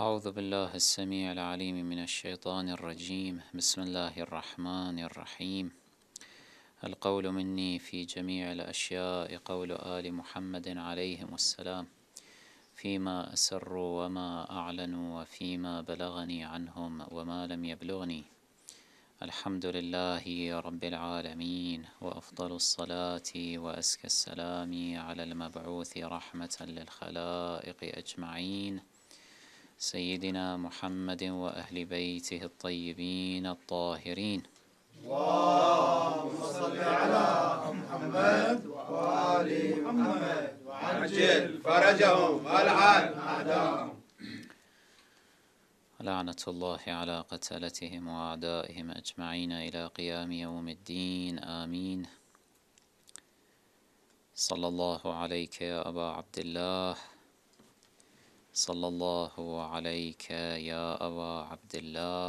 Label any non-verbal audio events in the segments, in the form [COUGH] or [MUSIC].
أعوذ بالله السميع العليم من الشيطان الرجيم بسم الله الرحمن الرحيم القول مني في جميع الأشياء قول آل محمد عليهم السلام فيما أسروا وما أعلنوا وفيما بلغني عنهم وما لم يبلغني الحمد لله رب العالمين وأفضل الصلاة وأزكى السلام على المبعوث رحمة للخلائق أجمعين سيدنا محمد وأهل بيته الطيبين الطاهرين اللهم صل على محمد وآل محمد وعجل فرجهم والعن أعداءهم لعنة الله على قتلتهم وأعدائهم أجمعين إلى قيام يوم الدين آمين صلى الله عليك يا أبا عبد الله صلى الله عليك يا أبا عبد الله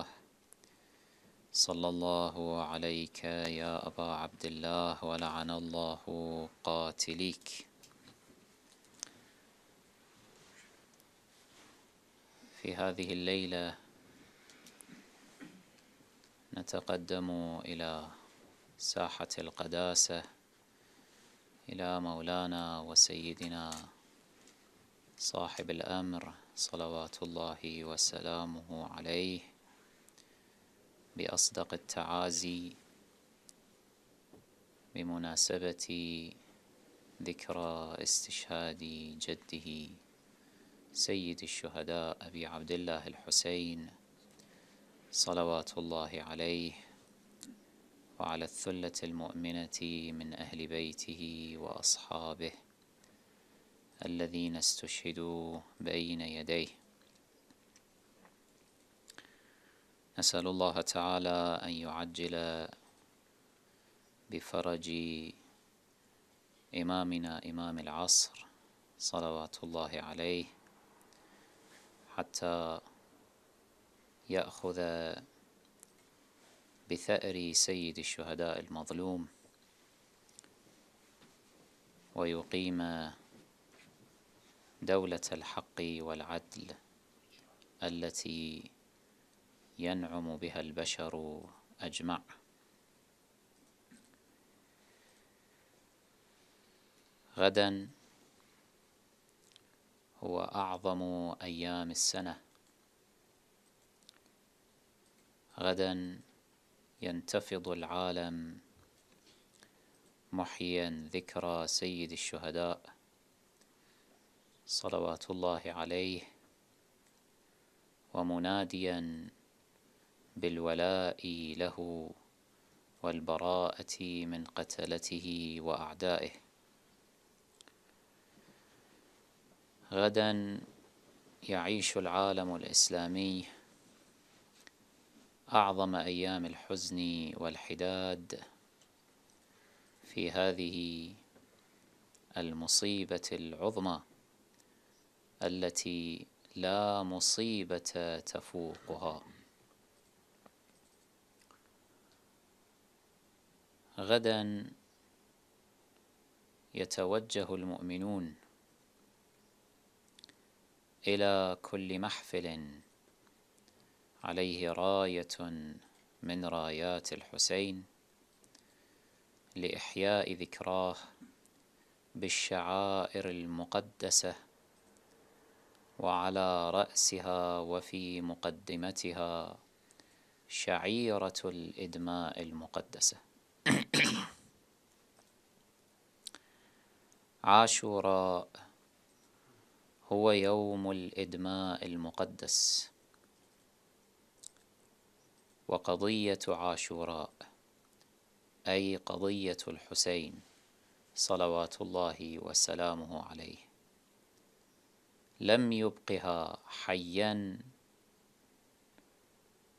صلى الله عليك يا أبا عبد الله ولعن الله قاتليك في هذه الليلة نتقدم إلى ساحة القداسة إلى مولانا وسيدنا صاحب الأمر صلوات الله وسلامه عليه بأصدق التعازي بمناسبة ذكرى استشهاد جده سيد الشهداء أبي عبد الله الحسين صلوات الله عليه وعلى الثلة المؤمنة من أهل بيته وأصحابه الذين استشهدوا بين يديه نسأل الله تعالى أن يعجل بفرج إمامنا إمام العصر صلوات الله عليه حتى يأخذ بثأر سيد الشهداء المظلوم ويقيم دولة الحق والعدل التي ينعم بها البشر أجمع غدا هو أعظم أيام السنة غدا ينتفض العالم محيا ذكرى سيد الشهداء صلوات الله عليه ومناديا بالولاء له والبراءة من قتلته وأعدائه غدا يعيش العالم الإسلامي أعظم أيام الحزن والحداد في هذه المصيبة العظمى التي لا مصيبة تفوقها غدا يتوجه المؤمنون إلى كل محفل عليه راية من رايات الحسين لإحياء ذكراه بالشعائر المقدسة وعلى رأسها وفي مقدمتها شعيرة الإدماء المقدسة [CLEARS THROAT] عاشوراء هو يوم الإدماء المقدس وقضية عاشوراء أي قضية الحسين صلوات الله وسلامه عليه لم يبقها حيا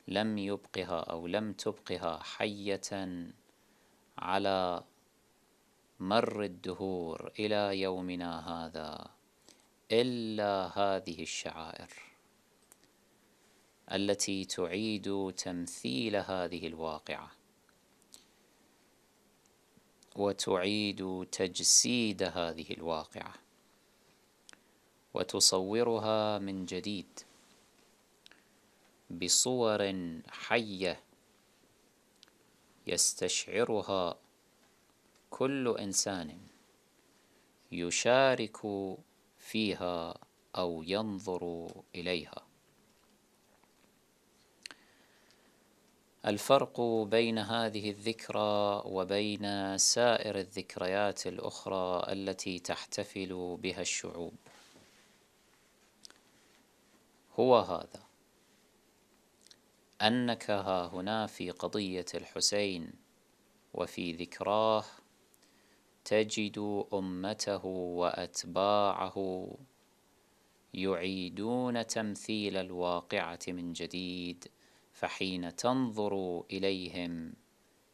لم يبقها أو لم تبقها حية على مر الدهور إلى يومنا هذا إلا هذه الشعائر التي تعيد تمثيل هذه الواقعة وتعيد تجسيد هذه الواقعه وتصورها من جديد بصور حيه يستشعرها كل انسان يشارك فيها او ينظر اليها الفرق بين هذه الذكرى وبين سائر الذكريات الاخرى التي تحتفل بها الشعوب هو هذا أنك ها هنا في قضية الحسين وفي ذكراه تجد أمته وأتباعه يعيدون تمثيل الواقعة من جديد فحين تنظر إليهم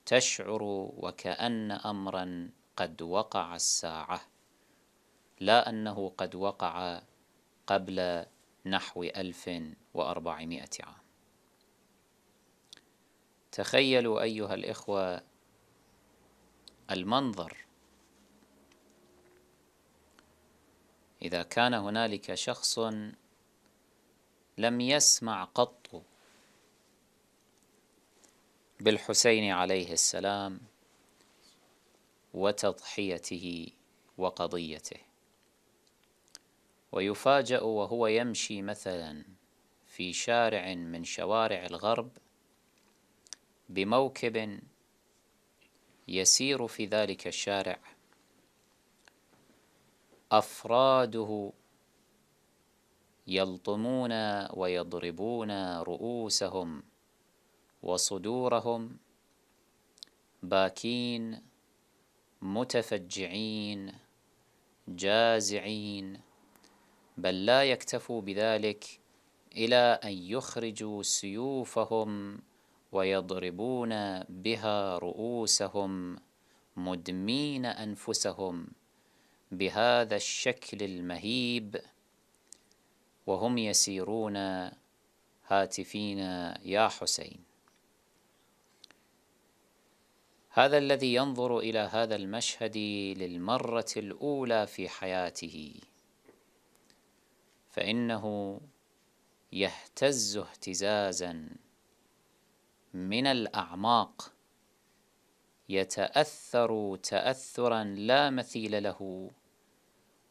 تشعر وكأن أمرا قد وقع الساعة لا أنه قد وقع قبل نحو 1400 عام تخيلوا أيها الإخوة المنظر إذا كان هنالك شخص لم يسمع قط بالحسين عليه السلام وتضحيته وقضيته ويفاجأ وهو يمشي مثلا في شارع من شوارع الغرب بموكب يسير في ذلك الشارع أفراده يلطمون ويضربون رؤوسهم وصدورهم باكين متفجعين جازعين بل لا يكتفوا بذلك إلى أن يخرجوا سيوفهم ويضربون بها رؤوسهم مدمين أنفسهم بهذا الشكل المهيب وهم يسيرون هاتفين يا حسين هذا الذي ينظر إلى هذا المشهد للمرة الأولى في حياته فإنه يهتز اهتزازا من الأعماق يتأثر تأثرا لا مثيل له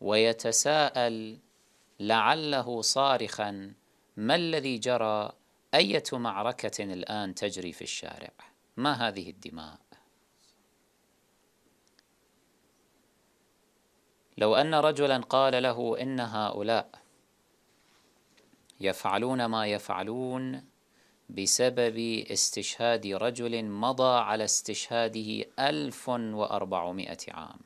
ويتساءل لعله صارخا ما الذي جرى أية معركة الآن تجري في الشارع ما هذه الدماء لو أن رجلا قال له إن هؤلاء يفعلون ما يفعلون بسبب استشهاد رجل مضى على استشهاده ألف وأربعمائة عام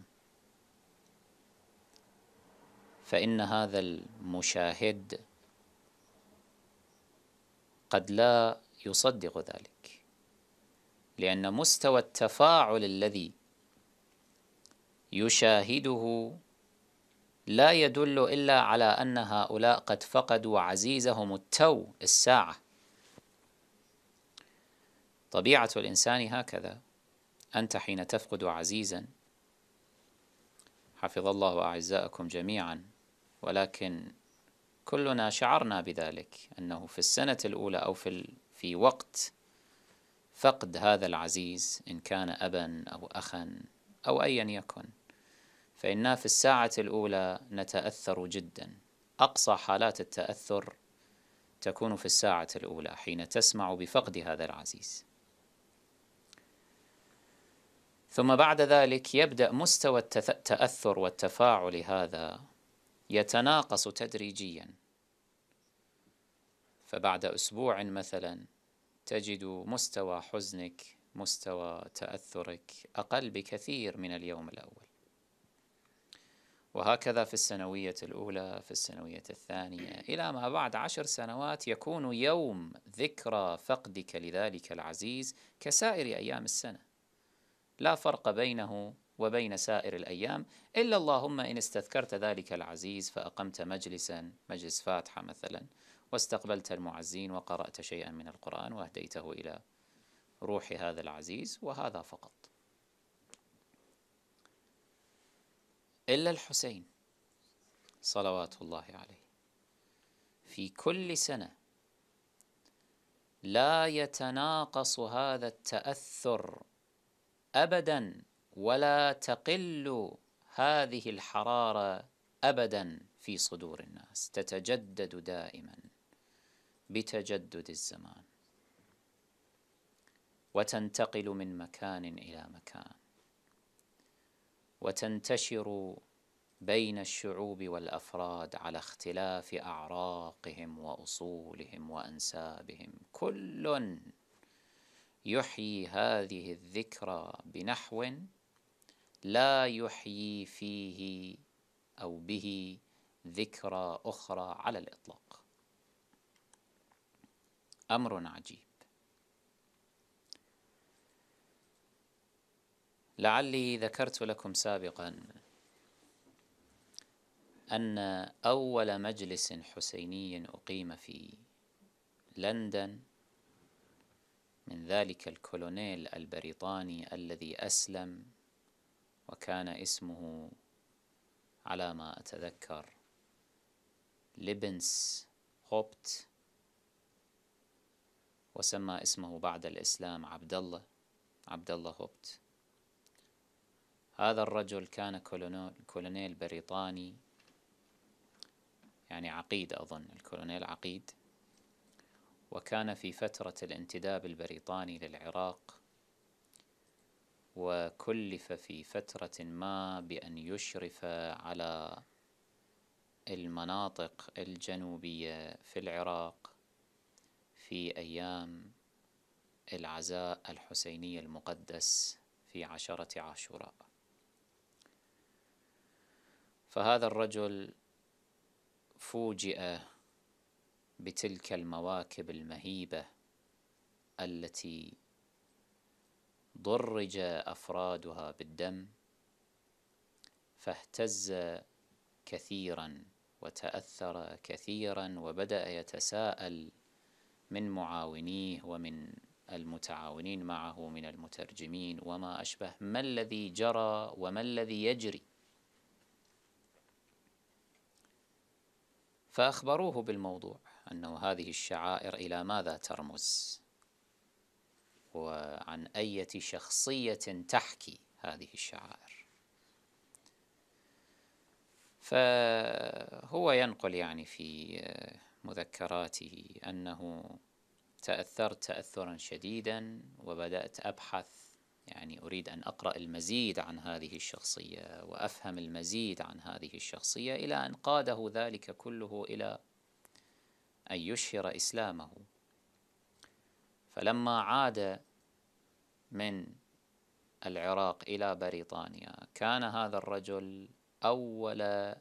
فإن هذا المشاهد قد لا يصدق ذلك لأن مستوى التفاعل الذي يشاهده لا يدل إلا على أن هؤلاء قد فقدوا عزيزهم التو الساعة طبيعة الإنسان هكذا أنت حين تفقد عزيزا حفظ الله أعزائكم جميعا ولكن كلنا شعرنا بذلك أنه في السنة الأولى أو في, في وقت فقد هذا العزيز إن كان أبا أو أخا أو أيا يكن فإنا في الساعة الأولى نتأثر جدا أقصى حالات التأثر تكون في الساعة الأولى حين تسمع بفقد هذا العزيز ثم بعد ذلك يبدأ مستوى التأثر والتفاعل هذا يتناقص تدريجيا فبعد أسبوع مثلا تجد مستوى حزنك مستوى تأثرك أقل بكثير من اليوم الأول وهكذا في السنوية الأولى في السنوية الثانية إلى ما بعد عشر سنوات يكون يوم ذكرى فقدك لذلك العزيز كسائر أيام السنة لا فرق بينه وبين سائر الأيام إلا اللهم إن استذكرت ذلك العزيز فأقمت مجلسا مجلس فاتحة مثلا واستقبلت المعزين وقرأت شيئا من القرآن وأهديته إلى روح هذا العزيز وهذا فقط إلا الحسين صلوات الله عليه في كل سنة لا يتناقص هذا التأثر أبدا ولا تقل هذه الحرارة أبدا في صدور الناس تتجدد دائما بتجدد الزمان وتنتقل من مكان إلى مكان وتنتشر بين الشعوب والافراد على اختلاف اعراقهم واصولهم وانسابهم كل يحيي هذه الذكرى بنحو لا يحيي فيه او به ذكرى اخرى على الاطلاق امر عجيب لعلي ذكرت لكم سابقا أن أول مجلس حسيني أقيم في لندن من ذلك الكولونيل البريطاني الذي أسلم وكان اسمه على ما أتذكر ليبنس هوبت وسمى اسمه بعد الإسلام عبد الله عبد الله هوبت هذا الرجل كان كولونيل بريطاني يعني عقيد أظن الكولونيل عقيد وكان في فترة الانتداب البريطاني للعراق وكلف في فترة ما بأن يشرف على المناطق الجنوبية في العراق في أيام العزاء الحسيني المقدس في عشرة عاشوراء فهذا الرجل فوجئ بتلك المواكب المهيبة التي ضرج أفرادها بالدم فاهتز كثيرا وتأثر كثيرا وبدأ يتساءل من معاونيه ومن المتعاونين معه من المترجمين وما أشبه ما الذي جرى وما الذي يجري فأخبروه بالموضوع أنه هذه الشعائر إلى ماذا ترمز وعن أية شخصية تحكي هذه الشعائر فهو ينقل يعني في مذكراته أنه تأثرت تأثرا شديدا وبدأت أبحث يعني أريد أن أقرأ المزيد عن هذه الشخصية وأفهم المزيد عن هذه الشخصية إلى أن قاده ذلك كله إلى أن يشهر إسلامه فلما عاد من العراق إلى بريطانيا كان هذا الرجل أول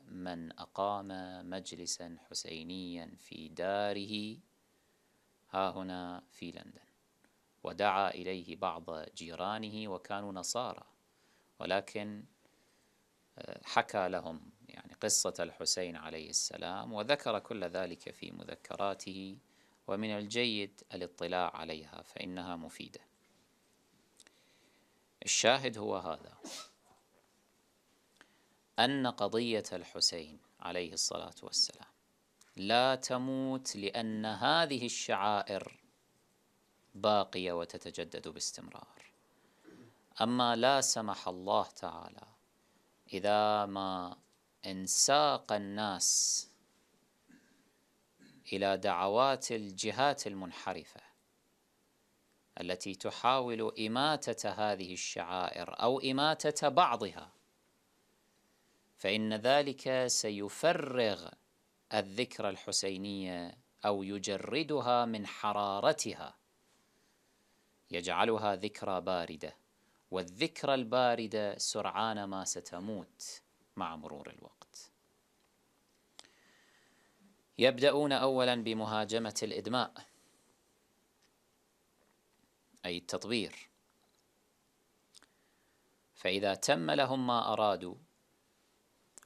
من أقام مجلسا حسينيا في داره ها هنا في لندن ودعا إليه بعض جيرانه وكانوا نصارى ولكن آه، حكى لهم يعني قصة الحسين عليه السلام وذكر كل ذلك في مذكراته ومن الجيد الاطلاع عليها فإنها مفيدة الشاهد هو هذا أن قضية الحسين عليه الصلاة والسلام لا تموت لأن هذه الشعائر باقية وتتجدد باستمرار أما لا سمح الله تعالى إذا ما انساق الناس إلى دعوات الجهات المنحرفة التي تحاول إماتة هذه الشعائر أو إماتة بعضها فإن ذلك سيفرغ الذكرى الحسينية أو يجردها من حرارتها يجعلها ذكرى بارده والذكرى البارده سرعان ما ستموت مع مرور الوقت يبدأون أولا بمهاجمة الإدماء أي التطبير فإذا تم لهم ما أرادوا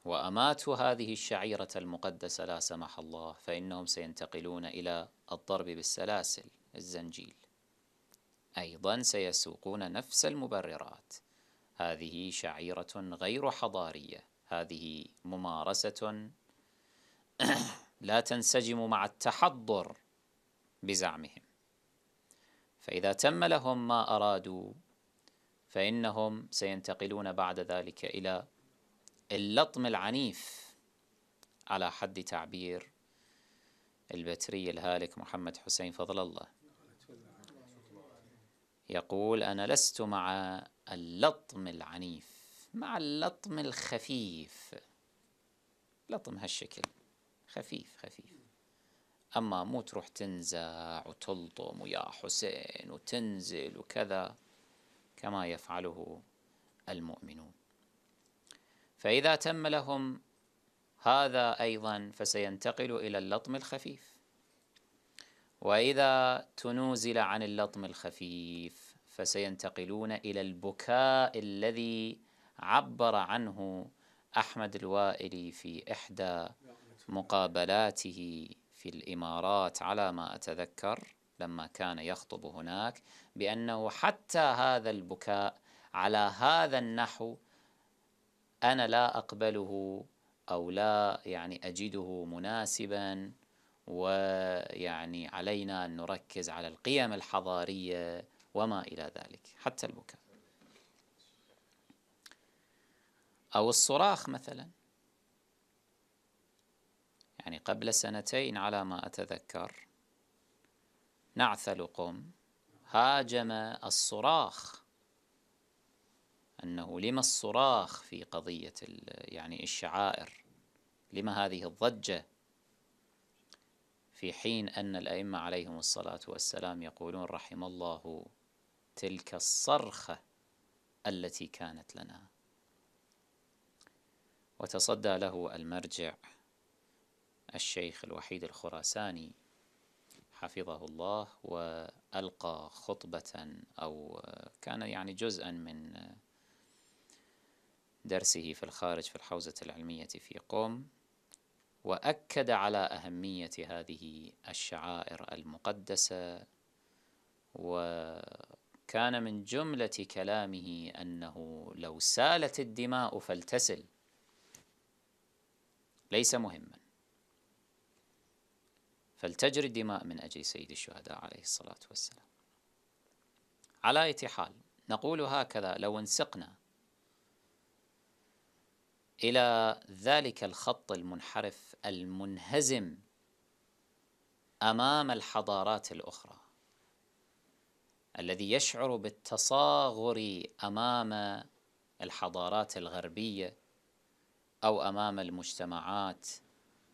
وأماتوا هذه الشعيرة المقدسة لا سمح الله فإنهم سينتقلون إلى الضرب بالسلاسل الزنجيل أيضا سيسوقون نفس المبررات هذه شعيرة غير حضارية هذه ممارسة [CLEARS THROAT] لا تنسجم مع التحضر بزعمهم فإذا تم لهم ما أرادوا فإنهم سينتقلون بعد ذلك إلى اللطم العنيف على حد تعبير البتري الهالك محمد حسين فضل الله يقول أنا لست مع اللطم العنيف مع اللطم الخفيف لطم هالشكل خفيف خفيف أما مو تروح تنزع وتلطم ويا حسين وتنزل وكذا كما يفعله المؤمنون فإذا تم لهم هذا أيضا فسينتقل إلى اللطم الخفيف وإذا تنوزل عن اللطم الخفيف فسينتقلون إلى البكاء الذي عبر عنه أحمد الوائلي في إحدى مقابلاته في الإمارات على ما أتذكر لما كان يخطب هناك بأنه حتى هذا البكاء على هذا النحو أنا لا أقبله أو لا يعني أجده مناسبا ويعني علينا أن نركز على القيم الحضارية وما إلى ذلك حتى البكاء أو الصراخ مثلا يعني قبل سنتين على ما أتذكر نعثل قم هاجم الصراخ أنه لما الصراخ في قضية يعني الشعائر لما هذه الضجة في حين أن الأئمة عليهم الصلاة والسلام يقولون رحم الله تلك الصرخة التي كانت لنا وتصدى له المرجع الشيخ الوحيد الخراساني حفظه الله وألقى خطبة أو كان يعني جزءا من درسه في الخارج في الحوزة العلمية في قوم واكد على اهميه هذه الشعائر المقدسه وكان من جمله كلامه انه لو سالت الدماء فلتسل ليس مهما فلتجري الدماء من اجل سيد الشهداء عليه الصلاه والسلام على اية حال نقول هكذا لو انسقنا إلى ذلك الخط المنحرف المنهزم أمام الحضارات الأخرى الذي يشعر بالتصاغر أمام الحضارات الغربية أو أمام المجتمعات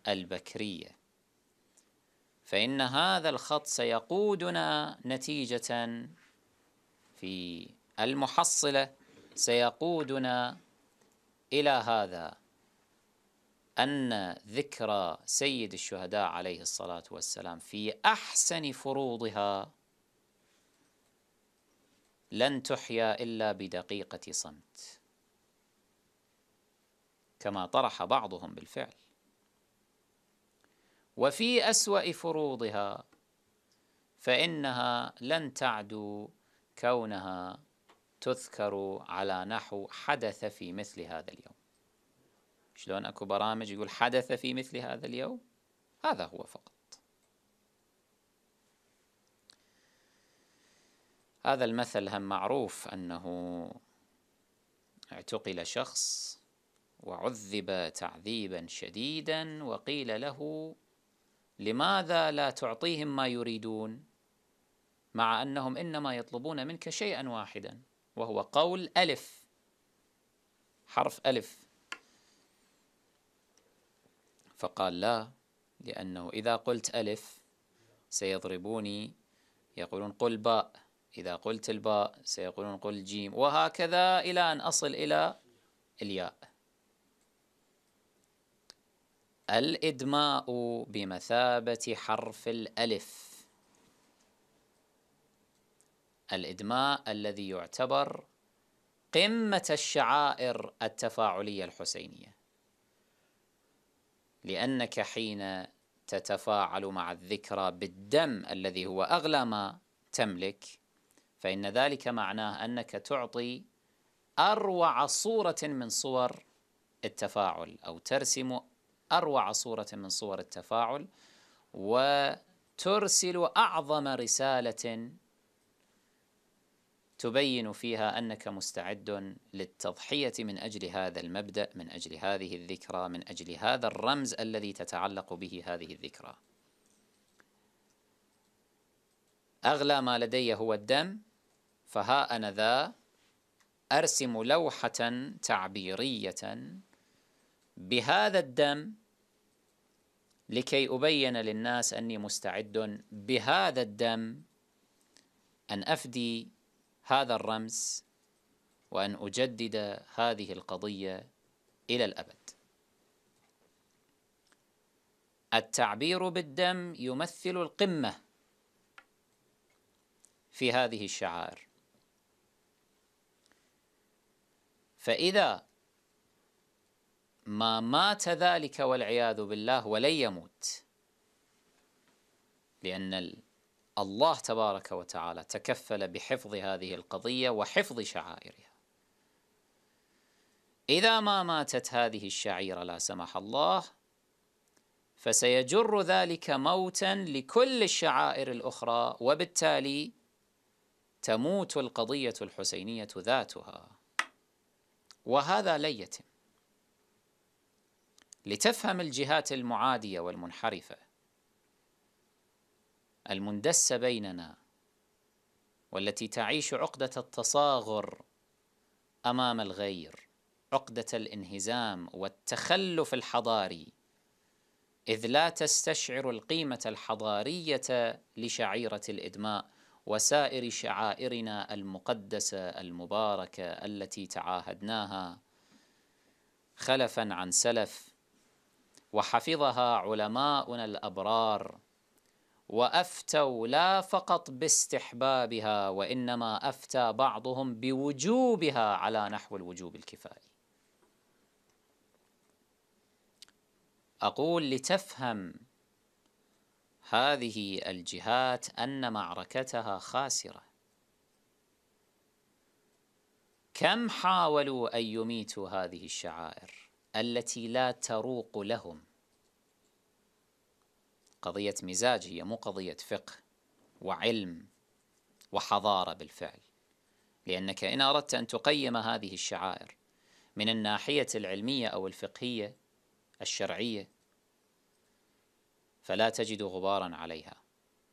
البكرية فإن هذا الخط سيقودنا نتيجة في المحصلة سيقودنا إلى هذا أن ذكرى سيد الشهداء عليه الصلاة والسلام في أحسن فروضها لن تحيا إلا بدقيقة صمت كما طرح بعضهم بالفعل وفي أسوأ فروضها فإنها لن تعدو كونها تذكر على نحو حدث في مثل هذا اليوم شلون أكو برامج يقول حدث في مثل هذا اليوم هذا هو فقط هذا المثل هم معروف أنه اعتقل شخص وعذب تعذيبا شديدا وقيل له لماذا لا تعطيهم ما يريدون مع أنهم إنما يطلبون منك شيئا واحدا وهو قول ألف حرف ألف فقال لا لأنه إذا قلت ألف سيضربوني يقولون قل باء إذا قلت الباء سيقولون قل جيم وهكذا إلى أن أصل إلى الياء الإدماء بمثابة حرف الألف الإدماء الذي يعتبر قمة الشعائر التفاعلية الحسينية لأنك حين تتفاعل مع الذكرى بالدم الذي هو أغلى ما تملك فإن ذلك معناه أنك تعطي أروع صورة من صور التفاعل أو ترسم أروع صورة من صور التفاعل وترسل أعظم رسالة تبين فيها أنك مستعد للتضحية من أجل هذا المبدأ من أجل هذه الذكرى من أجل هذا الرمز الذي تتعلق به هذه الذكرى أغلى ما لدي هو الدم فها أنا ذا أرسم لوحة تعبيرية بهذا الدم لكي أبين للناس أني مستعد بهذا الدم أن أفدي هذا الرمز وأن أجدد هذه القضية إلى الأبد التعبير بالدم يمثل القمة في هذه الشعائر فإذا ما مات ذلك والعياذ بالله ولن يموت لأن الله تبارك وتعالى تكفل بحفظ هذه القضية وحفظ شعائرها إذا ما ماتت هذه الشعيرة لا سمح الله فسيجر ذلك موتا لكل الشعائر الأخرى وبالتالي تموت القضية الحسينية ذاتها وهذا لن يتم لتفهم الجهات المعادية والمنحرفة المندسة بيننا والتي تعيش عقدة التصاغر أمام الغير عقدة الانهزام والتخلف الحضاري إذ لا تستشعر القيمة الحضارية لشعيرة الإدماء وسائر شعائرنا المقدسة المباركة التي تعاهدناها خلفا عن سلف وحفظها علماؤنا الأبرار وافتوا لا فقط باستحبابها وانما افتى بعضهم بوجوبها على نحو الوجوب الكفائي اقول لتفهم هذه الجهات ان معركتها خاسره كم حاولوا ان يميتوا هذه الشعائر التي لا تروق لهم قضية مزاج هي مو قضية فقه وعلم وحضارة بالفعل لأنك إن أردت أن تقيم هذه الشعائر من الناحية العلمية أو الفقهية الشرعية فلا تجد غبارا عليها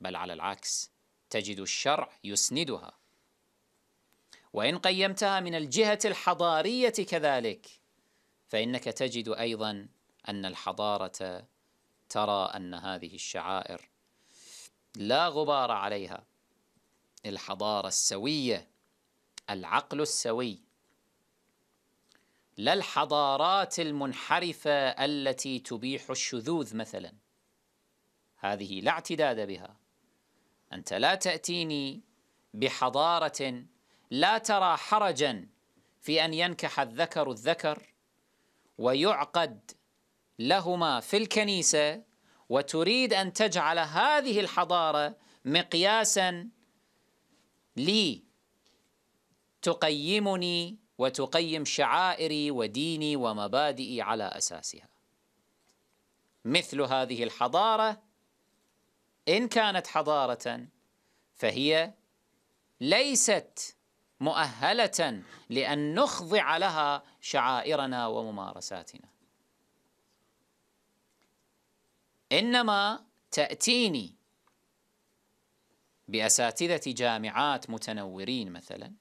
بل على العكس تجد الشرع يسندها وإن قيمتها من الجهة الحضارية كذلك فإنك تجد أيضا أن الحضارة ترى أن هذه الشعائر لا غبار عليها الحضارة السوية العقل السوي لا الحضارات المنحرفة التي تبيح الشذوذ مثلا هذه لا اعتداد بها أنت لا تأتيني بحضارة لا ترى حرجا في أن ينكح الذكر الذكر ويعقد لهما في الكنيسة وتريد أن تجعل هذه الحضارة مقياسا لي تقيمني وتقيم شعائري وديني ومبادئي على أساسها مثل هذه الحضارة إن كانت حضارة فهي ليست مؤهلة لأن نخضع لها شعائرنا وممارساتنا إنما تأتيني بأساتذة جامعات متنورين مثلا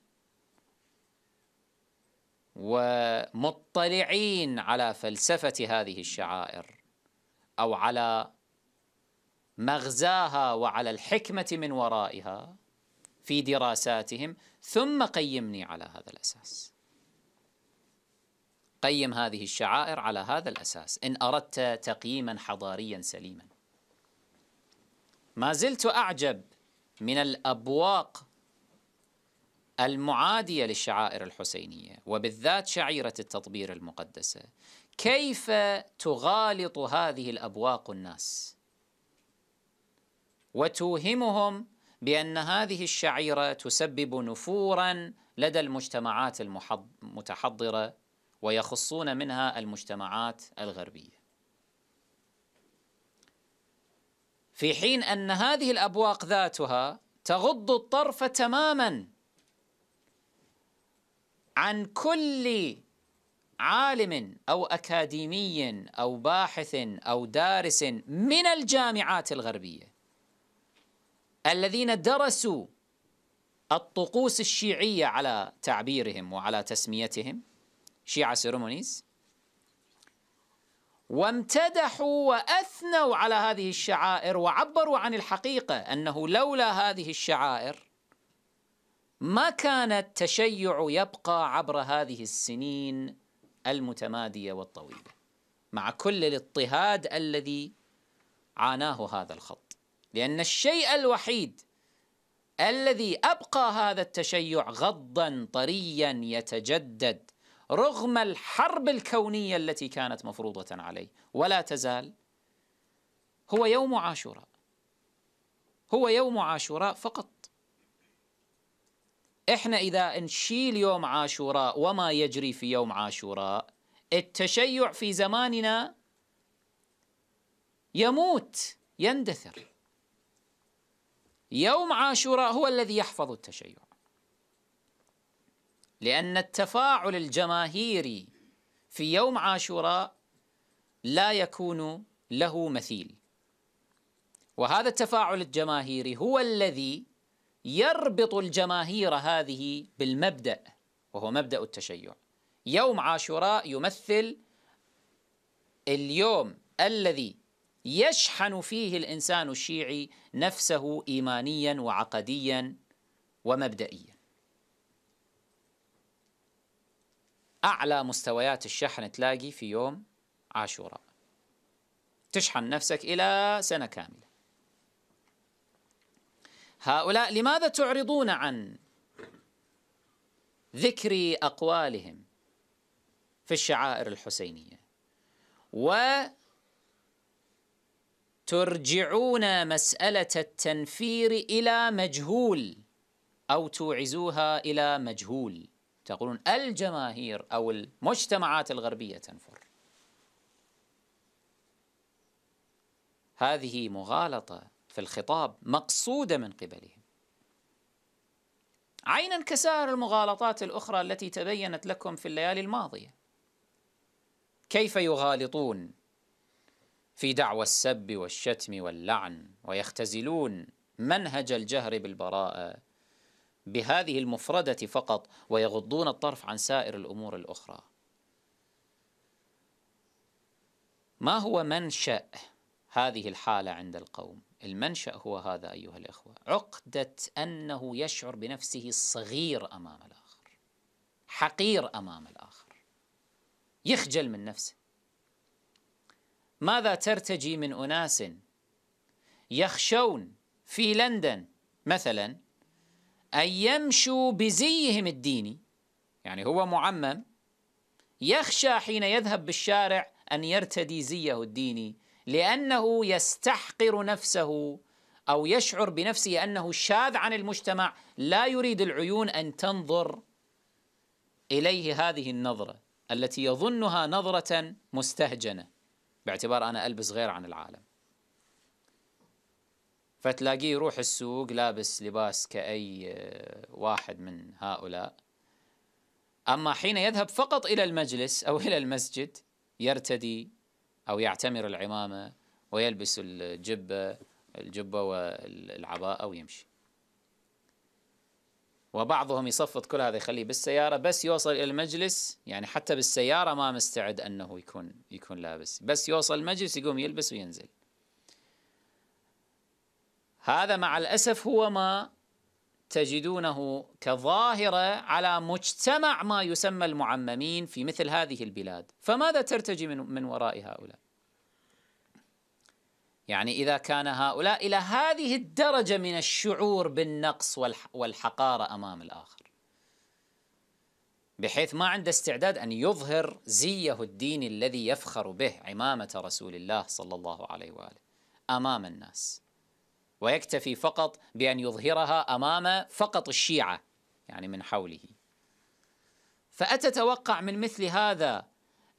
ومطلعين على فلسفة هذه الشعائر أو على مغزاها وعلى الحكمة من ورائها في دراساتهم ثم قيمني على هذا الأساس قيم هذه الشعائر على هذا الأساس إن أردت تقييما حضاريا سليما ما زلت أعجب من الأبواق المعادية للشعائر الحسينية وبالذات شعيرة التطبير المقدسة كيف تغالط هذه الأبواق الناس وتوهمهم بأن هذه الشعيرة تسبب نفورا لدى المجتمعات المتحضرة ويخصون منها المجتمعات الغربيه في حين ان هذه الابواق ذاتها تغض الطرف تماما عن كل عالم او اكاديمي او باحث او دارس من الجامعات الغربيه الذين درسوا الطقوس الشيعيه على تعبيرهم وعلى تسميتهم شيعة سيرمونيز وامتدحوا واثنوا على هذه الشعائر وعبروا عن الحقيقه انه لولا هذه الشعائر ما كان التشيع يبقى عبر هذه السنين المتماديه والطويله مع كل الاضطهاد الذي عاناه هذا الخط لان الشيء الوحيد الذي ابقى هذا التشيع غضا طريا يتجدد رغم الحرب الكونية التي كانت مفروضة عليه ولا تزال هو يوم عاشوراء هو يوم عاشوراء فقط احنا اذا نشيل يوم عاشوراء وما يجري في يوم عاشوراء التشيع في زماننا يموت يندثر يوم عاشوراء هو الذي يحفظ التشيع لأن التفاعل الجماهيري في يوم عاشوراء لا يكون له مثيل وهذا التفاعل الجماهيري هو الذي يربط الجماهير هذه بالمبدأ وهو مبدأ التشيع يوم عاشوراء يمثل اليوم الذي يشحن فيه الإنسان الشيعي نفسه إيمانيا وعقديا ومبدئيا أعلى مستويات الشحن تلاقي في يوم عاشوراء تشحن نفسك إلى سنة كاملة هؤلاء لماذا تعرضون عن ذكر أقوالهم في الشعائر الحسينية وترجعون مسألة التنفير إلى مجهول أو توعزوها إلى مجهول تقولون الجماهير أو المجتمعات الغربية تنفر هذه مغالطة في الخطاب مقصودة من قبلهم عينا كسائر المغالطات الأخرى التي تبينت لكم في الليالي الماضية كيف يغالطون في دعوى السب والشتم واللعن ويختزلون منهج الجهر بالبراءة بهذه المفردة فقط ويغضون الطرف عن سائر الأمور الأخرى ما هو منشأ هذه الحالة عند القوم؟ المنشأ هو هذا أيها الإخوة عقدة أنه يشعر بنفسه صغير أمام الآخر حقير أمام الآخر يخجل من نفسه ماذا ترتجي من أناس يخشون في لندن مثلا أن يمشوا بزيهم الديني يعني هو معمم يخشى حين يذهب بالشارع أن يرتدي زيه الديني لأنه يستحقر نفسه أو يشعر بنفسه أنه شاذ عن المجتمع لا يريد العيون أن تنظر إليه هذه النظرة التي يظنها نظرة مستهجنة باعتبار أنا ألبس غير عن العالم فتلاقيه يروح السوق لابس لباس كأي آه، واحد من هؤلاء أما حين يذهب فقط إلى المجلس أو إلى المسجد يرتدي أو يعتمر العمامة ويلبس الجبة الجبة والعباءة ويمشي وبعضهم يصفط كل هذا يخليه بالسيارة بس يوصل إلى المجلس يعني حتى بالسيارة ما مستعد أنه يكون يكون لابس بس يوصل المجلس يقوم يلبس وينزل هذا مع الأسف هو ما تجدونه كظاهرة على مجتمع ما يسمى المعممين في مثل هذه البلاد فماذا ترتجي من, من وراء هؤلاء؟ يعني إذا كان هؤلاء إلى هذه الدرجة من الشعور بالنقص والحقارة أمام الآخر بحيث ما عنده استعداد أن يظهر زيه الدين الذي يفخر به عمامة رسول الله صلى الله عليه وآله أمام الناس ويكتفي فقط بأن يظهرها أمام فقط الشيعة يعني من حوله فأتتوقع من مثل هذا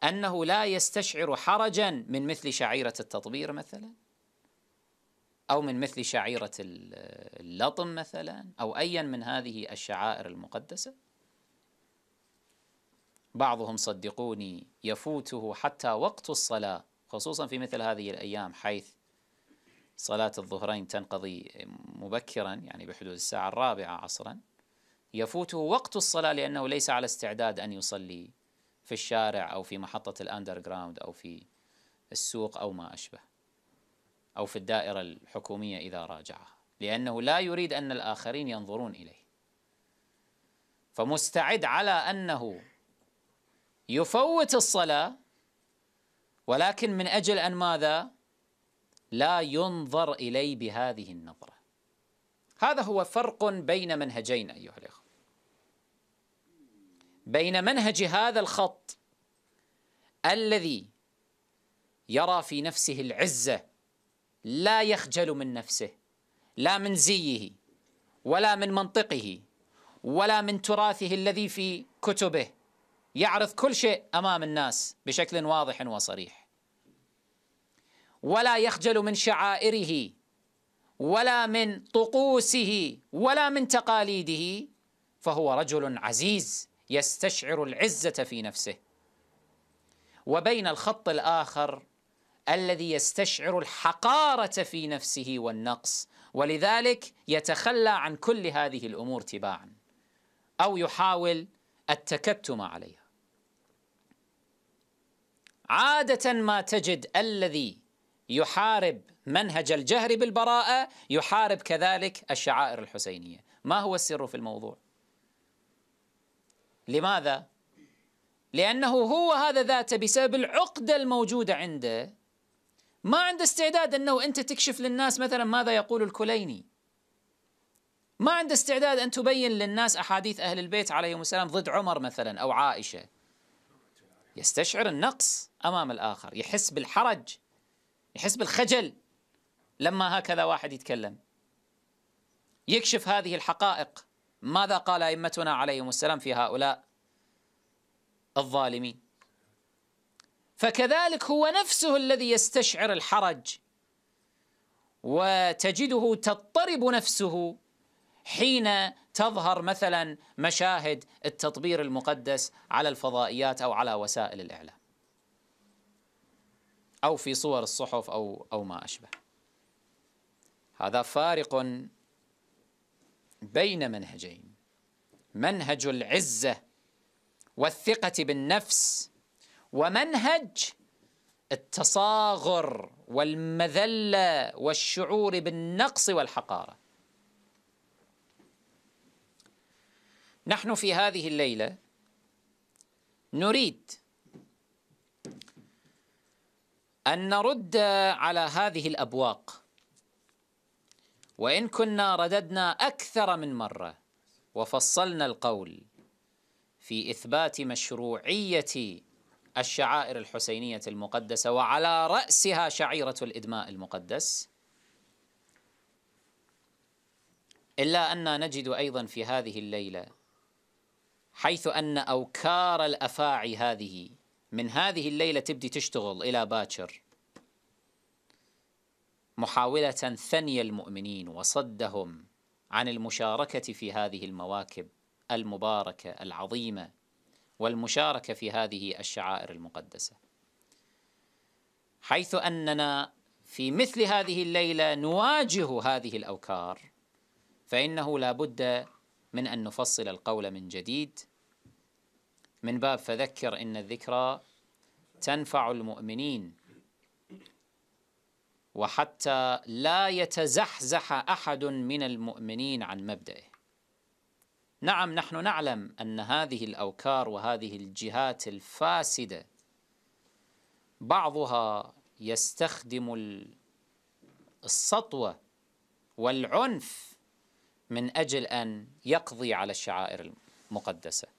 أنه لا يستشعر حرجا من مثل شعيرة التطبير مثلا أو من مثل شعيرة اللطم مثلا أو أيا من هذه الشعائر المقدسة بعضهم صدقوني يفوته حتى وقت الصلاة خصوصا في مثل هذه الأيام حيث صلاة الظهرين تنقضي مبكرا يعني بحدود الساعة الرابعة عصرا يفوته وقت الصلاة لأنه ليس على استعداد أن يصلي في الشارع أو في محطة الأندرغراوند أو في السوق أو ما أشبه أو في الدائرة الحكومية إذا راجعها لأنه لا يريد أن الآخرين ينظرون إليه فمستعد على أنه يفوت الصلاة ولكن من أجل أن ماذا؟ لا ينظر إلي بهذه النظرة هذا هو فرق بين منهجين أيها الأخوة بين منهج هذا الخط الذي يرى في نفسه العزة لا يخجل من نفسه لا من زيه ولا من منطقه ولا من تراثه الذي في كتبه يعرض كل شيء امام الناس بشكل واضح وصريح ولا يخجل من شعائره ولا من طقوسه ولا من تقاليده فهو رجل عزيز يستشعر العزه في نفسه وبين الخط الاخر الذي يستشعر الحقاره في نفسه والنقص ولذلك يتخلى عن كل هذه الامور تباعا او يحاول التكتم عليها عاده ما تجد الذي يحارب منهج الجهر بالبراءة يحارب كذلك الشعائر الحسينية ما هو السر في الموضوع؟ لماذا؟ لأنه هو هذا ذاته بسبب العقدة الموجودة عنده ما عنده استعداد أنه أنت تكشف للناس مثلا ماذا يقول الكليني ما عنده استعداد أن تبين للناس أحاديث أهل البيت عليهم السلام ضد عمر مثلا أو عائشة يستشعر النقص أمام الآخر يحس بالحرج يحس بالخجل لما هكذا واحد يتكلم يكشف هذه الحقائق ماذا قال ائمتنا عليهم السلام في هؤلاء الظالمين فكذلك هو نفسه الذي يستشعر الحرج وتجده تضطرب نفسه حين تظهر مثلا مشاهد التطبير المقدس على الفضائيات او على وسائل الاعلام أو في صور الصحف أو أو ما أشبه هذا فارق بين منهجين منهج العزة والثقة بالنفس ومنهج التصاغر والمذلة والشعور بالنقص والحقارة نحن في هذه الليلة نريد أن نرد على هذه الأبواق وإن كنا رددنا أكثر من مرة وفصلنا القول في إثبات مشروعية الشعائر الحسينية المقدسة وعلى رأسها شعيرة الإدماء المقدس إلا أننا نجد أيضا في هذه الليلة حيث أن أوكار الأفاعي هذه من هذه الليلة تبدي تشتغل إلى باكر محاولة ثني المؤمنين وصدهم عن المشاركة في هذه المواكب المباركة العظيمة والمشاركة في هذه الشعائر المقدسة حيث أننا في مثل هذه الليلة نواجه هذه الأوكار فإنه لا بد من أن نفصل القول من جديد من باب فذكر إن الذكرى تنفع المؤمنين وحتى لا يتزحزح أحد من المؤمنين عن مبدئه نعم نحن نعلم أن هذه الأوكار وهذه الجهات الفاسدة بعضها يستخدم السطوة والعنف من أجل أن يقضي على الشعائر المقدسة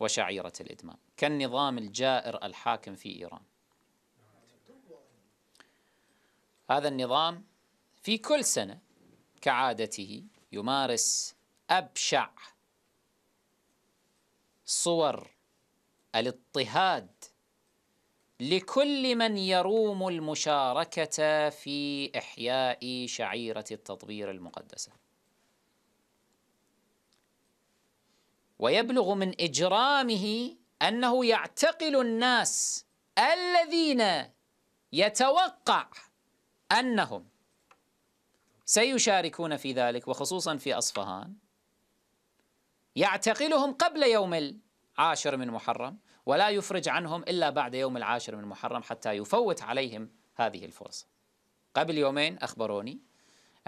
وشعيرة الإدمان كالنظام الجائر الحاكم في إيران هذا النظام في كل سنة كعادته يمارس أبشع صور الاضطهاد لكل من يروم المشاركة في إحياء شعيرة التطبير المقدسة ويبلغ من إجرامه أنه يعتقل الناس الذين يتوقع أنهم سيشاركون في ذلك وخصوصا في أصفهان يعتقلهم قبل يوم العاشر من محرم ولا يفرج عنهم إلا بعد يوم العاشر من محرم حتى يفوت عليهم هذه الفرصة قبل يومين أخبروني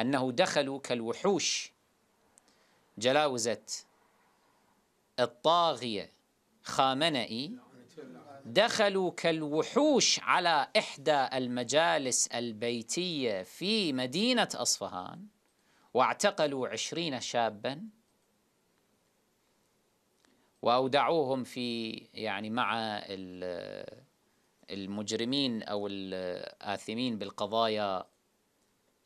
أنه دخلوا كالوحوش جلاوزة الطاغية خامنئي دخلوا كالوحوش على إحدى المجالس البيتية في مدينة أصفهان واعتقلوا عشرين شابا وأودعوهم في يعني مع المجرمين أو الآثمين بالقضايا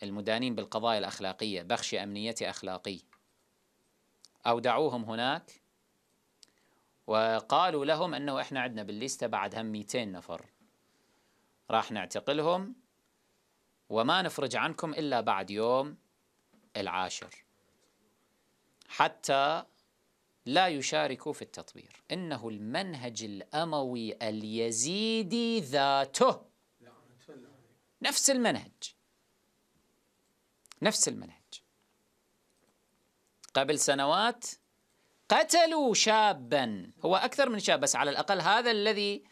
المدانين بالقضايا الأخلاقية بخش أمنية أخلاقي أودعوهم هناك وقالوا لهم أنه إحنا عندنا بالليستة هم 200 نفر راح نعتقلهم وما نفرج عنكم إلا بعد يوم العاشر حتى لا يشاركوا في التطوير إنه المنهج الأموي اليزيدي ذاته نفس المنهج نفس المنهج قبل سنوات قتلوا شابا هو أكثر من شاب بس على الأقل هذا الذي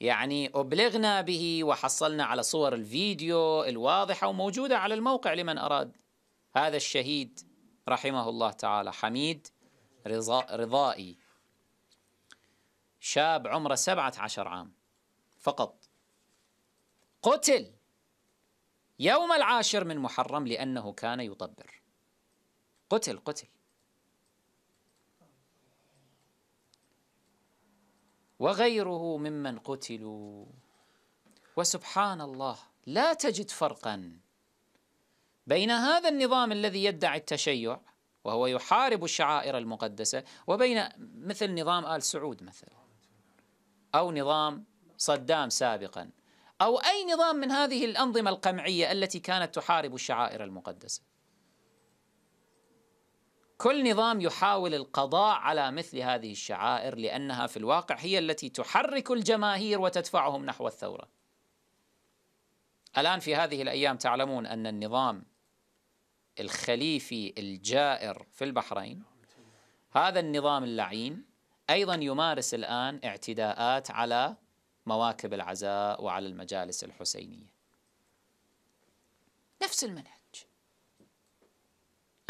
يعني أبلغنا به وحصلنا على صور الفيديو الواضحة وموجودة على الموقع لمن أراد هذا الشهيد رحمه الله تعالى حميد رضا رضائي شاب عمره سبعة عشر عام فقط قتل يوم العاشر من محرم لأنه كان يطبر قتل قتل وغيره ممن قتلوا وسبحان الله لا تجد فرقا بين هذا النظام الذي يدعي التشيع وهو يحارب الشعائر المقدسة وبين مثل نظام آل سعود مثلا أو نظام صدام سابقا أو أي نظام من هذه الأنظمة القمعية التي كانت تحارب الشعائر المقدسة كل نظام يحاول القضاء على مثل هذه الشعائر لانها في الواقع هي التي تحرك الجماهير وتدفعهم نحو الثوره. الان في هذه الايام تعلمون ان النظام الخليفي الجائر في البحرين هذا النظام اللعين ايضا يمارس الان اعتداءات على مواكب العزاء وعلى المجالس الحسينيه. نفس المنهج.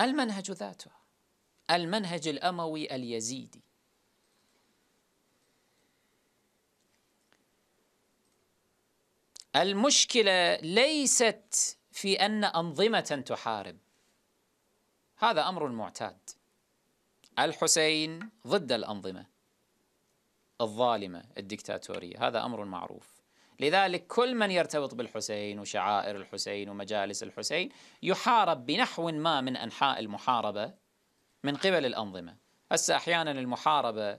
المنهج ذاته المنهج الأموي اليزيدي المشكلة ليست في أن أنظمة تحارب هذا أمر معتاد الحسين ضد الأنظمة الظالمة الدكتاتورية هذا أمر معروف لذلك كل من يرتبط بالحسين وشعائر الحسين ومجالس الحسين يحارب بنحو ما من أنحاء المحاربة من قبل الأنظمة هسه أحيانا المحاربة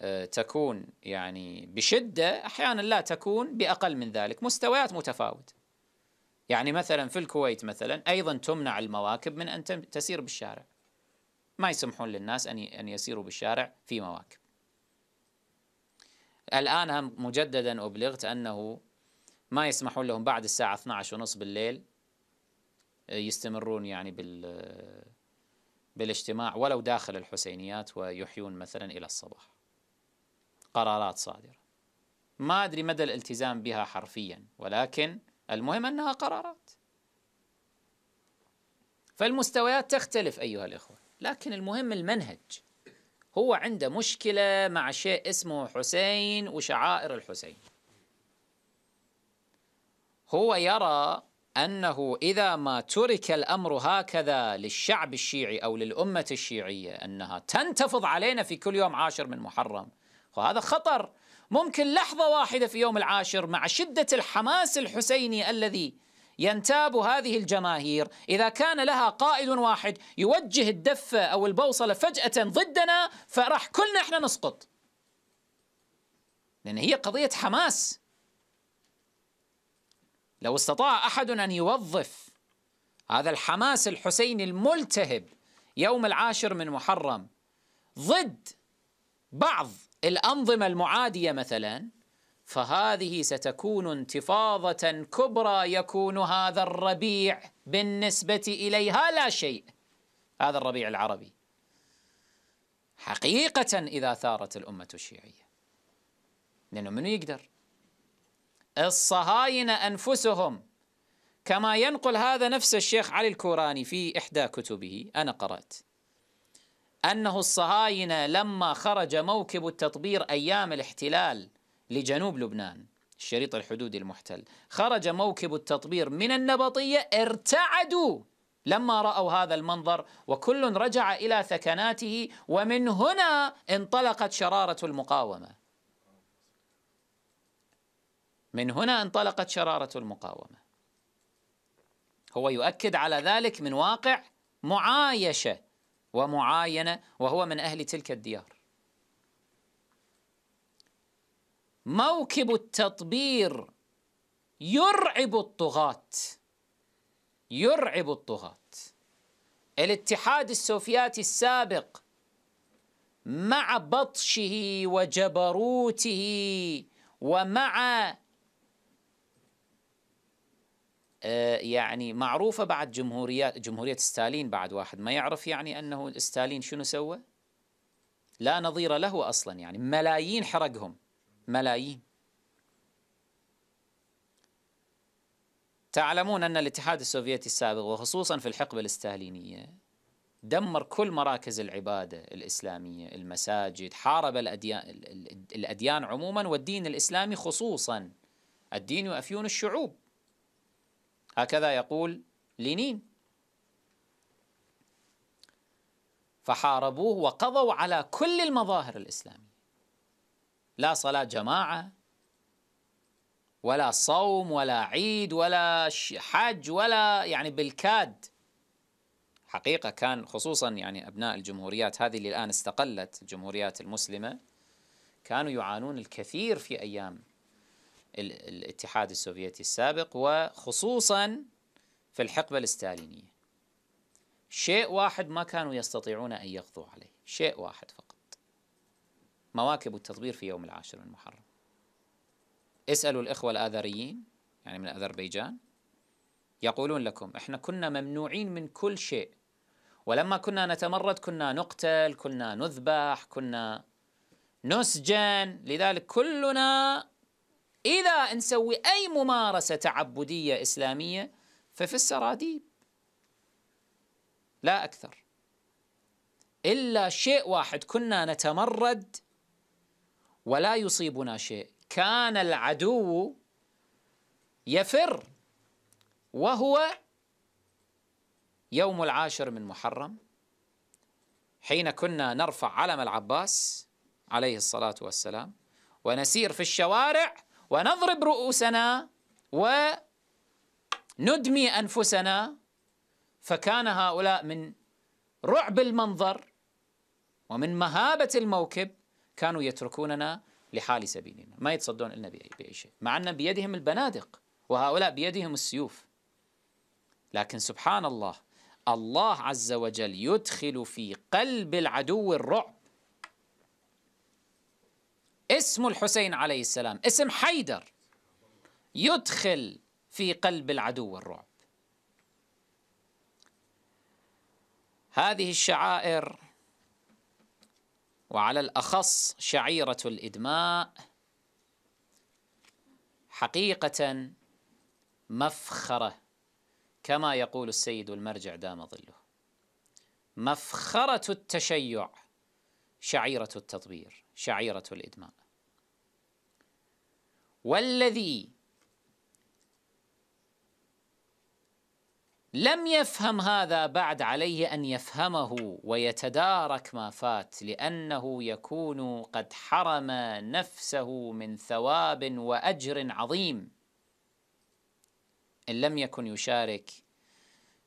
آه، تكون يعني بشدة أحيانا لا تكون بأقل من ذلك مستويات متفاوتة يعني مثلا في الكويت مثلا أيضا تمنع المواكب من أن تسير بالشارع ما يسمحون للناس أن أن يسيروا بالشارع في مواكب الآن هم مجددا أبلغت أنه ما يسمحون لهم بعد الساعة 12 ونص بالليل آه، يستمرون يعني بال بالاجتماع ولو داخل الحسينيات ويحيون مثلا إلى الصباح قرارات صادرة ما أدري مدى الالتزام بها حرفيا ولكن المهم أنها قرارات فالمستويات تختلف أيها الإخوة لكن المهم المنهج هو عنده مشكلة مع شيء اسمه حسين وشعائر الحسين هو يرى أنه إذا ما ترك الأمر هكذا للشعب الشيعي أو للأمة الشيعية أنها تنتفض علينا في كل يوم عاشر من محرم وهذا خطر ممكن لحظة واحدة في يوم العاشر مع شدة الحماس الحسيني الذي ينتاب هذه الجماهير إذا كان لها قائد واحد يوجه الدفة أو البوصلة فجأة ضدنا فراح كلنا احنا نسقط لأن هي قضية حماس لو استطاع احد ان يوظف هذا الحماس الحسيني الملتهب يوم العاشر من محرم ضد بعض الانظمه المعاديه مثلا فهذه ستكون انتفاضه كبرى يكون هذا الربيع بالنسبه اليها لا شيء هذا الربيع العربي حقيقه اذا ثارت الامه الشيعيه لانه منو يقدر الصهاينة أنفسهم كما ينقل هذا نفس الشيخ علي الكوراني في إحدى كتبه أنا قرأت أنه الصهاينة لما خرج موكب التطبير أيام الاحتلال لجنوب لبنان الشريط الحدودي المحتل خرج موكب التطبير من النبطية ارتعدوا لما رأوا هذا المنظر وكل رجع إلى ثكناته ومن هنا انطلقت شرارة المقاومة من هنا انطلقت شرارة المقاومة هو يؤكد على ذلك من واقع معايشة ومعاينة وهو من أهل تلك الديار موكب التطبير يرعب الطغاة يرعب الطغاة الاتحاد السوفياتي السابق مع بطشه وجبروته ومع آه، يعني معروفة بعد جمهوريات جمهورية ستالين بعد واحد ما يعرف يعني أنه ستالين شنو سوى لا نظير له أصلا يعني ملايين حرقهم ملايين تعلمون أن الاتحاد السوفيتي السابق وخصوصا في الحقبة الاستالينية دمر كل مراكز العبادة الإسلامية المساجد حارب الأديان, الأديان عموما والدين الإسلامي خصوصا الدين يؤفيون الشعوب هكذا يقول لينين فحاربوه وقضوا على كل المظاهر الإسلامية لا صلاة جماعة ولا صوم ولا عيد ولا حج ولا يعني بالكاد حقيقة كان خصوصا يعني أبناء الجمهوريات هذه اللي الآن استقلت الجمهوريات المسلمة كانوا يعانون الكثير في أيام الاتحاد السوفيتي السابق وخصوصا في الحقبة الستالينية شيء واحد ما كانوا يستطيعون أن يقضوا عليه شيء واحد فقط مواكب التطبير في يوم العاشر من محرم اسألوا الإخوة الآذريين يعني من أذربيجان يقولون لكم إحنا كنا ممنوعين من كل شيء ولما كنا نتمرد كنا نقتل كنا نذبح كنا نسجن لذلك كلنا إذا نسوي أي ممارسة تعبدية إسلامية ففي السراديب لا أكثر إلا شيء واحد كنا نتمرد ولا يصيبنا شيء كان العدو يفر وهو يوم العاشر من محرم حين كنا نرفع علم العباس عليه الصلاة والسلام ونسير في الشوارع ونضرب رؤوسنا وندمي أنفسنا فكان هؤلاء من رعب المنظر ومن مهابة الموكب كانوا يتركوننا لحال سبيلنا ما يتصدون لنا بأي شيء مع أن بيدهم البنادق وهؤلاء بيدهم السيوف لكن سبحان الله الله عز وجل يدخل في قلب العدو الرعب اسم الحسين عليه السلام اسم حيدر يدخل في قلب العدو الرعب هذه الشعائر وعلى الأخص شعيرة الإدماء حقيقة مفخرة كما يقول السيد المرجع دام ظله مفخرة التشيع شعيرة التطبير شعيرة الإدمان والذي لم يفهم هذا بعد عليه أن يفهمه ويتدارك ما فات لأنه يكون قد حرم نفسه من ثواب وأجر عظيم إن لم يكن يشارك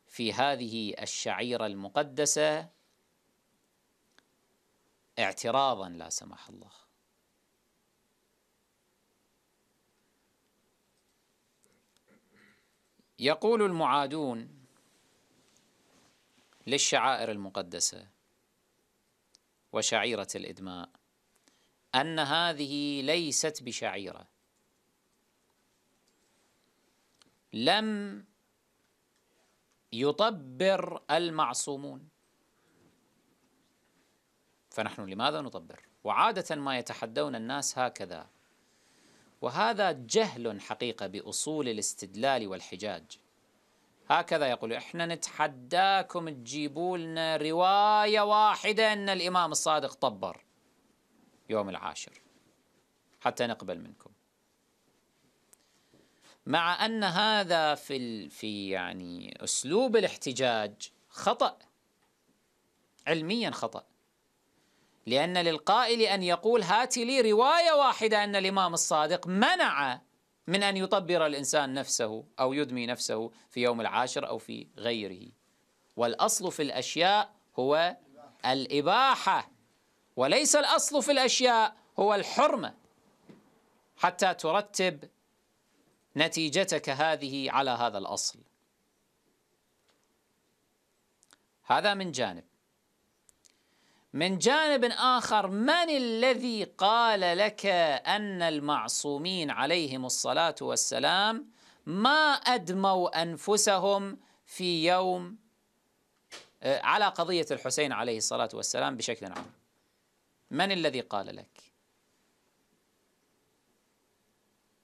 في هذه الشعيرة المقدسة اعتراضا لا سمح الله يقول المعادون للشعائر المقدسه وشعيره الادماء ان هذه ليست بشعيره لم يطبر المعصومون فنحن لماذا نطبر وعادة ما يتحدون الناس هكذا وهذا جهل حقيقة بأصول الاستدلال والحجاج هكذا يقول احنا نتحداكم تجيبوا لنا رواية واحدة أن الإمام الصادق طبر يوم العاشر حتى نقبل منكم مع أن هذا في ال... في يعني أسلوب الاحتجاج خطأ علميا خطأ لأن للقائل أن يقول هات لي رواية واحدة أن الإمام الصادق منع من أن يطبر الإنسان نفسه أو يدمي نفسه في يوم العاشر أو في غيره والأصل في الأشياء هو الإباحة وليس الأصل في الأشياء هو الحرمة حتى ترتب نتيجتك هذه على هذا الأصل هذا من جانب من جانب آخر من الذي قال لك أن المعصومين عليهم الصلاة والسلام ما أدموا أنفسهم في يوم آه، على قضية الحسين عليه الصلاة والسلام بشكل عام من الذي قال لك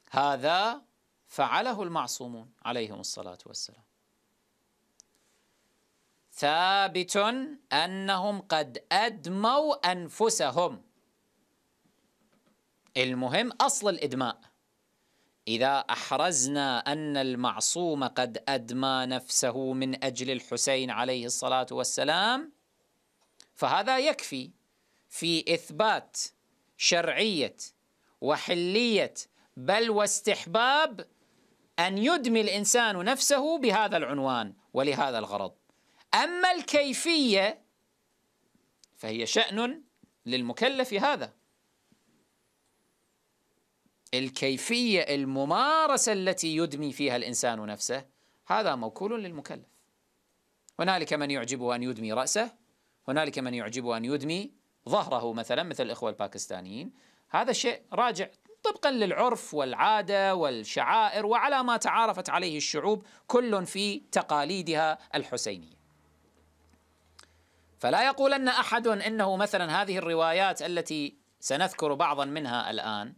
هذا فعله المعصومون عليهم الصلاة والسلام ثابت أنهم قد أدموا أنفسهم المهم أصل الإدماء إذا أحرزنا أن المعصوم قد أدمى نفسه من أجل الحسين عليه الصلاة والسلام فهذا يكفي في إثبات شرعية وحلية بل واستحباب أن يدمي الإنسان نفسه بهذا العنوان ولهذا الغرض أما الكيفية فهي شأن للمكلف هذا الكيفية الممارسة التي يدمي فيها الإنسان نفسه هذا موكول للمكلف هنالك من يعجبه أن يدمي رأسه هنالك من يعجبه أن يدمي ظهره مثلا مثل الإخوة الباكستانيين هذا شيء راجع طبقا للعرف والعادة والشعائر وعلى ما تعارفت عليه الشعوب كل في تقاليدها الحسينية فلا يقولن احد انه مثلا هذه الروايات التي سنذكر بعضا منها الان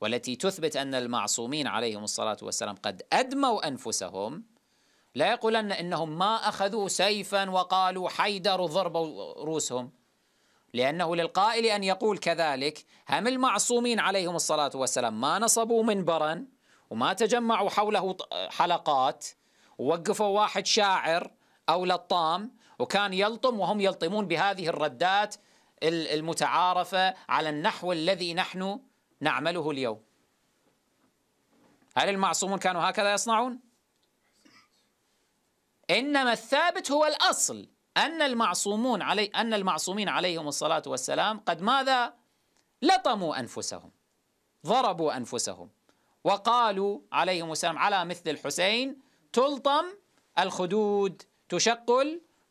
والتي تثبت ان المعصومين عليهم الصلاه والسلام قد ادموا انفسهم لا يقولن انهم ما اخذوا سيفا وقالوا حيدر ضربوا رؤوسهم لانه للقائل ان يقول كذلك هم المعصومين عليهم الصلاه والسلام ما نصبوا منبرا وما تجمعوا حوله حلقات ووقفوا واحد شاعر او لطام وكان يلطم وهم يلطمون بهذه الردات المتعارفة على النحو الذي نحن نعمله اليوم هل المعصومون كانوا هكذا يصنعون؟ إنما الثابت هو الأصل أن المعصومون علي أن المعصومين عليهم الصلاة والسلام قد ماذا؟ لطموا أنفسهم ضربوا أنفسهم وقالوا عليهم السلام على مثل الحسين تلطم الخدود تشق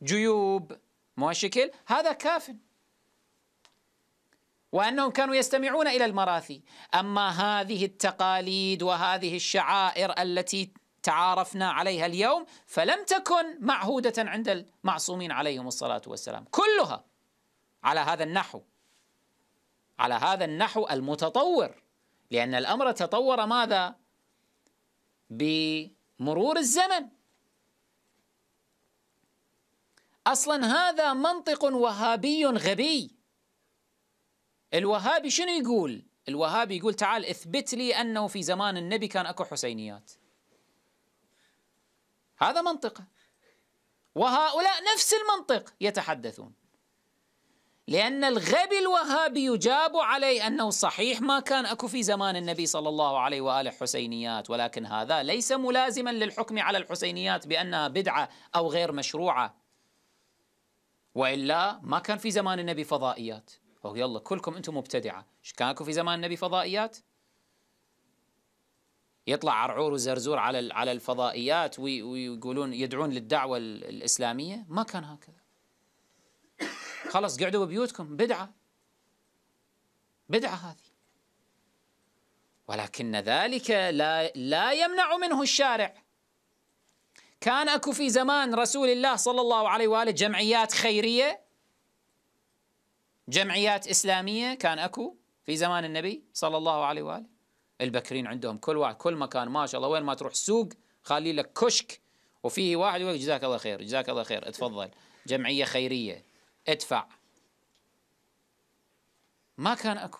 جيوب شكل هذا كاف وأنهم كانوا يستمعون إلى المراثي أما هذه التقاليد وهذه الشعائر التي تعارفنا عليها اليوم فلم تكن معهودة عند المعصومين عليهم الصلاة والسلام كلها على هذا النحو على هذا النحو المتطور لأن الأمر تطور ماذا؟ بمرور الزمن اصلا هذا منطق وهابي غبي الوهابي شنو يقول الوهابي يقول تعال اثبت لي انه في زمان النبي كان اكو حسينيات هذا منطقه وهؤلاء نفس المنطق يتحدثون لأن الغبي الوهابي يجاب عليه أنه صحيح ما كان أكو في زمان النبي صلى الله عليه وآله حسينيات ولكن هذا ليس ملازما للحكم على الحسينيات بأنها بدعة أو غير مشروعة والا ما كان في زمان النبي فضائيات أو يلا كلكم انتم مبتدعه ايش كان اكو في زمان النبي فضائيات يطلع عرعور وزرزور على على الفضائيات ويقولون يدعون للدعوه الاسلاميه ما كان هكذا خلص قعدوا ببيوتكم بدعه بدعه هذه ولكن ذلك لا لا يمنع منه الشارع كان اكو في زمان رسول الله صلى الله عليه واله جمعيات خيريه جمعيات اسلاميه كان اكو في زمان النبي صلى الله عليه واله البكرين عندهم كل واحد كل مكان ما شاء الله وين ما تروح سوق خالي لك كشك وفيه واحد يقول جزاك الله خير جزاك الله خير اتفضل جمعيه خيريه ادفع ما كان اكو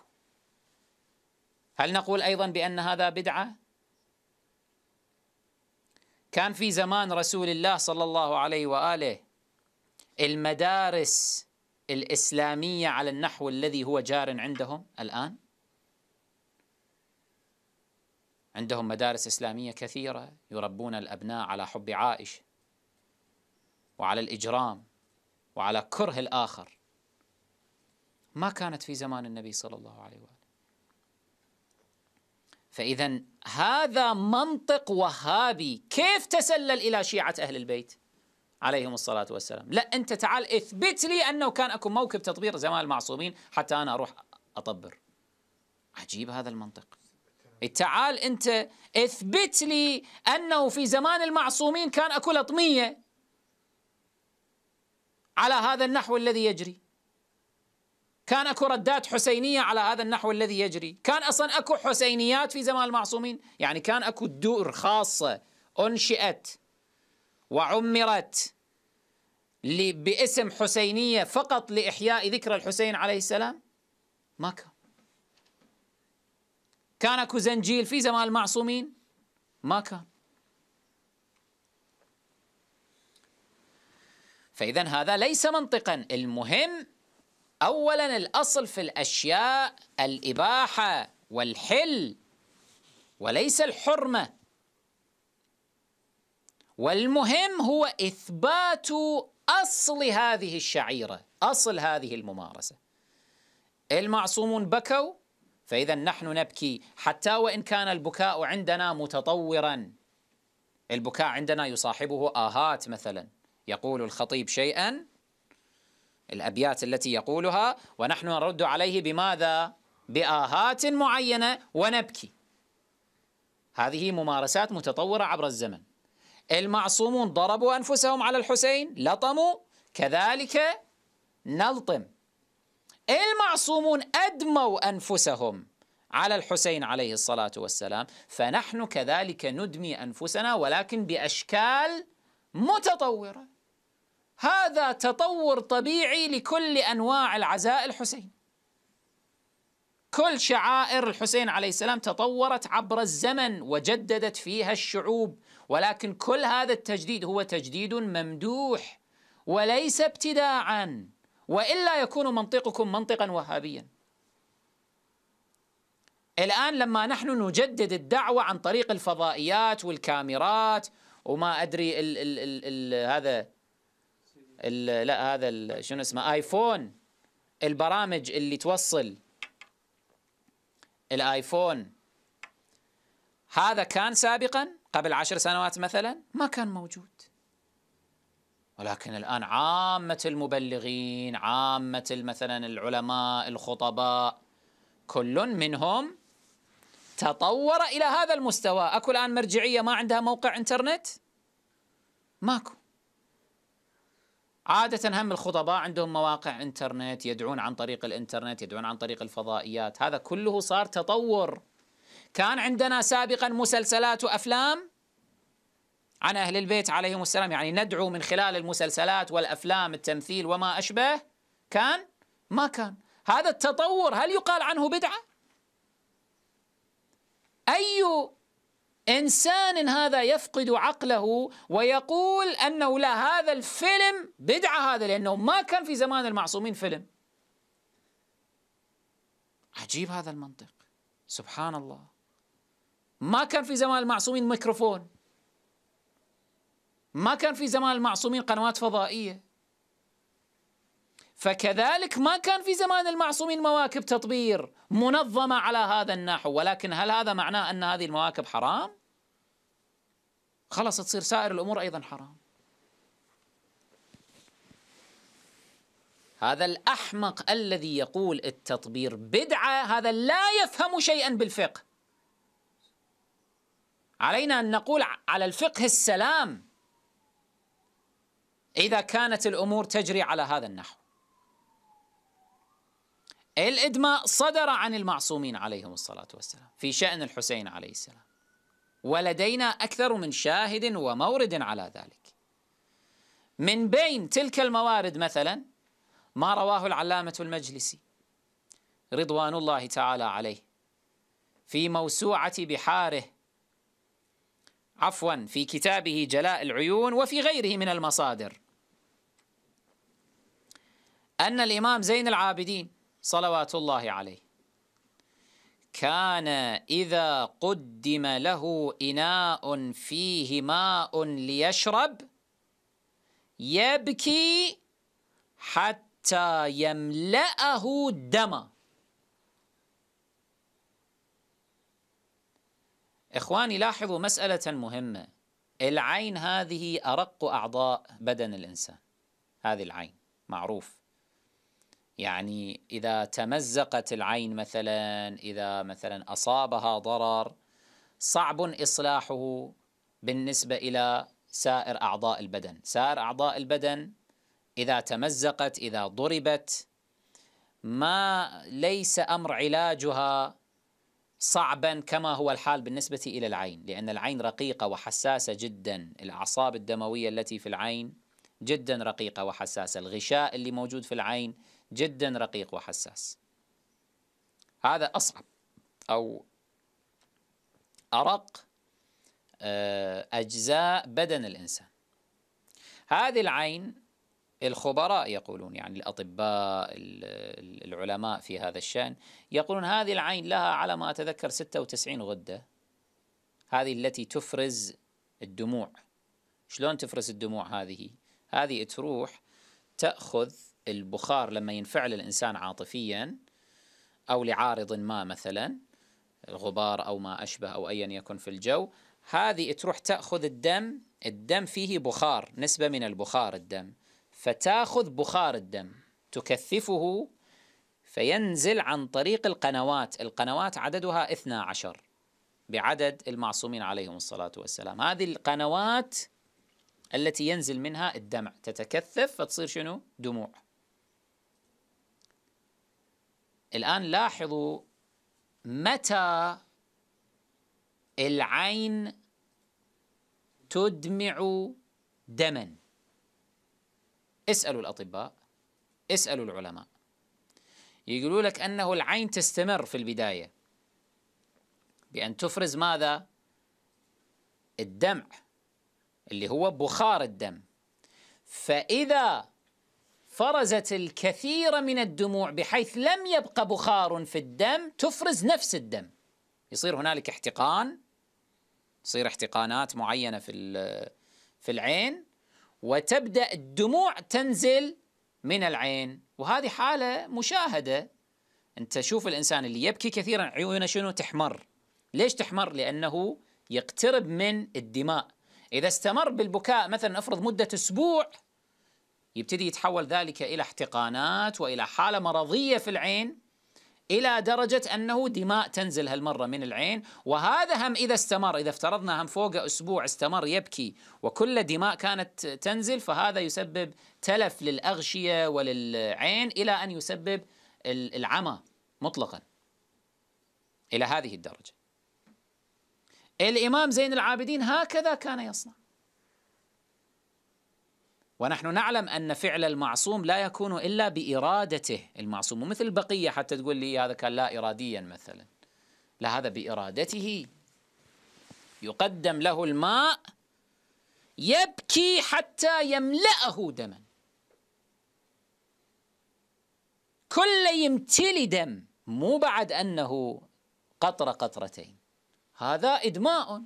هل نقول ايضا بان هذا بدعه كان في زمان رسول الله صلى الله عليه واله المدارس الاسلاميه على النحو الذي هو جار عندهم الان عندهم مدارس اسلاميه كثيره يربون الابناء على حب عائشه وعلى الاجرام وعلى كره الاخر ما كانت في زمان النبي صلى الله عليه واله فإذا هذا منطق وهابي كيف تسلل إلى شيعة أهل البيت عليهم الصلاة والسلام لا أنت تعال اثبت لي أنه كان أكو موكب تطبير زمان المعصومين حتى أنا أروح أطبر عجيب هذا المنطق تعال أنت اثبت لي أنه في زمان المعصومين كان أكو لطمية على هذا النحو الذي يجري كان اكو ردات حسينيه على هذا النحو الذي يجري، كان اصلا اكو حسينيات في زمان المعصومين، يعني كان اكو دور خاصه انشئت وعمرت باسم حسينيه فقط لاحياء ذكرى الحسين عليه السلام؟ ما كان. كان اكو زنجيل في زمان المعصومين؟ ما كان. فاذا هذا ليس منطقا، المهم أولا الأصل في الأشياء الإباحة والحل وليس الحرمة والمهم هو إثبات أصل هذه الشعيرة أصل هذه الممارسة المعصومون بكوا فإذا نحن نبكي حتى وإن كان البكاء عندنا متطورا البكاء عندنا يصاحبه آهات مثلا يقول الخطيب شيئا الأبيات التي يقولها ونحن نرد عليه بماذا؟ بآهات معينة ونبكي هذه ممارسات متطورة عبر الزمن المعصومون ضربوا أنفسهم على الحسين لطموا كذلك نلطم المعصومون أدموا أنفسهم على الحسين عليه الصلاة والسلام فنحن كذلك ندمي أنفسنا ولكن بأشكال متطورة هذا تطور طبيعي لكل انواع العزاء الحسين كل شعائر الحسين عليه السلام تطورت عبر الزمن وجددت فيها الشعوب ولكن كل هذا التجديد هو تجديد ممدوح وليس ابتداعا والا يكون منطقكم منطقا وهابيا الان لما نحن نجدد الدعوه عن طريق الفضائيات والكاميرات وما ادري الـ ال ال ال هذا لا هذا شنو اسمه ايفون البرامج اللي توصل الايفون هذا كان سابقا قبل عشر سنوات مثلا ما كان موجود ولكن الآن عامة المبلغين عامة مثلا العلماء الخطباء كل منهم تطور إلى هذا المستوى أكو الآن مرجعية ما عندها موقع إنترنت ماكو عادة هم الخطباء عندهم مواقع انترنت يدعون عن طريق الانترنت يدعون عن طريق الفضائيات هذا كله صار تطور كان عندنا سابقا مسلسلات وأفلام عن أهل البيت عليهم السلام يعني ندعو من خلال المسلسلات والأفلام التمثيل وما أشبه كان ما كان هذا التطور هل يقال عنه بدعة؟ أي إنسان هذا يفقد عقله ويقول أنه لا هذا الفيلم بدعة هذا لأنه ما كان في زمان المعصومين فيلم عجيب هذا المنطق سبحان الله ما كان في زمان المعصومين ميكروفون ما كان في زمان المعصومين قنوات فضائية فكذلك ما كان في زمان المعصومين مواكب تطبير منظمة على هذا النحو ولكن هل هذا معناه أن هذه المواكب حرام؟ خلص تصير سائر الامور ايضا حرام هذا الاحمق الذي يقول التطبير بدعه هذا لا يفهم شيئا بالفقه علينا ان نقول على الفقه السلام اذا كانت الامور تجري على هذا النحو الادماء صدر عن المعصومين عليهم الصلاه والسلام في شان الحسين عليه السلام ولدينا أكثر من شاهد ومورد على ذلك من بين تلك الموارد مثلا ما رواه العلامة المجلسي رضوان الله تعالى عليه في موسوعة بحاره عفوا في كتابه جلاء العيون وفي غيره من المصادر أن الإمام زين العابدين صلوات الله عليه كان إذا قدم له إناء فيه ماء ليشرب يبكي حتى يملأه دما إخواني لاحظوا مسألة مهمة العين هذه أرق أعضاء بدن الإنسان هذه العين معروف يعني إذا تمزقت العين مثلا إذا مثلا أصابها ضرر صعب إصلاحه بالنسبة إلى سائر أعضاء البدن سائر أعضاء البدن إذا تمزقت إذا ضربت ما ليس أمر علاجها صعبا كما هو الحال بالنسبة إلى العين لأن العين رقيقة وحساسة جدا الأعصاب الدموية التي في العين جدا رقيقة وحساسة الغشاء اللي موجود في العين جدا رقيق وحساس هذا أصعب أو أرق آه، أجزاء بدن الإنسان هذه العين الخبراء يقولون يعني الأطباء العلماء في هذا الشأن يقولون هذه العين لها على ما أتذكر 96 غدة هذه التي تفرز الدموع شلون تفرز الدموع هذه؟ هذه تروح تأخذ البخار لما ينفعل الإنسان عاطفيا أو لعارض ما مثلا الغبار أو ما أشبه أو أيا يكن في الجو هذه تروح تأخذ الدم الدم فيه بخار نسبة من البخار الدم فتاخذ بخار الدم تكثفه فينزل عن طريق القنوات القنوات عددها 12 بعدد المعصومين عليهم الصلاة والسلام هذه القنوات التي ينزل منها الدمع تتكثف فتصير شنو دموع الآن لاحظوا متى العين تدمع دما اسألوا الأطباء اسألوا العلماء يقولوا لك أنه العين تستمر في البداية بأن تفرز ماذا؟ الدمع اللي هو بخار الدم فإذا فرزت الكثير من الدموع بحيث لم يبقى بخار في الدم تفرز نفس الدم يصير هنالك احتقان تصير احتقانات معينة في في العين وتبدأ الدموع تنزل من العين وهذه حالة مشاهدة أنت تشوف الإنسان اللي يبكي كثيرا عيونه شنو تحمر ليش تحمر لأنه يقترب من الدماء إذا استمر بالبكاء مثلا أفرض مدة أسبوع يبتدي يتحول ذلك الى احتقانات والى حاله مرضيه في العين الى درجه انه دماء تنزل هالمره من العين وهذا هم اذا استمر اذا افترضنا هم فوق اسبوع استمر يبكي وكل دماء كانت تنزل فهذا يسبب تلف للاغشيه وللعين الى ان يسبب العمى مطلقا الى هذه الدرجه الامام زين العابدين هكذا كان يصنع ونحن نعلم أن فعل المعصوم لا يكون إلا بإرادته المعصوم ومثل البقية حتى تقول لي هذا كان لا إراديا مثلا لا هذا بإرادته يقدم له الماء يبكي حتى يملأه دما كل يمتلي دم مو بعد أنه قطرة قطرتين هذا إدماء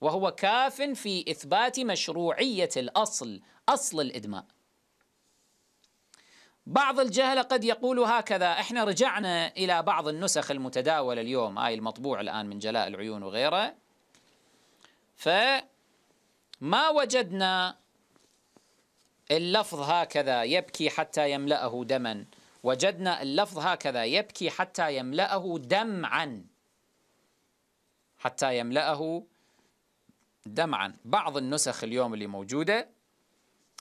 وهو كاف في إثبات مشروعية الأصل أصل الإدماء بعض الجهلة قد يقول هكذا احنا رجعنا إلى بعض النسخ المتداولة اليوم هاي المطبوع الآن من جلاء العيون وغيره فما وجدنا اللفظ هكذا يبكي حتى يملأه دما وجدنا اللفظ هكذا يبكي حتى يملأه دمعا حتى يملأه دمعا بعض النسخ اليوم اللي موجودة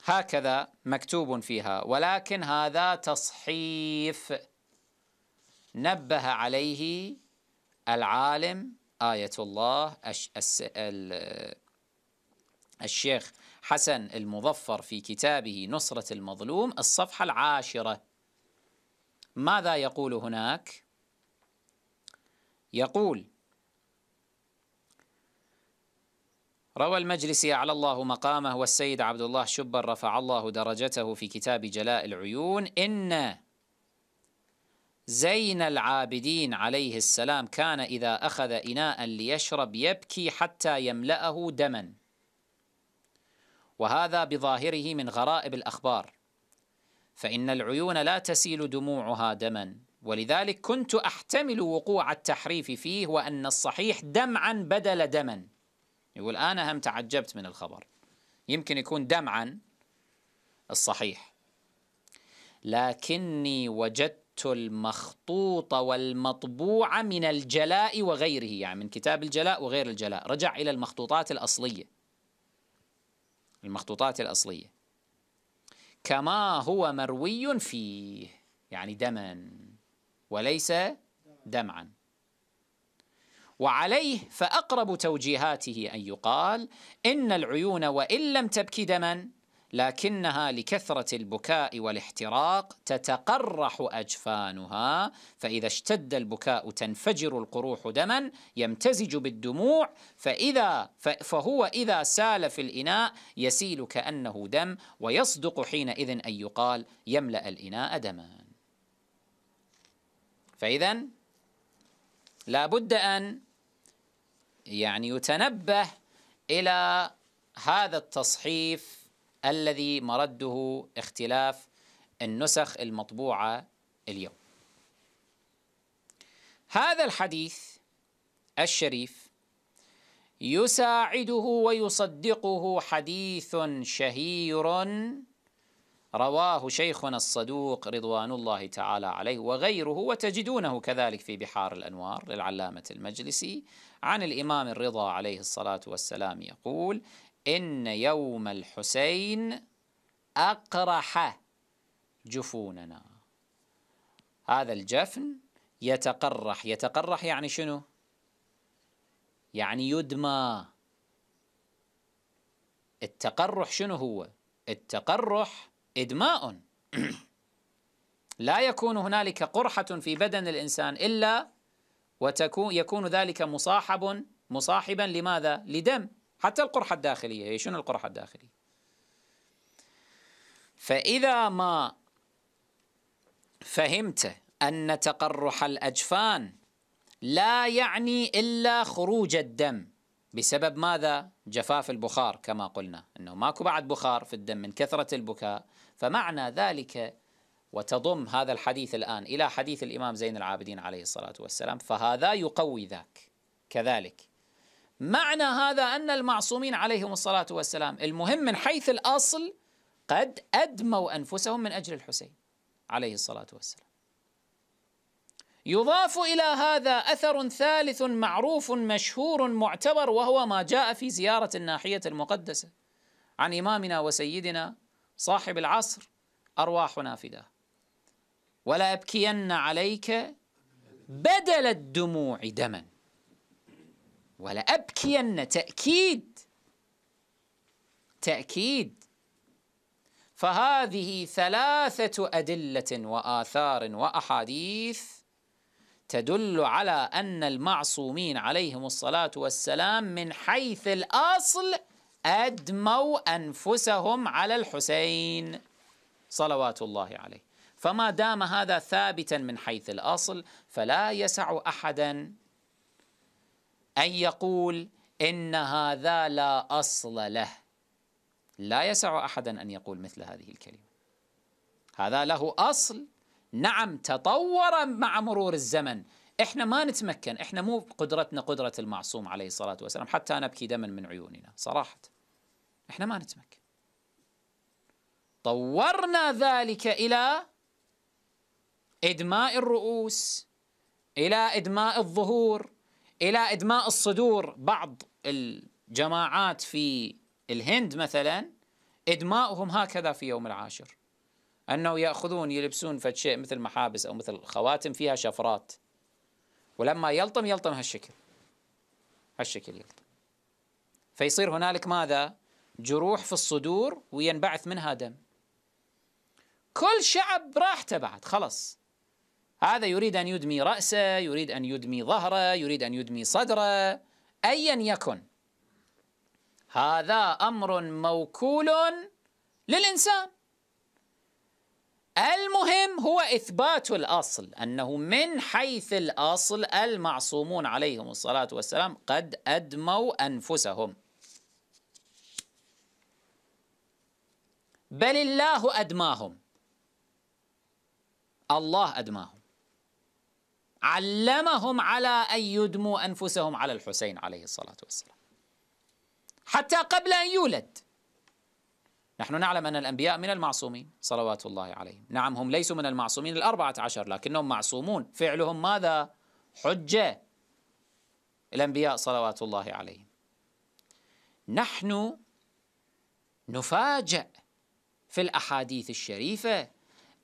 هكذا مكتوب فيها ولكن هذا تصحيف نبه عليه العالم آية الله الشيخ حسن المظفر في كتابه نصرة المظلوم الصفحة العاشرة ماذا يقول هناك؟ يقول روى المجلسي أعلى الله مقامه والسيد عبد الله شبر رفع الله درجته في كتاب جلاء العيون إن زين العابدين عليه السلام كان إذا أخذ إناء ليشرب يبكي حتى يملأه دما وهذا بظاهره من غرائب الأخبار فإن العيون لا تسيل دموعها دما ولذلك كنت أحتمل وقوع التحريف فيه وأن الصحيح دمعا بدل دما يقول أنا هم تعجبت من الخبر يمكن يكون دمعا الصحيح لكني وجدت المخطوط والمطبوع من الجلاء وغيره يعني من كتاب الجلاء وغير الجلاء رجع إلى المخطوطات الأصلية المخطوطات الأصلية كما هو مروي فيه يعني دما وليس دمعا وعليه فأقرب توجيهاته أن يقال إن العيون وإن لم تبكي دما لكنها لكثرة البكاء والاحتراق تتقرح أجفانها فإذا اشتد البكاء تنفجر القروح دما يمتزج بالدموع فإذا فهو إذا سال في الإناء يسيل كأنه دم ويصدق حينئذ أن يقال يملأ الإناء دما فإذا لابد أن يعني يتنبه إلى هذا التصحيف الذي مرده اختلاف النسخ المطبوعة اليوم هذا الحديث الشريف يساعده ويصدقه حديث شهير رواه شيخنا الصدوق رضوان الله تعالى عليه وغيره وتجدونه كذلك في بحار الأنوار للعلامة المجلسي عن الإمام الرضا عليه الصلاة والسلام يقول إن يوم الحسين أقرح جفوننا هذا الجفن يتقرح يتقرح يعني شنو؟ يعني يدمى التقرح شنو هو؟ التقرح إدماء [CLEARS THROAT] لا يكون هنالك قرحة في بدن الإنسان إلا وتكون يكون ذلك مصاحب مصاحبا لماذا؟ لدم حتى القرحة الداخلية هي إيه، شنو القرحة الداخلية؟ فإذا ما فهمت أن تقرح الأجفان لا يعني إلا خروج الدم بسبب ماذا؟ جفاف البخار كما قلنا أنه ماكو بعد بخار في الدم من كثرة البكاء فمعنى ذلك وتضم هذا الحديث الآن إلى حديث الإمام زين العابدين عليه الصلاة والسلام فهذا يقوي ذاك كذلك معنى هذا أن المعصومين عليهم الصلاة والسلام المهم من حيث الأصل قد أدموا أنفسهم من أجل الحسين عليه الصلاة والسلام يضاف إلى هذا أثر ثالث معروف مشهور معتبر وهو ما جاء في زيارة الناحية المقدسة عن إمامنا وسيدنا صاحب العصر أرواح نافدة ولا أبكين عليك بدل الدموع دما ولا أبكين تأكيد تأكيد فهذه ثلاثة أدلة وآثار وأحاديث تدل على أن المعصومين عليهم الصلاة والسلام من حيث الأصل أدموا أنفسهم على الحسين صلوات الله عليه فما دام هذا ثابتا من حيث الأصل فلا يسع أحدا أن يقول إن هذا لا أصل له لا يسع أحدا أن يقول مثل هذه الكلمة هذا له أصل نعم تطور مع مرور الزمن احنا ما نتمكن احنا مو قدرتنا قدرة المعصوم عليه الصلاة والسلام حتى نبكي دما من عيوننا صراحة احنا ما نتمكن طورنا ذلك الى ادماء الرؤوس الى ادماء الظهور الى ادماء الصدور بعض الجماعات في الهند مثلا ادماؤهم هكذا في يوم العاشر انه ياخذون يلبسون فد شيء مثل محابس او مثل خواتم فيها شفرات ولما يلطم يلطم هالشكل هالشكل يلطم فيصير هنالك ماذا؟ جروح في الصدور وينبعث منها دم كل شعب راحته بعد خلص هذا يريد أن يدمي رأسه يريد أن يدمي ظهره يريد أن يدمي صدره أيا يكن هذا أمر موكول للإنسان المهم هو إثبات الأصل أنه من حيث الأصل المعصومون عليهم الصلاة والسلام قد أدموا أنفسهم بل الله أدماهم الله أدماهم علمهم على أن يدموا أنفسهم على الحسين عليه الصلاة والسلام حتى قبل أن يولد نحن نعلم أن الأنبياء من المعصومين صلوات الله عليهم نعم هم ليسوا من المعصومين الأربعة عشر لكنهم معصومون فعلهم ماذا؟ حجة الأنبياء صلوات الله عليهم نحن نفاجأ في الأحاديث الشريفة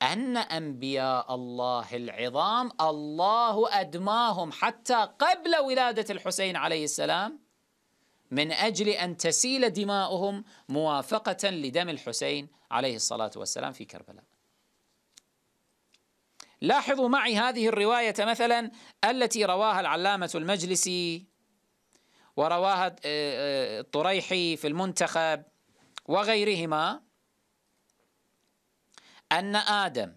أن أنبياء الله العظام الله أدماهم حتى قبل ولادة الحسين عليه السلام من أجل أن تسيل دماؤهم موافقة لدم الحسين عليه الصلاة والسلام في كربلاء لاحظوا معي هذه الرواية مثلا التي رواها العلامة المجلسي ورواها آه، آه، الطريحي في المنتخب وغيرهما أن آدم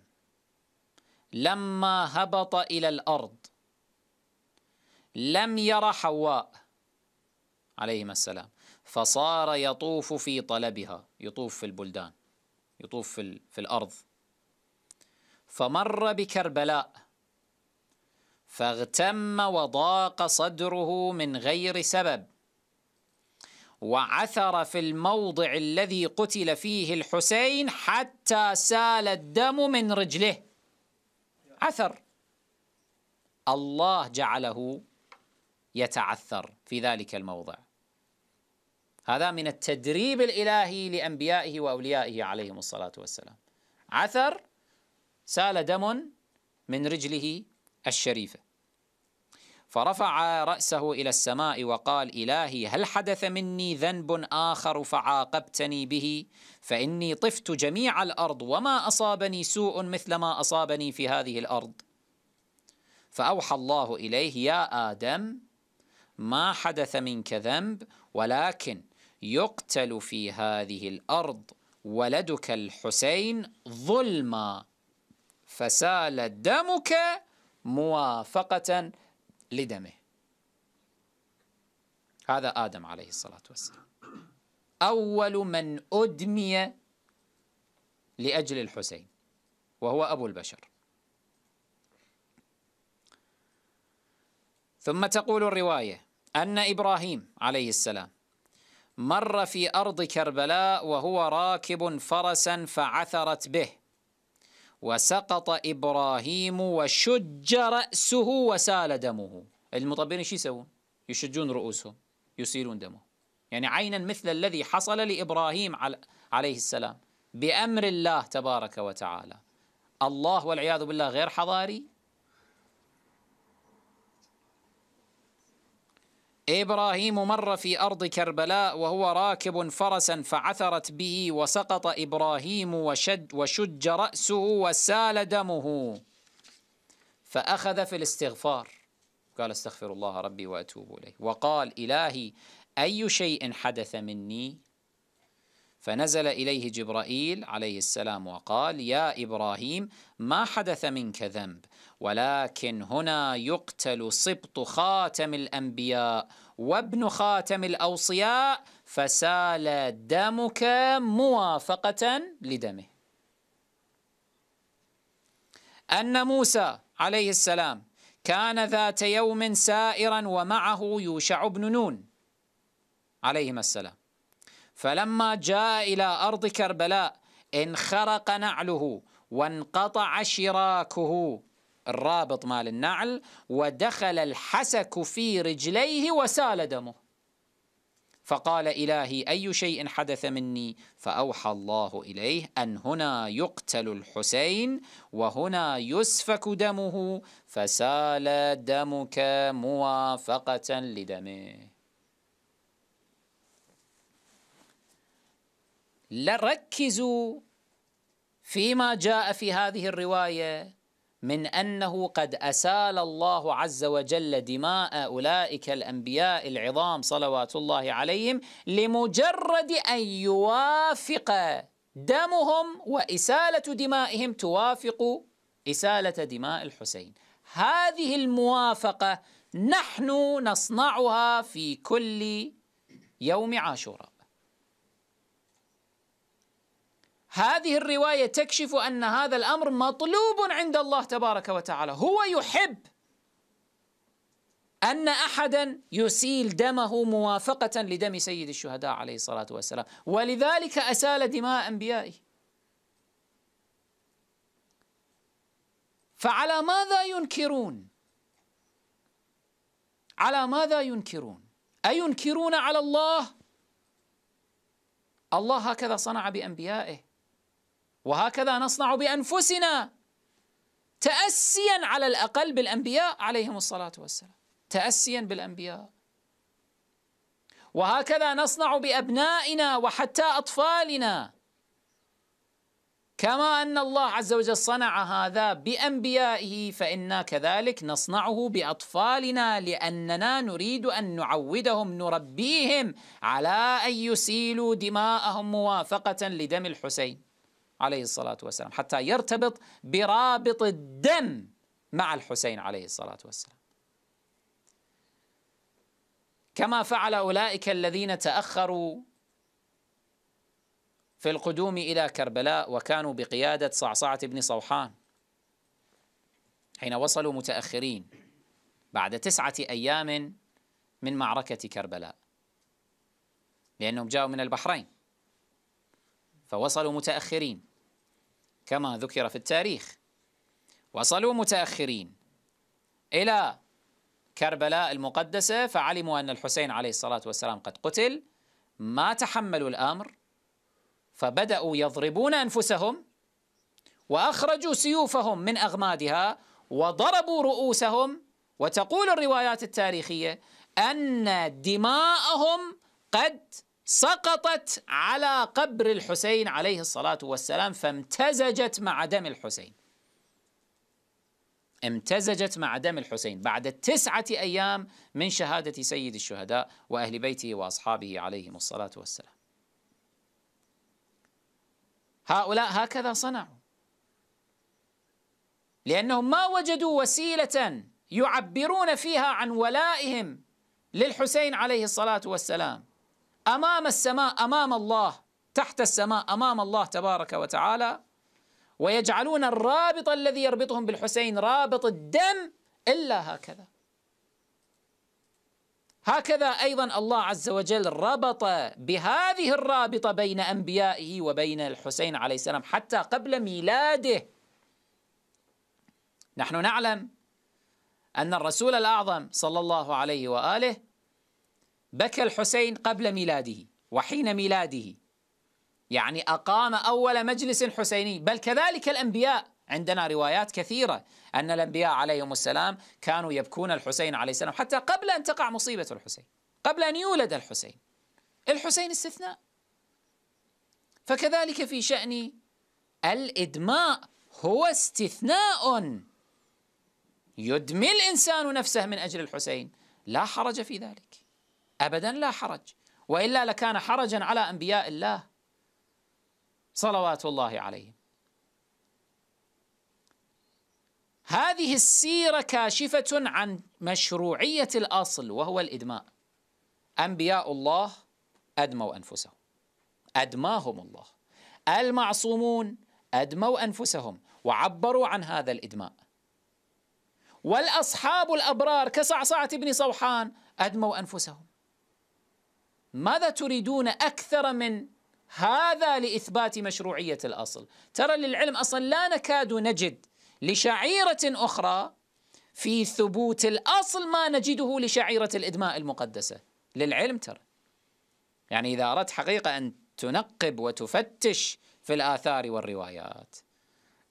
لما هبط إلى الأرض لم ير حواء عليهما السلام فصار يطوف في طلبها يطوف في البلدان يطوف في, في الأرض فمر بكربلاء فاغتم وضاق صدره من غير سبب وعثر في الموضع الذي قتل فيه الحسين حتى سال الدم من رجله عثر الله جعله يتعثر في ذلك الموضع هذا من التدريب الإلهي لأنبيائه وأوليائه عليهم الصلاة والسلام عثر سال دم من رجله الشريفة فرفع رأسه إلى السماء وقال إلهي هل حدث مني ذنب آخر فعاقبتني به فإني طفت جميع الأرض وما أصابني سوء مثل ما أصابني في هذه الأرض فأوحى الله إليه يا آدم ما حدث منك ذنب ولكن يقتل في هذه الأرض ولدك الحسين ظلما فسال دمك موافقة لدمه هذا آدم عليه الصلاة والسلام أول من أدمي لأجل الحسين وهو أبو البشر ثم تقول الرواية أن إبراهيم عليه السلام مر في أرض كربلاء وهو راكب فرسا فعثرت به وسقط إبراهيم وشج رأسه وسال دمه المطبلين شو يسوون يشجون رؤوسهم يسيلون دمه يعني عينا مثل الذي حصل لإبراهيم عليه السلام بأمر الله تبارك وتعالى الله والعياذ بالله غير حضاري إبراهيم مر في أرض كربلاء وهو راكب فرسا فعثرت به وسقط إبراهيم وشد وشج رأسه وسال دمه فأخذ في الاستغفار قال استغفر الله ربي وأتوب إليه وقال إلهي أي شيء حدث مني فنزل إليه جبرائيل عليه السلام وقال يا إبراهيم ما حدث منك ذنب ولكن هنا يقتل سبط خاتم الانبياء وابن خاتم الاوصياء فسال دمك موافقه لدمه ان موسى عليه السلام كان ذات يوم سائرا ومعه يوشع بن نون عليهما السلام فلما جاء الى ارض كربلاء انخرق نعله وانقطع شراكه الرابط مال النعل ودخل الحسك في رجليه وسال دمه فقال إلهي أي شيء حدث مني فأوحى الله إليه أن هنا يقتل الحسين وهنا يسفك دمه فسال دمك موافقة لدمه ركزوا فيما جاء في هذه الرواية من أنه قد أسال الله عز وجل دماء أولئك الأنبياء العظام صلوات الله عليهم لمجرد أن يوافق دمهم وإسالة دمائهم توافق إسالة دماء الحسين هذه الموافقة نحن نصنعها في كل يوم عاشوراء هذه الروايه تكشف ان هذا الامر مطلوب عند الله تبارك وتعالى هو يحب ان احدا يسيل دمه موافقه لدم سيد الشهداء عليه الصلاه والسلام ولذلك اسال دماء انبيائه فعلى ماذا ينكرون على ماذا ينكرون اينكرون على الله الله هكذا صنع بانبيائه وهكذا نصنع بانفسنا تاسيا على الاقل بالانبياء عليهم الصلاه والسلام تاسيا بالانبياء وهكذا نصنع بابنائنا وحتى اطفالنا كما ان الله عز وجل صنع هذا بانبيائه فانا كذلك نصنعه باطفالنا لاننا نريد ان نعودهم نربيهم على ان يسيلوا دماءهم موافقه لدم الحسين عليه الصلاة والسلام حتى يرتبط برابط الدم مع الحسين عليه الصلاة والسلام كما فعل أولئك الذين تأخروا في القدوم إلى كربلاء وكانوا بقيادة صعصعة بن صوحان حين وصلوا متأخرين بعد تسعة أيام من معركة كربلاء لأنهم جاءوا من البحرين فوصلوا متأخرين كما ذكر في التاريخ وصلوا متأخرين إلى كربلاء المقدسة فعلموا أن الحسين عليه الصلاة والسلام قد قتل ما تحملوا الأمر فبدأوا يضربون أنفسهم وأخرجوا سيوفهم من أغمادها وضربوا رؤوسهم وتقول الروايات التاريخية أن دماءهم قد سقطت على قبر الحسين عليه الصلاة والسلام فامتزجت مع دم الحسين امتزجت مع دم الحسين بعد تسعة أيام من شهادة سيد الشهداء وأهل بيته وأصحابه عليهم الصلاة والسلام هؤلاء هكذا صنعوا لأنهم ما وجدوا وسيلة يعبرون فيها عن ولائهم للحسين عليه الصلاة والسلام امام السماء امام الله تحت السماء امام الله تبارك وتعالى ويجعلون الرابط الذي يربطهم بالحسين رابط الدم الا هكذا هكذا ايضا الله عز وجل ربط بهذه الرابطه بين انبيائه وبين الحسين عليه السلام حتى قبل ميلاده نحن نعلم ان الرسول الاعظم صلى الله عليه واله بكى الحسين قبل ميلاده وحين ميلاده يعني أقام أول مجلس حسيني بل كذلك الأنبياء عندنا روايات كثيرة أن الأنبياء عليهم السلام كانوا يبكون الحسين عليه السلام حتى قبل أن تقع مصيبة الحسين قبل أن يولد الحسين الحسين استثناء فكذلك في شأن الإدماء هو استثناء يدمي الإنسان نفسه من أجل الحسين لا حرج في ذلك ابدا لا حرج والا لكان حرجا على انبياء الله صلوات الله عليهم هذه السيره كاشفه عن مشروعيه الاصل وهو الادماء انبياء الله ادموا انفسهم ادماهم الله المعصومون ادموا انفسهم وعبروا عن هذا الادماء والاصحاب الابرار كصعصعه بن صوحان ادموا انفسهم ماذا تريدون اكثر من هذا لاثبات مشروعيه الاصل ترى للعلم اصلا لا نكاد نجد لشعيره اخرى في ثبوت الاصل ما نجده لشعيره الادماء المقدسه للعلم ترى يعني اذا اردت حقيقه ان تنقب وتفتش في الاثار والروايات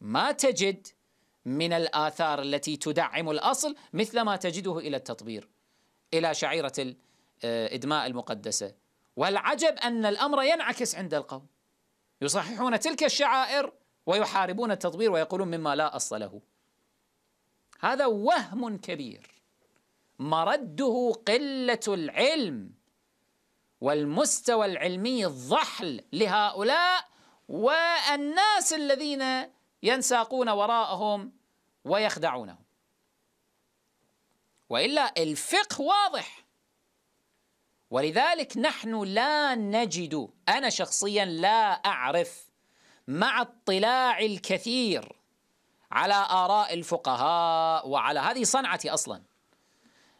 ما تجد من الآثار التي تدعم الأصل مثل ما تجده إلى التطبير إلى شعيرة آه، إدماء المقدسة والعجب أن الأمر ينعكس عند القوم يصححون تلك الشعائر ويحاربون التطبير ويقولون مما لا أصل له هذا وهم كبير مرده قلة العلم والمستوى العلمي الضحل لهؤلاء والناس الذين ينساقون وراءهم ويخدعونهم والا الفقه واضح ولذلك نحن لا نجد أنا شخصيا لا أعرف مع اطلاع الكثير على آراء الفقهاء وعلى هذه صنعتي أصلا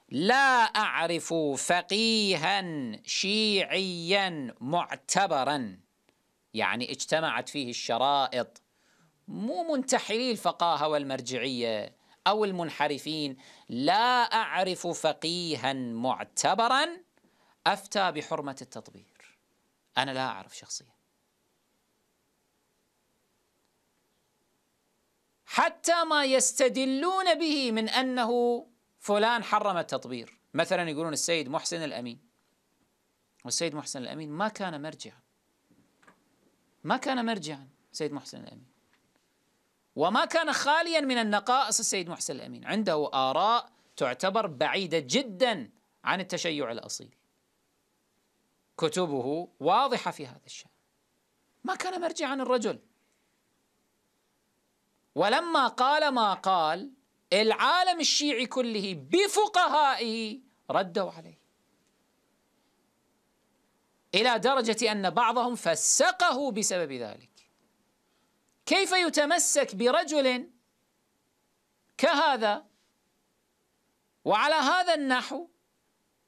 لا أعرف فقيها شيعيا معتبرا يعني اجتمعت فيه الشرائط مو منتحري الفقاهة والمرجعية أو المنحرفين لا أعرف فقيها معتبرا أفتى بحرمة التطبير أنا لا أعرف شخصيا حتى ما يستدلون به من أنه فلان حرم التطبير مثلا يقولون السيد محسن الأمين والسيد محسن الأمين ما كان مرجعا ما كان مرجعا سيد محسن الأمين وما كان خاليا من النقائص السيد محسن الأمين عنده آراء تعتبر بعيدة جدا عن التشيع الأصيل كتبه واضحه في هذا الشان ما كان مرجعا الرجل ولما قال ما قال العالم الشيعي كله بفقهائه ردوا عليه الى درجه ان بعضهم فسقه بسبب ذلك كيف يتمسك برجل كهذا وعلى هذا النحو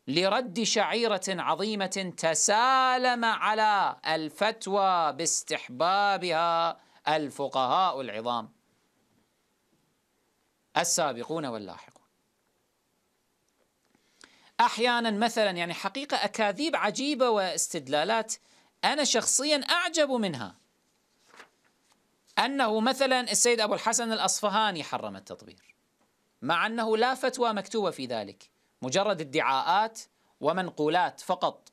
لرد شعيرة عظيمة تسالم على الفتوى باستحبابها الفقهاء العظام السابقون واللاحقون أحيانا مثلا يعني حقيقة أكاذيب عجيبة واستدلالات أنا شخصيا أعجب منها أنه مثلا السيد أبو الحسن الأصفهاني حرم التطبير مع أنه لا فتوى مكتوبة في ذلك مجرد ادعاءات ومنقولات فقط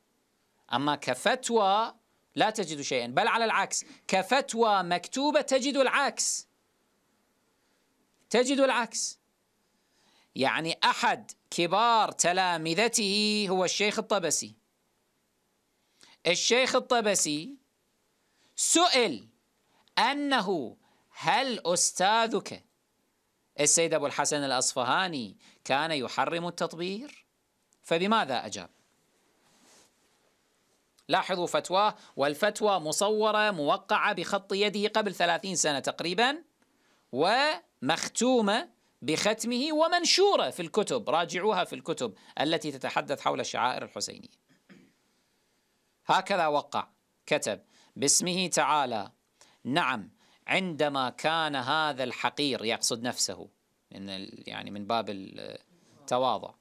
أما كفتوى لا تجد شيئا بل على العكس كفتوى مكتوبة تجد العكس تجد العكس يعني أحد كبار تلامذته هو الشيخ الطبسي الشيخ الطبسي سئل أنه هل أستاذك السيد أبو الحسن الأصفهاني كان يحرم التطبير فبماذا أجاب؟ لاحظوا فتواه والفتوى مصورة موقعة بخط يده قبل ثلاثين سنة تقريبا ومختومة بختمه ومنشورة في الكتب راجعوها في الكتب التي تتحدث حول الشعائر الحسينية هكذا وقع كتب باسمه تعالى نعم عندما كان هذا الحقير يقصد نفسه من يعني من باب التواضع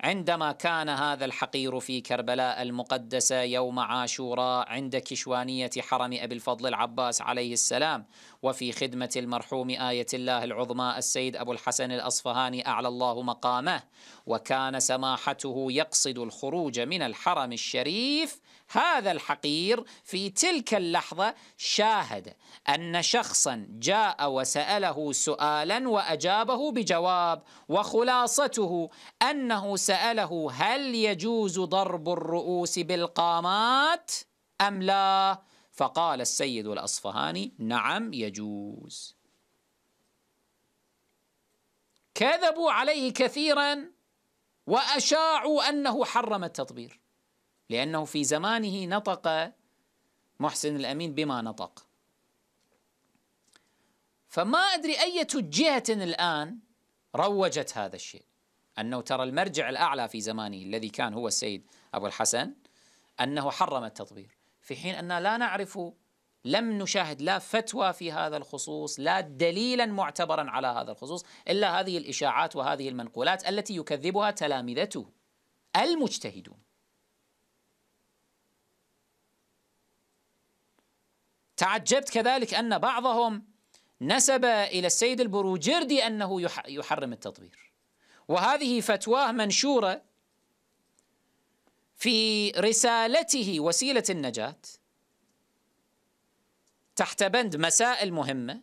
عندما كان هذا الحقير في كربلاء المقدسة يوم عاشوراء عند كشوانية حرم أبي الفضل العباس عليه السلام وفي خدمة المرحوم آية الله العظمى السيد أبو الحسن الأصفهاني أعلى الله مقامه وكان سماحته يقصد الخروج من الحرم الشريف هذا الحقير في تلك اللحظة شاهد أن شخصا جاء وسأله سؤالا وأجابه بجواب وخلاصته أنه سأله هل يجوز ضرب الرؤوس بالقامات أم لا؟ فقال السيد الأصفهاني نعم يجوز كذبوا عليه كثيرا وأشاعوا أنه حرم التطبير لأنه في زمانه نطق محسن الأمين بما نطق فما أدري أية جهة الآن روجت هذا الشيء أنه ترى المرجع الأعلى في زمانه الذي كان هو السيد أبو الحسن أنه حرم التطبير في حين أننا لا نعرف لم نشاهد لا فتوى في هذا الخصوص لا دليلا معتبرا على هذا الخصوص إلا هذه الإشاعات وهذه المنقولات التي يكذبها تلامذته المجتهدون تعجبت كذلك أن بعضهم نسب إلى السيد البروجردي أنه يحرم التطبير وهذه فتواه منشورة في رسالته وسيلة النجاة تحت بند مسائل مهمة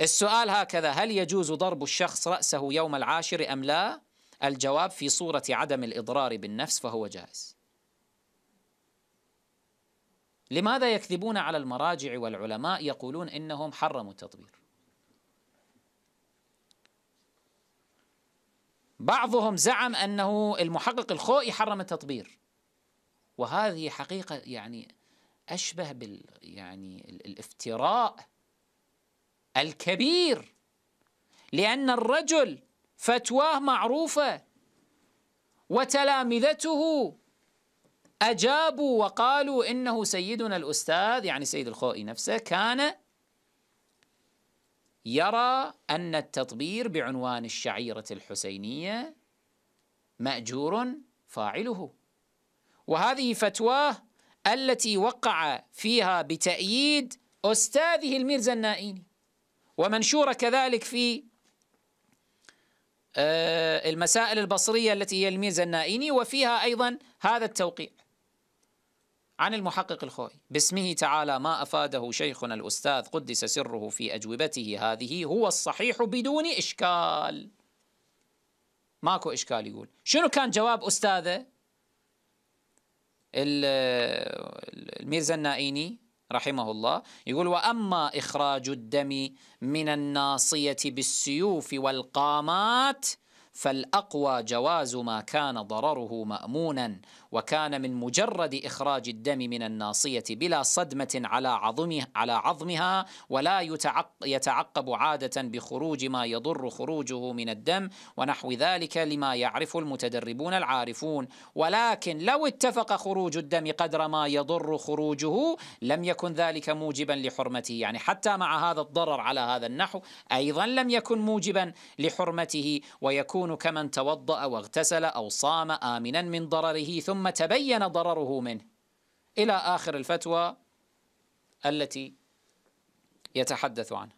السؤال هكذا هل يجوز ضرب الشخص رأسه يوم العاشر أم لا؟ الجواب في صورة عدم الإضرار بالنفس فهو جائز لماذا يكذبون على المراجع والعلماء يقولون انهم حرموا التطبير بعضهم زعم انه المحقق الخوئي حرم التطبير وهذه حقيقه يعني اشبه بال يعني الافتراء الكبير لان الرجل فتواه معروفه وتلامذته أجابوا وقالوا إنه سيدنا الأستاذ يعني سيد الخوئي نفسه كان يرى أن التطبير بعنوان الشعيرة الحسينية مأجور فاعله وهذه فتواه التي وقع فيها بتأييد أستاذه الميرزا النائيني ومنشورة كذلك في آه، المسائل البصرية التي هي الميرزا النائيني وفيها أيضا هذا التوقيع عن المحقق الخوئي باسمه تعالى ما أفاده شيخنا الأستاذ قدس سره في أجوبته هذه هو الصحيح بدون إشكال ماكو إشكال يقول شنو كان جواب أستاذه الميرزا النائيني رحمه الله يقول وأما إخراج الدم من الناصية بالسيوف والقامات فالأقوى جواز ما كان ضرره مأمونا وكان من مجرد إخراج الدم من الناصية بلا صدمة على عظمها, على عظمها ولا يتعقب عادة بخروج ما يضر خروجه من الدم ونحو ذلك لما يعرف المتدربون العارفون ولكن لو اتفق خروج الدم قدر ما يضر خروجه لم يكن ذلك موجبا لحرمته يعني حتى مع هذا الضرر على هذا النحو أيضا لم يكن موجبا لحرمته ويكون كمن توضأ واغتسل أو صام آمنا من ضرره ثم ثم تبين ضرره منه إلى آخر الفتوى التي يتحدث عنها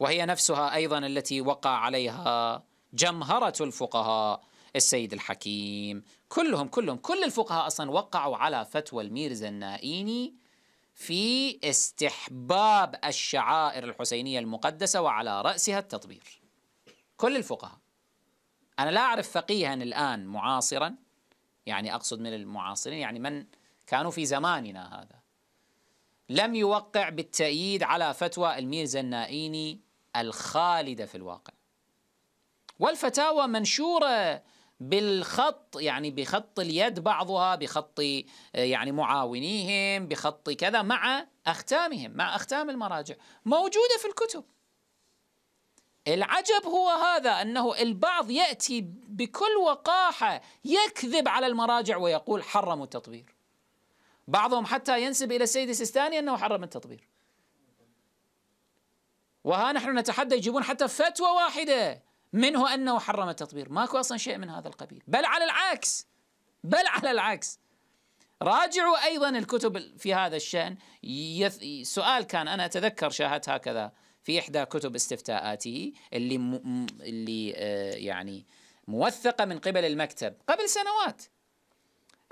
وهي نفسها أيضا التي وقع عليها جمهرة الفقهاء السيد الحكيم كلهم كلهم كل الفقهاء أصلا وقعوا على فتوى الميرزا النائيني في استحباب الشعائر الحسينية المقدسة وعلى رأسها التطبير كل الفقهاء أنا لا أعرف فقيها الآن معاصرا يعني أقصد من المعاصرين يعني من كانوا في زماننا هذا لم يوقع بالتأييد على فتوى الميرزا النائيني الخالدة في الواقع والفتاوى منشورة بالخط يعني بخط اليد بعضها بخط آه، يعني معاونيهم بخط كذا مع أختامهم مع أختام المراجع موجودة في الكتب العجب هو هذا انه البعض ياتي بكل وقاحه يكذب على المراجع ويقول حرموا التطبير. بعضهم حتى ينسب الى السيد السيستاني انه حرم التطبير. وها نحن نتحدى يجيبون حتى فتوى واحده منه انه حرم التطبير، ماكو اصلا شيء من هذا القبيل، بل على العكس بل على العكس. راجعوا ايضا الكتب في هذا الشان يث... سؤال كان انا اتذكر شاهدت هكذا في إحدى كتب استفتاءاته اللي م... اللي آه، يعني موثقة من قبل المكتب قبل سنوات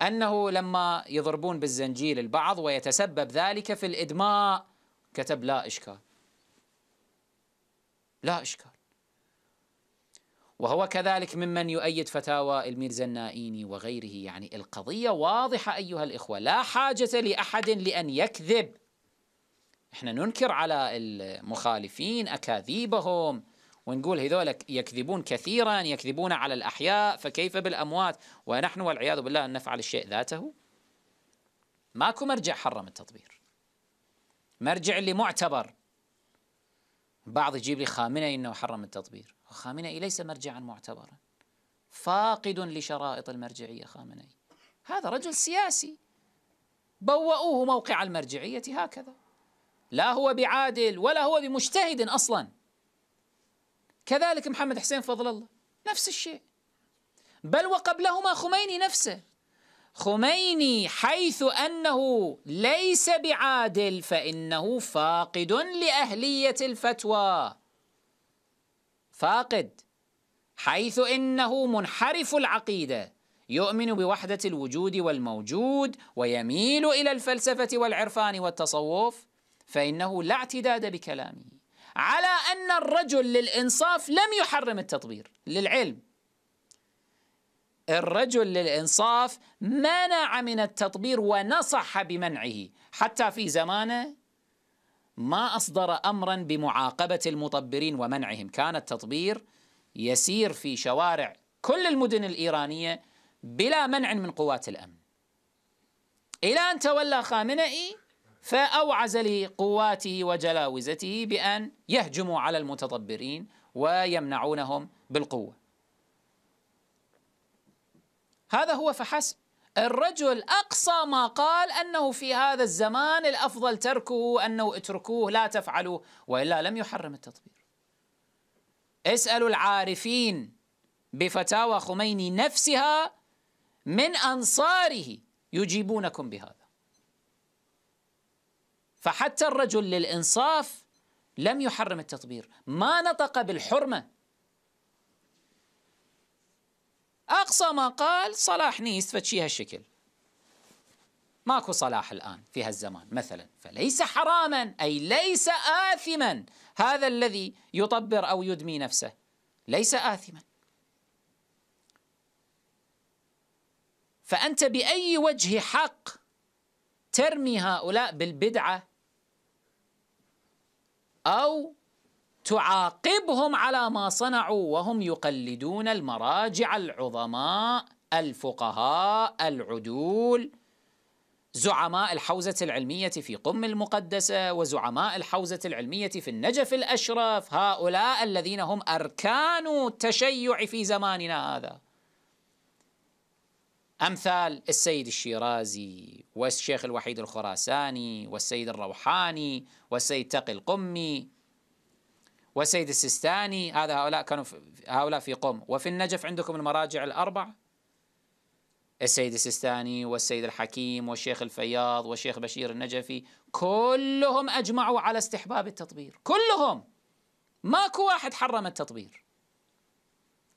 أنه لما يضربون بالزنجيل البعض ويتسبب ذلك في الإدماء كتب لا إشكال لا إشكال وهو كذلك ممن يؤيد فتاوى الميرزا النائيني وغيره يعني القضية واضحة أيها الإخوة لا حاجة لأحد لأن يكذب احنا ننكر على المخالفين اكاذيبهم ونقول هذول يكذبون كثيرا يكذبون على الاحياء فكيف بالاموات ونحن والعياذ بالله ان نفعل الشيء ذاته ماكو مرجع حرم التطبير مرجع اللي معتبر بعض يجيب لي خامنئي انه حرم التطبير خامنئي ليس مرجعا معتبرا فاقد لشرائط المرجعيه خامنئي هذا رجل سياسي بوؤوه موقع المرجعيه هكذا لا هو بعادل ولا هو بمجتهد اصلا كذلك محمد حسين فضل الله نفس الشيء بل وقبلهما خميني نفسه خميني حيث انه ليس بعادل فانه فاقد لاهليه الفتوى فاقد حيث انه منحرف العقيده يؤمن بوحده الوجود والموجود ويميل الى الفلسفه والعرفان والتصوف فإنه لا اعتداد بكلامه على أن الرجل للإنصاف لم يحرم التطبير للعلم الرجل للإنصاف منع من التطبير ونصح بمنعه حتى في زمانه ما أصدر أمرا بمعاقبة المطبرين ومنعهم كان التطبير يسير في شوارع كل المدن الإيرانية بلا منع من قوات الأمن إلى أن تولى خامنئي فأوعز لقواته وجلاوزته بأن يهجموا على المتطبرين ويمنعونهم بالقوة هذا هو فحسب الرجل أقصى ما قال أنه في هذا الزمان الأفضل تركه أنه اتركوه لا تفعلوه وإلا لم يحرم التطبير اسألوا العارفين بفتاوى خميني نفسها من أنصاره يجيبونكم بهذا فحتى الرجل للإنصاف لم يحرم التطبير ما نطق بالحرمة أقصى ما قال صلاح نيس فتشي هالشكل ماكو صلاح الآن في هالزمان مثلا فليس حراما أي ليس آثما هذا الذي يطبر أو يدمي نفسه ليس آثما فأنت بأي وجه حق ترمي هؤلاء بالبدعة أو تعاقبهم على ما صنعوا وهم يقلدون المراجع العظماء الفقهاء العدول زعماء الحوزة العلمية في قم المقدسة وزعماء الحوزة العلمية في النجف الأشرف هؤلاء الذين هم أركان التشيع في زماننا هذا أمثال السيد الشيرازي والشيخ الوحيد الخراساني والسيد الروحاني والسيد تقي القمي والسيد السيستاني هذا هؤلاء كانوا في هؤلاء في قم وفي النجف عندكم المراجع الأربعة السيد السيستاني والسيد الحكيم والشيخ الفياض والشيخ بشير النجفي كلهم أجمعوا على استحباب التطبير كلهم ماكو واحد حرم التطبير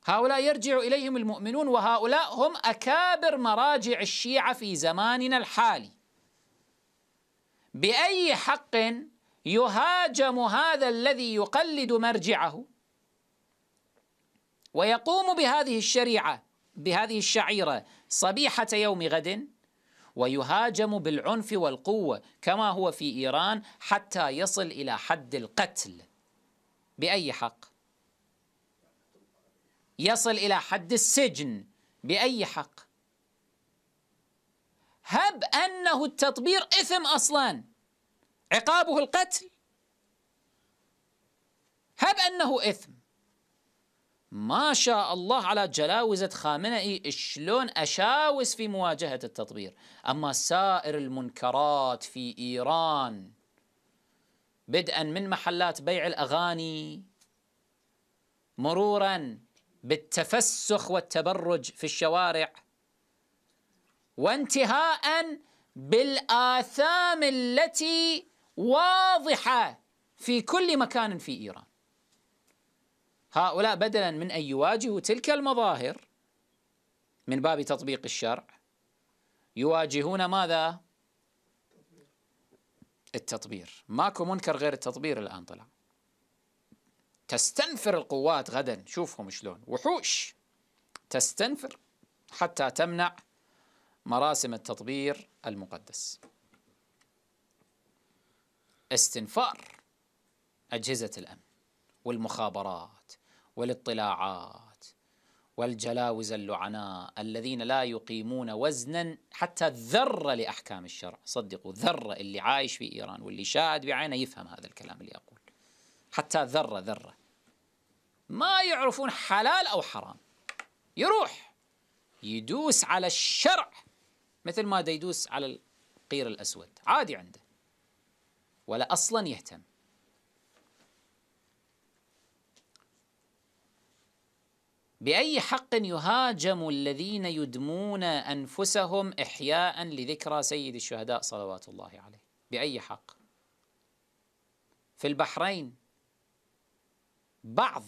هؤلاء يرجع إليهم المؤمنون وهؤلاء هم أكابر مراجع الشيعة في زماننا الحالي بأي حق يهاجم هذا الذي يقلد مرجعه ويقوم بهذه الشريعة بهذه الشعيرة صبيحة يوم غد ويهاجم بالعنف والقوة كما هو في إيران حتى يصل إلى حد القتل بأي حق؟ يصل إلى حد السجن بأي حق هب أنه التطبير إثم أصلا عقابه القتل هب أنه إثم ما شاء الله على جلاوزة خامنئي شلون أشاوس في مواجهة التطبير أما سائر المنكرات في إيران بدءا من محلات بيع الأغاني مرورا بالتفسخ والتبرج في الشوارع وانتهاء بالآثام التي واضحة في كل مكان في إيران هؤلاء بدلا من أن يواجهوا تلك المظاهر من باب تطبيق الشرع يواجهون ماذا؟ التطبير ماكو منكر غير التطبير الآن طلع تستنفر القوات غدا شوفهم شلون وحوش تستنفر حتى تمنع مراسم التطبير المقدس استنفار أجهزة الأمن والمخابرات والاطلاعات والجلاوز اللعناء الذين لا يقيمون وزنا حتى ذرة لأحكام الشرع صدقوا ذرة اللي عايش في إيران واللي شاهد بعينه يفهم هذا الكلام اللي أقول حتى ذرة ذرة ما يعرفون حلال أو حرام يروح يدوس على الشرع مثل ما يدوس على القير الأسود عادي عنده ولا أصلا يهتم بأي حق يهاجم الذين يدمون أنفسهم إحياء لذكرى سيد الشهداء صلوات الله عليه بأي حق في البحرين بعض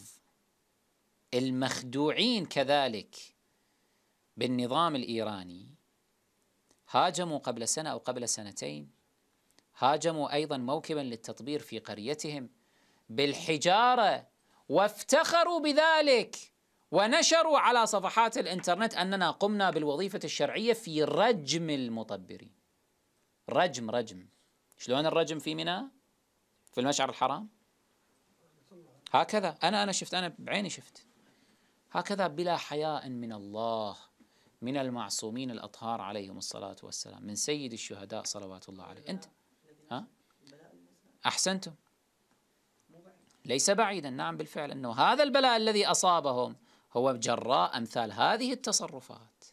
المخدوعين كذلك بالنظام الايراني هاجموا قبل سنه او قبل سنتين هاجموا ايضا موكبا للتطبير في قريتهم بالحجاره وافتخروا بذلك ونشروا على صفحات الانترنت اننا قمنا بالوظيفه الشرعيه في رجم المطبرين. رجم رجم شلون الرجم في ميناء في المشعر الحرام؟ هكذا أنا أنا شفت أنا بعيني شفت هكذا بلا حياء من الله من المعصومين الأطهار عليهم الصلاة والسلام من سيد الشهداء صلوات الله عليه أنت ها أحسنتم ليس بعيدا نعم بالفعل أنه هذا البلاء الذي أصابهم هو جراء أمثال هذه التصرفات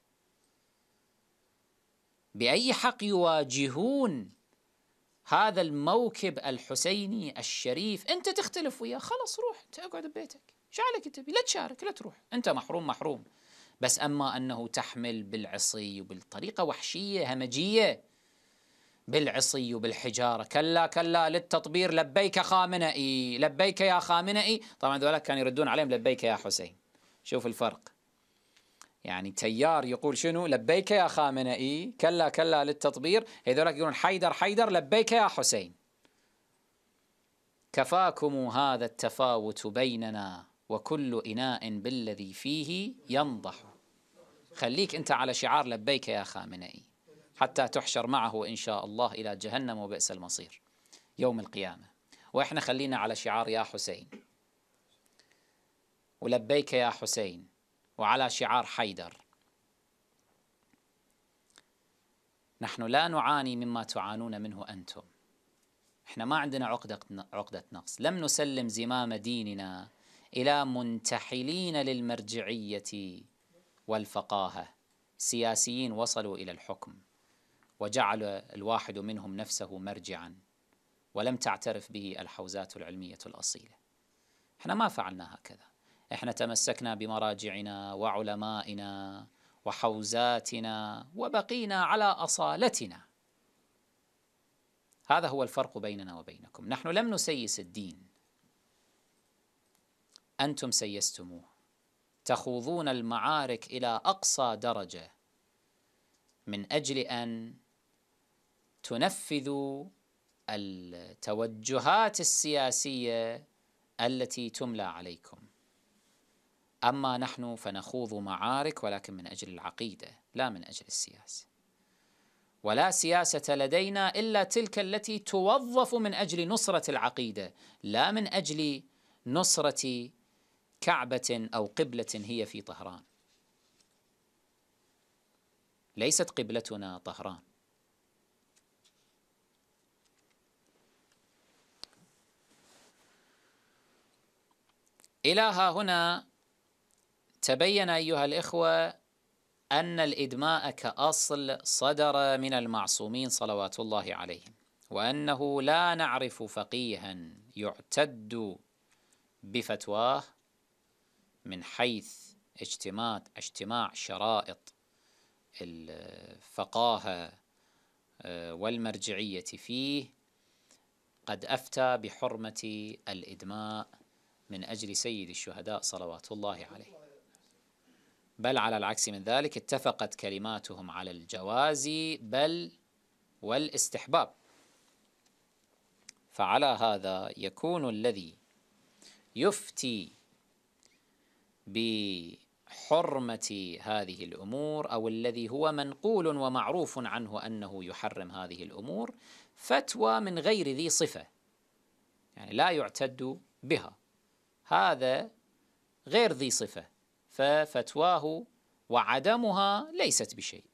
بأي حق يواجهون هذا الموكب الحسيني الشريف أنت تختلف وياه خلاص روح أنت أقعد ببيتك شعلك أنت لا تشارك لا تروح أنت محروم محروم بس أما أنه تحمل بالعصي وبالطريقة وحشية همجية بالعصي وبالحجارة كلا كلا للتطبير لبيك خامنئي لبيك يا خامنئي طبعا ذولا كانوا يردون عليهم لبيك يا حسين شوف الفرق يعني تيار يقول شنو لبيك يا خامنئي كلا كلا للتطبير هذولك يقولون حيدر حيدر لبيك يا حسين كفاكم هذا التفاوت بيننا وكل إناء بالذي فيه ينضح خليك أنت على شعار لبيك يا خامنئي حتى تحشر معه إن شاء الله إلى جهنم وبئس المصير يوم القيامة وإحنا خلينا على شعار يا حسين ولبيك يا حسين وعلى شعار حيدر نحن لا نعاني مما تعانون منه أنتم احنا ما عندنا عقدة, عقدة نقص لم نسلم زمام ديننا إلى منتحلين للمرجعية والفقاهة سياسيين وصلوا إلى الحكم وجعل الواحد منهم نفسه مرجعا ولم تعترف به الحوزات العلمية الأصيلة احنا ما فعلنا هكذا احنا تمسكنا بمراجعنا وعلمائنا وحوزاتنا وبقينا على اصالتنا هذا هو الفرق بيننا وبينكم نحن لم نسيس الدين انتم سيستموه تخوضون المعارك الى اقصى درجه من اجل ان تنفذوا التوجهات السياسيه التي تملى عليكم أما نحن فنخوض معارك ولكن من أجل العقيدة لا من أجل السياسة ولا سياسة لدينا إلا تلك التي توظف من أجل نصرة العقيدة لا من أجل نصرة كعبة أو قبلة هي في طهران ليست قبلتنا طهران إلى ها هنا تبين أيها الإخوة أن الإدماء كأصل صدر من المعصومين صلوات الله عليهم وأنه لا نعرف فقيها يعتد بفتواه من حيث اجتماع اجتماع شرائط الفقاهة آه، والمرجعية فيه قد أفتى بحرمة الإدماء من أجل سيد الشهداء صلوات الله عليه بل على العكس من ذلك اتفقت كلماتهم على الجواز بل والاستحباب فعلى هذا يكون الذي يفتي بحرمة هذه الأمور أو الذي هو منقول ومعروف عنه أنه يحرم هذه الأمور فتوى من غير ذي صفة يعني لا يعتد بها هذا غير ذي صفة ففتواه وعدمها ليست بشيء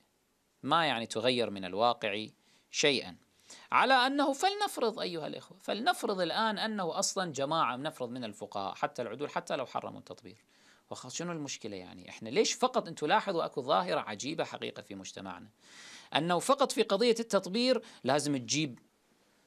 ما يعني تغير من الواقع شيئا على أنه فلنفرض أيها الإخوة فلنفرض الآن أنه أصلا جماعة نفرض من الفقهاء حتى العدول حتى لو حرموا التطبير شنو المشكلة يعني إحنا ليش فقط أن تلاحظوا أكو ظاهرة عجيبة حقيقة في مجتمعنا أنه فقط في قضية التطبير لازم تجيب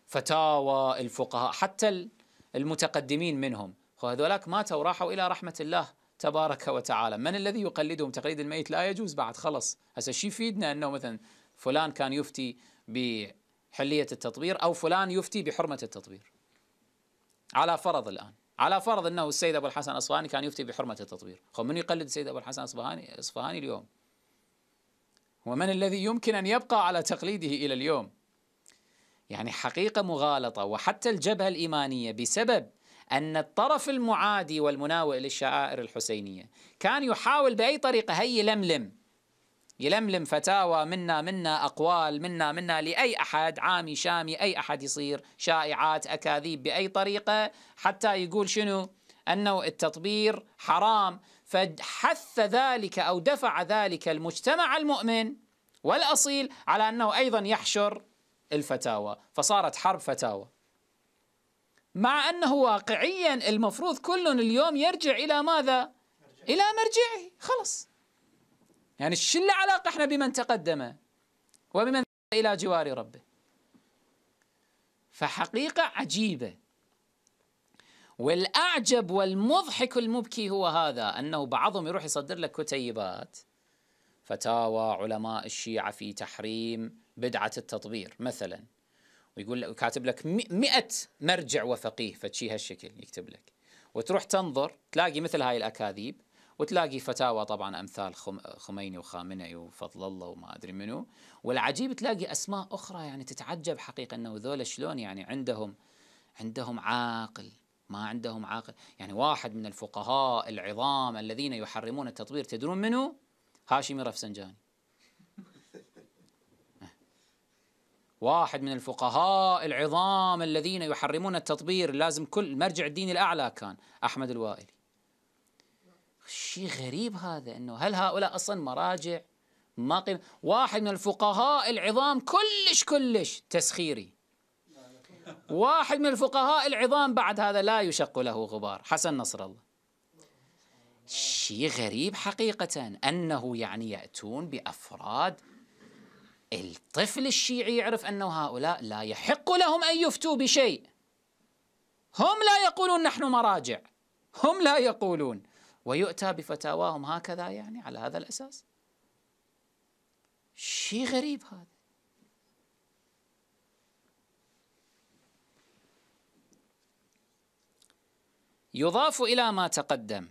فتاوى الفقهاء حتى المتقدمين منهم وهذولاك ماتوا وراحوا إلى رحمة الله تبارك وتعالى من الذي يقلدهم تقليد الميت لا يجوز بعد خلص هسه شو يفيدنا أنه مثلا فلان كان يفتي بحلية التطبير أو فلان يفتي بحرمة التطبير على فرض الآن على فرض أنه السيد أبو الحسن الأصفهاني كان يفتي بحرمة التطبير خب من يقلد السيد أبو الحسن الأصفهاني الأصفهاني اليوم ومن الذي يمكن أن يبقى على تقليده إلى اليوم يعني حقيقة مغالطة وحتى الجبهة الإيمانية بسبب أن الطرف المعادي والمناوئ للشعائر الحسينية كان يحاول بأي طريقة هي يلملم يلملم فتاوى منا منا أقوال منا منا لأي أحد عامي شامي أي أحد يصير شائعات أكاذيب بأي طريقة حتى يقول شنو أنه التطبير حرام فحث ذلك أو دفع ذلك المجتمع المؤمن والأصيل على أنه أيضا يحشر الفتاوى فصارت حرب فتاوى مع أنه واقعيا المفروض كل اليوم يرجع إلى ماذا؟ مرجعي. إلى مرجعه خلص يعني شو اللي علاقة احنا بمن تقدم وبمن إلى جوار ربه فحقيقة عجيبة والأعجب والمضحك المبكي هو هذا أنه بعضهم يروح يصدر لك كتيبات فتاوى علماء الشيعة في تحريم بدعة التطبير مثلا ويقول لك وكاتب لك 100 مرجع وفقيه فشي هالشكل يكتب لك وتروح تنظر تلاقي مثل هاي الاكاذيب وتلاقي فتاوى طبعا امثال خميني وخامنئي وفضل الله وما ادري منو والعجيب تلاقي اسماء اخرى يعني تتعجب حقيقه انه ذولا شلون يعني عندهم عندهم عاقل ما عندهم عاقل يعني واحد من الفقهاء العظام الذين يحرمون التطوير تدرون منو هاشمي رفسنجاني واحد من الفقهاء العظام الذين يحرمون التطبير لازم كل مرجع الدين الأعلى كان أحمد الوائلي شيء غريب هذا أنه هل هؤلاء أصلا مراجع ما قيم واحد من الفقهاء العظام كلش كلش تسخيري واحد من الفقهاء العظام بعد هذا لا يشق له غبار حسن نصر الله شيء غريب حقيقة أنه يعني يأتون بأفراد الطفل الشيعي يعرف أنه هؤلاء لا يحق لهم أن يفتوا بشيء هم لا يقولون نحن مراجع هم لا يقولون ويؤتى بفتاواهم هكذا يعني على هذا الأساس شيء غريب هذا يضاف إلى ما تقدم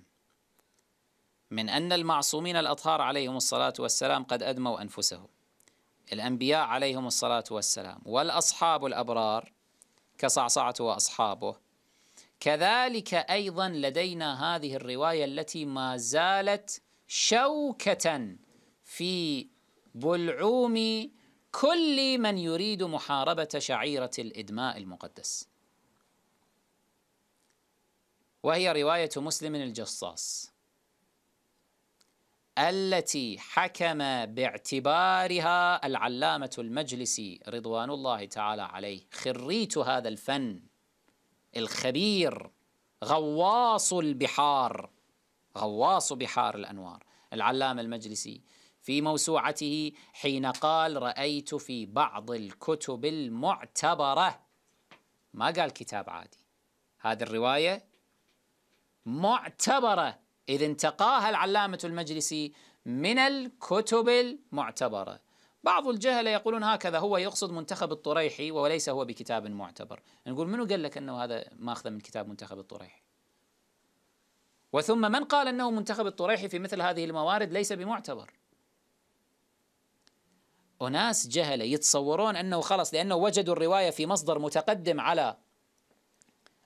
من أن المعصومين الأطهار عليهم الصلاة والسلام قد أدموا أنفسهم الأنبياء عليهم الصلاة والسلام والأصحاب الأبرار كصعصعة وأصحابه كذلك أيضا لدينا هذه الرواية التي ما زالت شوكة في بلعوم كل من يريد محاربة شعيرة الإدماء المقدس وهي رواية مسلم الجصاص التي حكم باعتبارها العلامة المجلسي رضوان الله تعالى عليه خريت هذا الفن الخبير غواص البحار غواص بحار الأنوار العلامة المجلسي في موسوعته حين قال رأيت في بعض الكتب المعتبرة ما قال كتاب عادي هذه الرواية معتبرة إذ انتقاها العلامة المجلسي من الكتب المعتبرة بعض الجهلة يقولون هكذا هو يقصد منتخب الطريحي وليس هو بكتاب معتبر نقول منو قال لك أنه هذا ماخذ من كتاب منتخب الطريحي وثم من قال أنه منتخب الطريحي في مثل هذه الموارد ليس بمعتبر أناس جهلة يتصورون أنه خلص لأنه وجدوا الرواية في مصدر متقدم على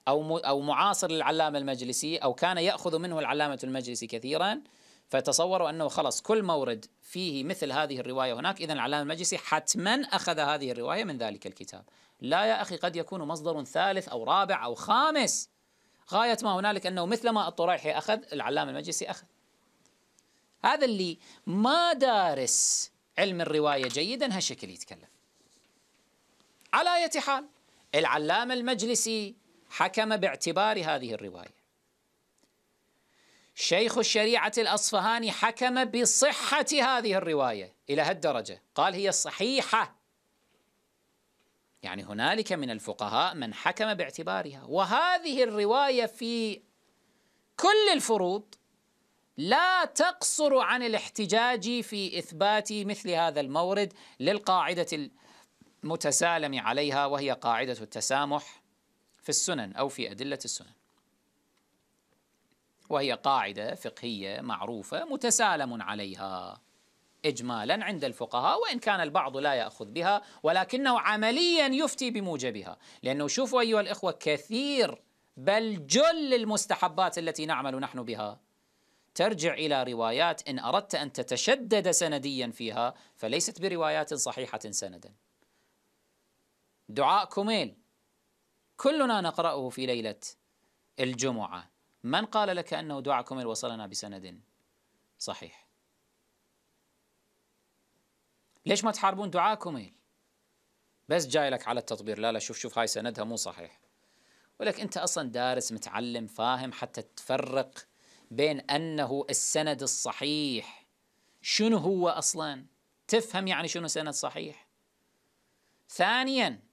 أو أو معاصر للعلامة المجلسي أو كان يأخذ منه العلامة المجلسي كثيرا فتصوروا أنه خلص كل مورد فيه مثل هذه الرواية هناك إذا العلامة المجلسي حتما أخذ هذه الرواية من ذلك الكتاب لا يا أخي قد يكون مصدر ثالث أو رابع أو خامس غاية ما هنالك أنه مثل ما الطريحي أخذ العلامة المجلسي أخذ هذا اللي ما دارس علم الرواية جيدا هالشكل يتكلم على أي حال العلامة المجلسي حكم باعتبار هذه الروايه شيخ الشريعه الاصفهاني حكم بصحه هذه الروايه الى هالدرجه قال هي صحيحه يعني هنالك من الفقهاء من حكم باعتبارها وهذه الروايه في كل الفروض لا تقصر عن الاحتجاج في اثبات مثل هذا المورد للقاعده المتسالم عليها وهي قاعده التسامح في السنن أو في أدلة السنن وهي قاعدة فقهية معروفة متسالم عليها إجمالا عند الفقهاء وإن كان البعض لا يأخذ بها ولكنه عمليا يفتي بموجبها لأنه شوفوا أيها الإخوة كثير بل جل المستحبات التي نعمل نحن بها ترجع إلى روايات إن أردت أن تتشدد سنديا فيها فليست بروايات صحيحة سندا دعاء كوميل كلنا نقرأه في ليلة الجمعة من قال لك أنه دعاء كمل وصلنا بسند صحيح ليش ما تحاربون دعاء كمل بس جاي لك على التطبير لا لا شوف شوف هاي سندها مو صحيح ولك أنت أصلا دارس متعلم فاهم حتى تفرق بين أنه السند الصحيح شنو هو أصلا تفهم يعني شنو سند صحيح ثانيا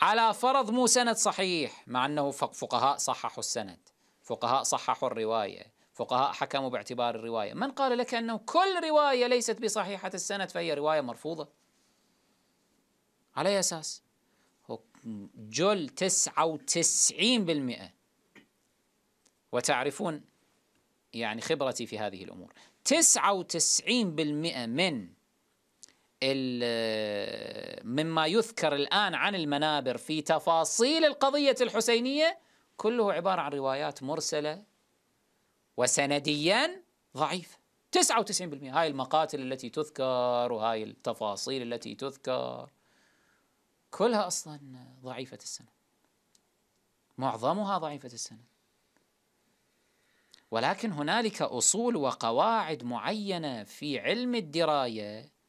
على فرض مو سند صحيح مع أنه فقهاء صححوا السند فقهاء صححوا الرواية فقهاء حكموا باعتبار الرواية من قال لك أنه كل رواية ليست بصحيحة السند فهي رواية مرفوضة على أي أساس جل تسعة وتسعين بالمئة وتعرفون يعني خبرتي في هذه الأمور تسعة وتسعين بالمئة من مما يذكر الآن عن المنابر في تفاصيل القضية الحسينية كله عبارة عن روايات مرسلة وسنديا ضعيفة 99% هاي المقاتل التي تذكر وهاي التفاصيل التي تذكر كلها أصلا ضعيفة السند معظمها ضعيفة السند ولكن هنالك أصول وقواعد معينة في علم الدراية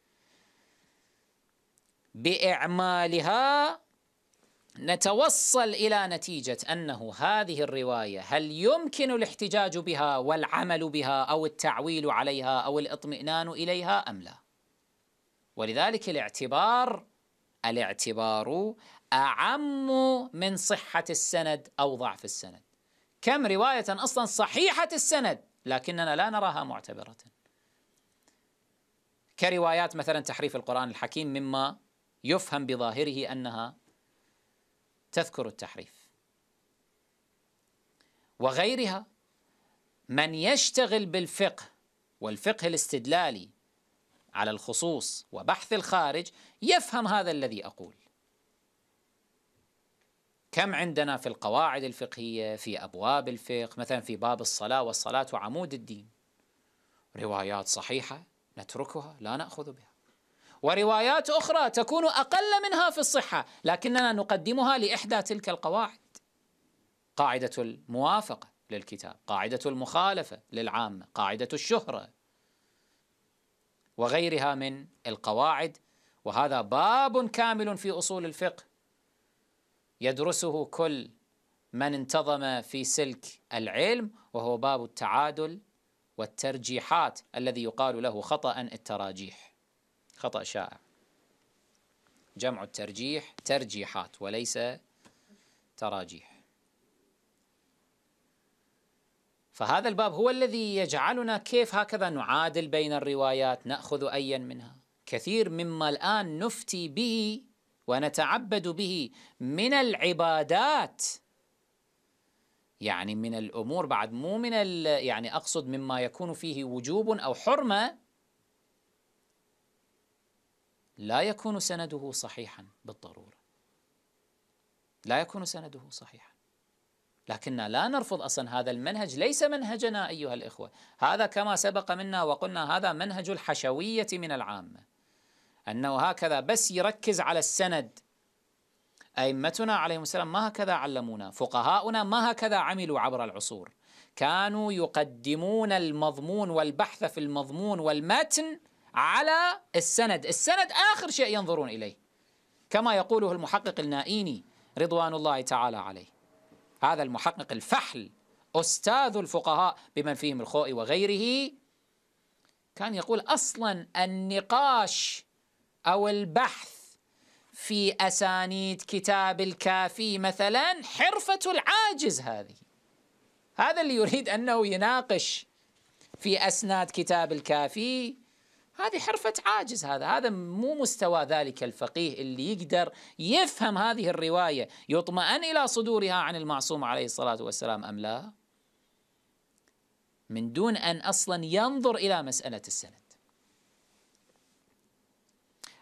باعمالها نتوصل الى نتيجه انه هذه الروايه هل يمكن الاحتجاج بها والعمل بها او التعويل عليها او الاطمئنان اليها ام لا ولذلك الاعتبار الاعتبار اعم من صحه السند او ضعف السند كم روايه اصلا صحيحه السند لكننا لا نراها معتبره كروايات مثلا تحريف القران الحكيم مما يفهم بظاهره انها تذكر التحريف وغيرها من يشتغل بالفقه والفقه الاستدلالي على الخصوص وبحث الخارج يفهم هذا الذي اقول كم عندنا في القواعد الفقهيه في ابواب الفقه مثلا في باب الصلاه والصلاه عمود الدين روايات صحيحه نتركها لا ناخذ بها وروايات أخرى تكون أقل منها في الصحة لكننا نقدمها لإحدى تلك القواعد قاعدة الموافقة للكتاب قاعدة المخالفة للعامة قاعدة الشهرة وغيرها من القواعد وهذا باب كامل في أصول الفقه يدرسه كل من انتظم في سلك العلم وهو باب التعادل والترجيحات الذي يقال له خطأ التراجيح خطأ شائع جمع الترجيح ترجيحات وليس تراجيح فهذا الباب هو الذي يجعلنا كيف هكذا نعادل بين الروايات ناخذ ايا منها كثير مما الان نفتي به ونتعبد به من العبادات يعني من الامور بعد مو من يعني اقصد مما يكون فيه وجوب او حرمه لا يكون سنده صحيحا بالضروره لا يكون سنده صحيحا لكننا لا نرفض اصلا هذا المنهج ليس منهجنا ايها الاخوه هذا كما سبق منا وقلنا هذا منهج الحشويه من العامه انه هكذا بس يركز على السند أئمتنا عليهم السلام ما هكذا علمونا فقهاؤنا ما هكذا عملوا عبر العصور كانوا يقدمون المضمون والبحث في المضمون والمتن على السند السند آخر شيء ينظرون إليه كما يقوله المحقق النائيني رضوان الله تعالى عليه هذا المحقق الفحل أستاذ الفقهاء بمن فيهم الخوئي وغيره كان يقول أصلا النقاش أو البحث في أسانيد كتاب الكافي مثلا حرفة العاجز هذه هذا اللي يريد أنه يناقش في أسناد كتاب الكافي هذه حرفة عاجز هذا هذا مو مستوى ذلك الفقيه اللي يقدر يفهم هذه الرواية يطمئن إلى صدورها عن المعصوم عليه الصلاة والسلام أم لا من دون أن أصلا ينظر إلى مسألة السند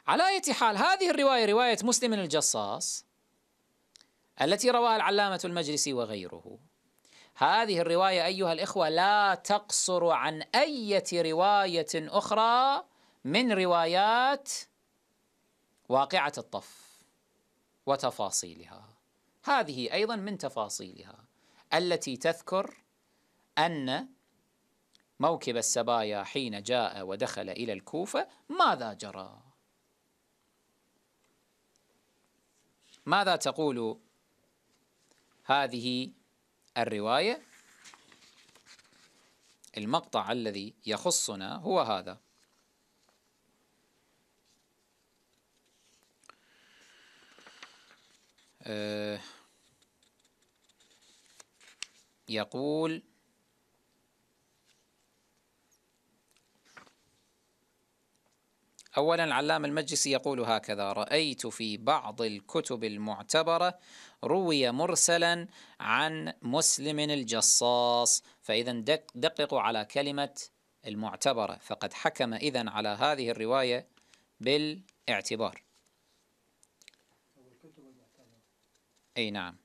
على أي حال هذه الرواية رواية مسلم الجصاص التي رواها العلامة المجلسي وغيره هذه الرواية أيها الإخوة لا تقصر عن أي رواية أخرى من روايات واقعة الطف وتفاصيلها هذه أيضا من تفاصيلها التي تذكر أن موكب السبايا حين جاء ودخل إلى الكوفة ماذا جرى؟ ماذا تقول هذه الرواية المقطع الذي يخصنا هو هذا آه، يقول أولا العلامة المجلسي يقول هكذا رأيت في بعض الكتب المعتبرة روي مرسلا عن مسلم الجصاص فإذا دق دققوا على كلمة المعتبرة فقد حكم إذا على هذه الرواية بالاعتبار أي نعم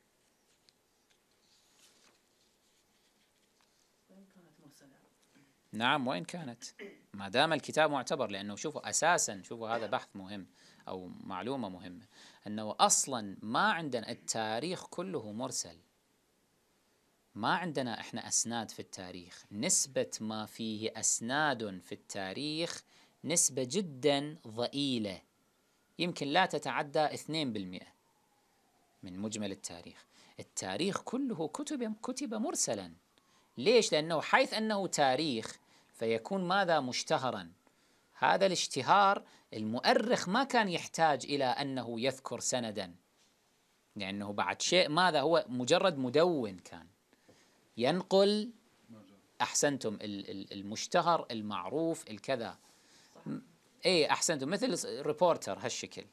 نعم وإن كانت ما دام الكتاب معتبر لأنه شوفوا أساسا شوفوا هذا بحث مهم أو معلومة مهمة أنه أصلا ما عندنا التاريخ كله مرسل ما عندنا إحنا أسناد في التاريخ نسبة ما فيه أسناد في التاريخ نسبة جدا ضئيلة يمكن لا تتعدى 2% من مجمل التاريخ التاريخ كله كتب, كتب مرسلا ليش؟ لأنه حيث أنه تاريخ فيكون ماذا مشتهرا هذا الاشتهار المؤرخ ما كان يحتاج إلى أنه يذكر سندا لأنه بعد شيء ماذا هو مجرد مدون كان ينقل أحسنتم المشتهر المعروف الكذا اي احسنتم مثل ريبورتر هالشكل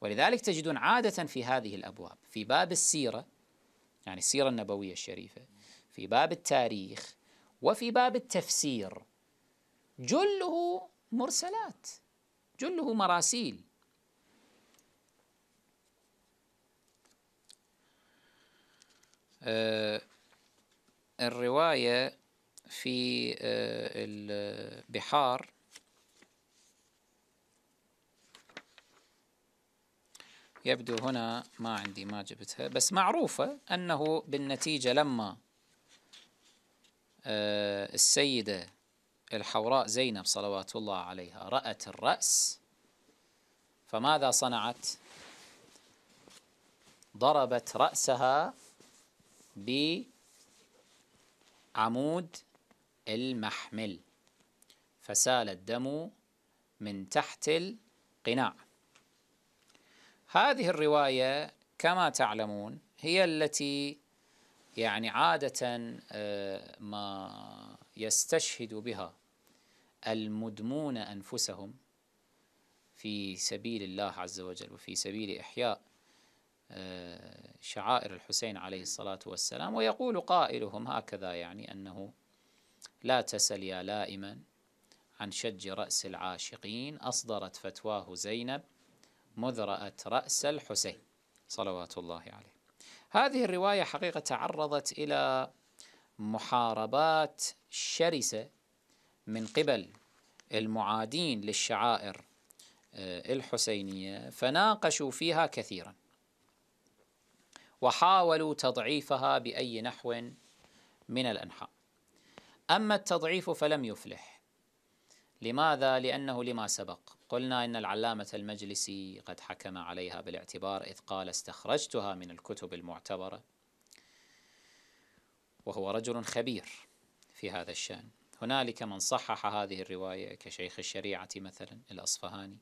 ولذلك تجدون عاده في هذه الابواب في باب السيره يعني السيره النبويه الشريفه في باب التاريخ وفي باب التفسير جله مرسلات كله مراسيل آه، الرواية في آه، البحار يبدو هنا ما عندي ما جبتها بس معروفة أنه بالنتيجة لما آه، السيدة الحوراء زينب صلوات الله عليها رأت الرأس فماذا صنعت ضربت رأسها بعمود المحمل فسال الدم من تحت القناع هذه الرواية كما تعلمون هي التي يعني عادة آه، ما يستشهد بها المدمون أنفسهم في سبيل الله عز وجل وفي سبيل إحياء آه، شعائر الحسين عليه الصلاة والسلام ويقول قائلهم هكذا يعني أنه لا تسل يا لائما عن شج رأس العاشقين أصدرت فتواه زينب مذرأة رأس الحسين صلوات الله عليه هذه الرواية حقيقة تعرضت إلى محاربات شرسة من قبل المعادين للشعائر آه، الحسينية فناقشوا فيها كثيرا وحاولوا تضعيفها بأي نحو من الأنحاء أما التضعيف فلم يفلح لماذا؟ لأنه لما سبق قلنا إن العلامة المجلسي قد حكم عليها بالاعتبار إذ قال استخرجتها من الكتب المعتبرة وهو رجل خبير في هذا الشأن هنالك من صحح هذه الرواية كشيخ الشريعة مثلا الأصفهاني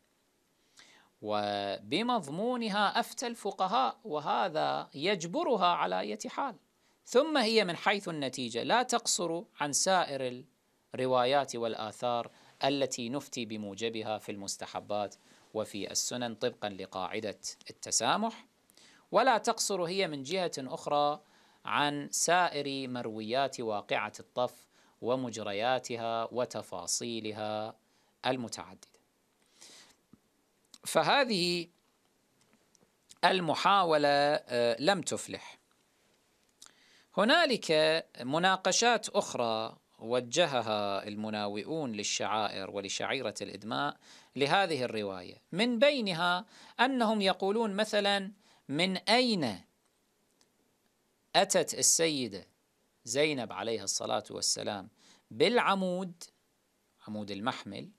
وبمضمونها أفتى الفقهاء وهذا يجبرها على أي حال ثم هي من حيث النتيجة لا تقصر عن سائر الروايات والآثار التي نفتي بموجبها في المستحبات وفي السنن طبقا لقاعدة التسامح ولا تقصر هي من جهة أخرى عن سائر مرويات واقعة الطف ومجرياتها وتفاصيلها المتعدده فهذه المحاوله آه، لم تفلح هنالك مناقشات اخرى وجهها المناوئون للشعائر ولشعيره الادماء لهذه الروايه من بينها انهم يقولون مثلا من اين اتت السيده زينب عليها الصلاة والسلام بالعمود عمود المحمل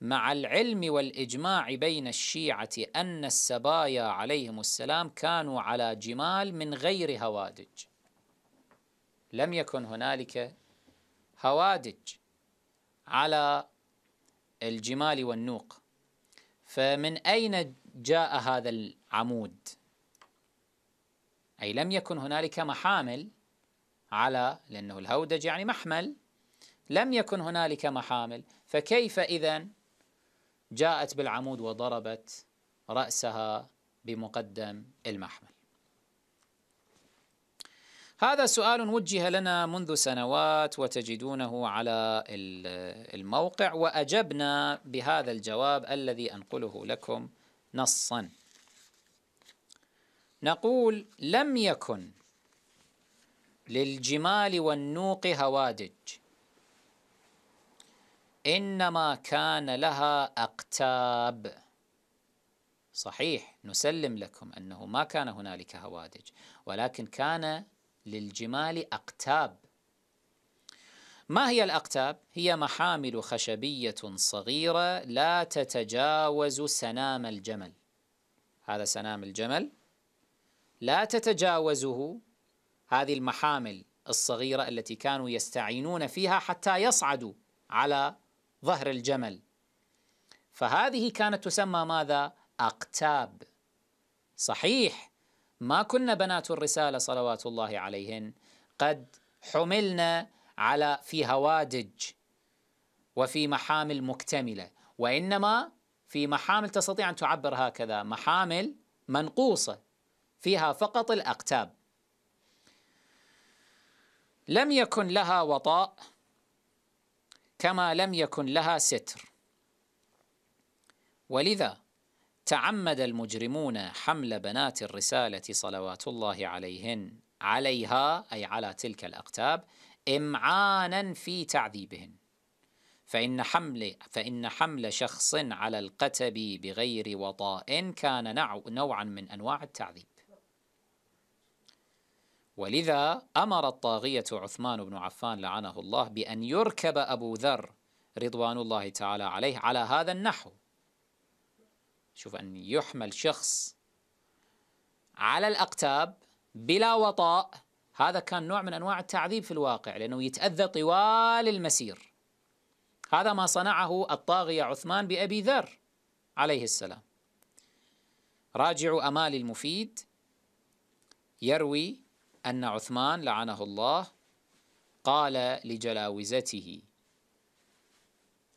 مع العلم والإجماع بين الشيعة أن السبايا عليهم السلام كانوا على جمال من غير هوادج لم يكن هنالك هوادج على الجمال والنوق فمن أين جاء هذا العمود؟ أي لم يكن هنالك محامل على لأنه الهودج يعني محمل لم يكن هنالك محامل فكيف إذا جاءت بالعمود وضربت رأسها بمقدم المحمل هذا سؤال وجه لنا منذ سنوات وتجدونه على الموقع وأجبنا بهذا الجواب الذي أنقله لكم نصا نقول لم يكن للجمال والنوق هوادج إنما كان لها أقتاب صحيح نسلم لكم أنه ما كان هنالك هوادج ولكن كان للجمال أقتاب ما هي الأقتاب؟ هي محامل خشبية صغيرة لا تتجاوز سنام الجمل هذا سنام الجمل لا تتجاوزه هذه المحامل الصغيرة التي كانوا يستعينون فيها حتى يصعدوا على ظهر الجمل فهذه كانت تسمى ماذا؟ أقتاب صحيح ما كنا بنات الرسالة صلوات الله عليهن قد حملنا على في هوادج وفي محامل مكتملة وإنما في محامل تستطيع أن تعبر هكذا محامل منقوصة فيها فقط الأقتاب لم يكن لها وطاء كما لم يكن لها ستر ولذا تعمد المجرمون حمل بنات الرسالة صلوات الله عليهن عليها أي على تلك الأقتاب إمعانا في تعذيبهن فإن حمل فإن حمل شخص على القتب بغير وطاء كان نوعا من أنواع التعذيب ولذا أمر الطاغية عثمان بن عفان لعنه الله بأن يركب أبو ذر رضوان الله تعالى عليه على هذا النحو شوف أن يحمل شخص على الأقتاب بلا وطاء هذا كان نوع من أنواع التعذيب في الواقع لأنه يتأذى طوال المسير هذا ما صنعه الطاغية عثمان بأبي ذر عليه السلام راجعوا أمال المفيد يروي أن عثمان لعنه الله قال لجلاوزته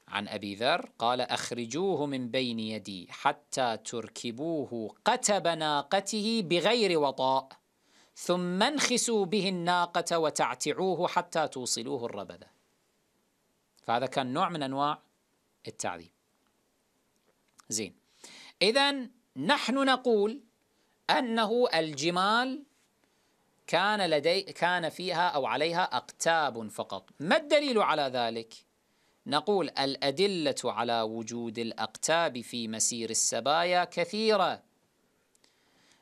عن أبي ذر قال أخرجوه من بين يدي حتى تركبوه قتب ناقته بغير وطاء ثم انخسوا به الناقة وتعتعوه حتى توصلوه الربذة فهذا كان نوع من أنواع التعذيب زين إذا نحن نقول أنه الجمال كان لدي كان فيها أو عليها أقتاب فقط ما الدليل على ذلك؟ نقول الأدلة على وجود الأقتاب في مسير السبايا كثيرة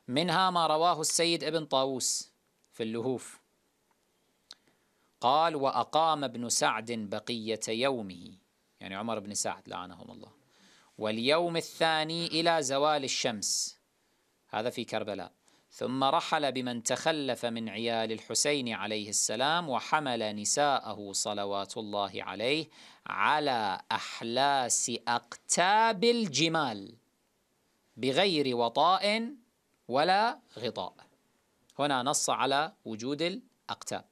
منها ما رواه السيد ابن طاووس في اللهوف قال وأقام ابن سعد بقية يومه يعني عمر بن سعد لعنهم الله واليوم الثاني إلى زوال الشمس هذا في كربلاء ثم رحل بمن تخلف من عيال الحسين عليه السلام وحمل نساءه صلوات الله عليه على أحلاس أقتاب الجمال بغير وطاء ولا غطاء هنا نص على وجود الأقتاب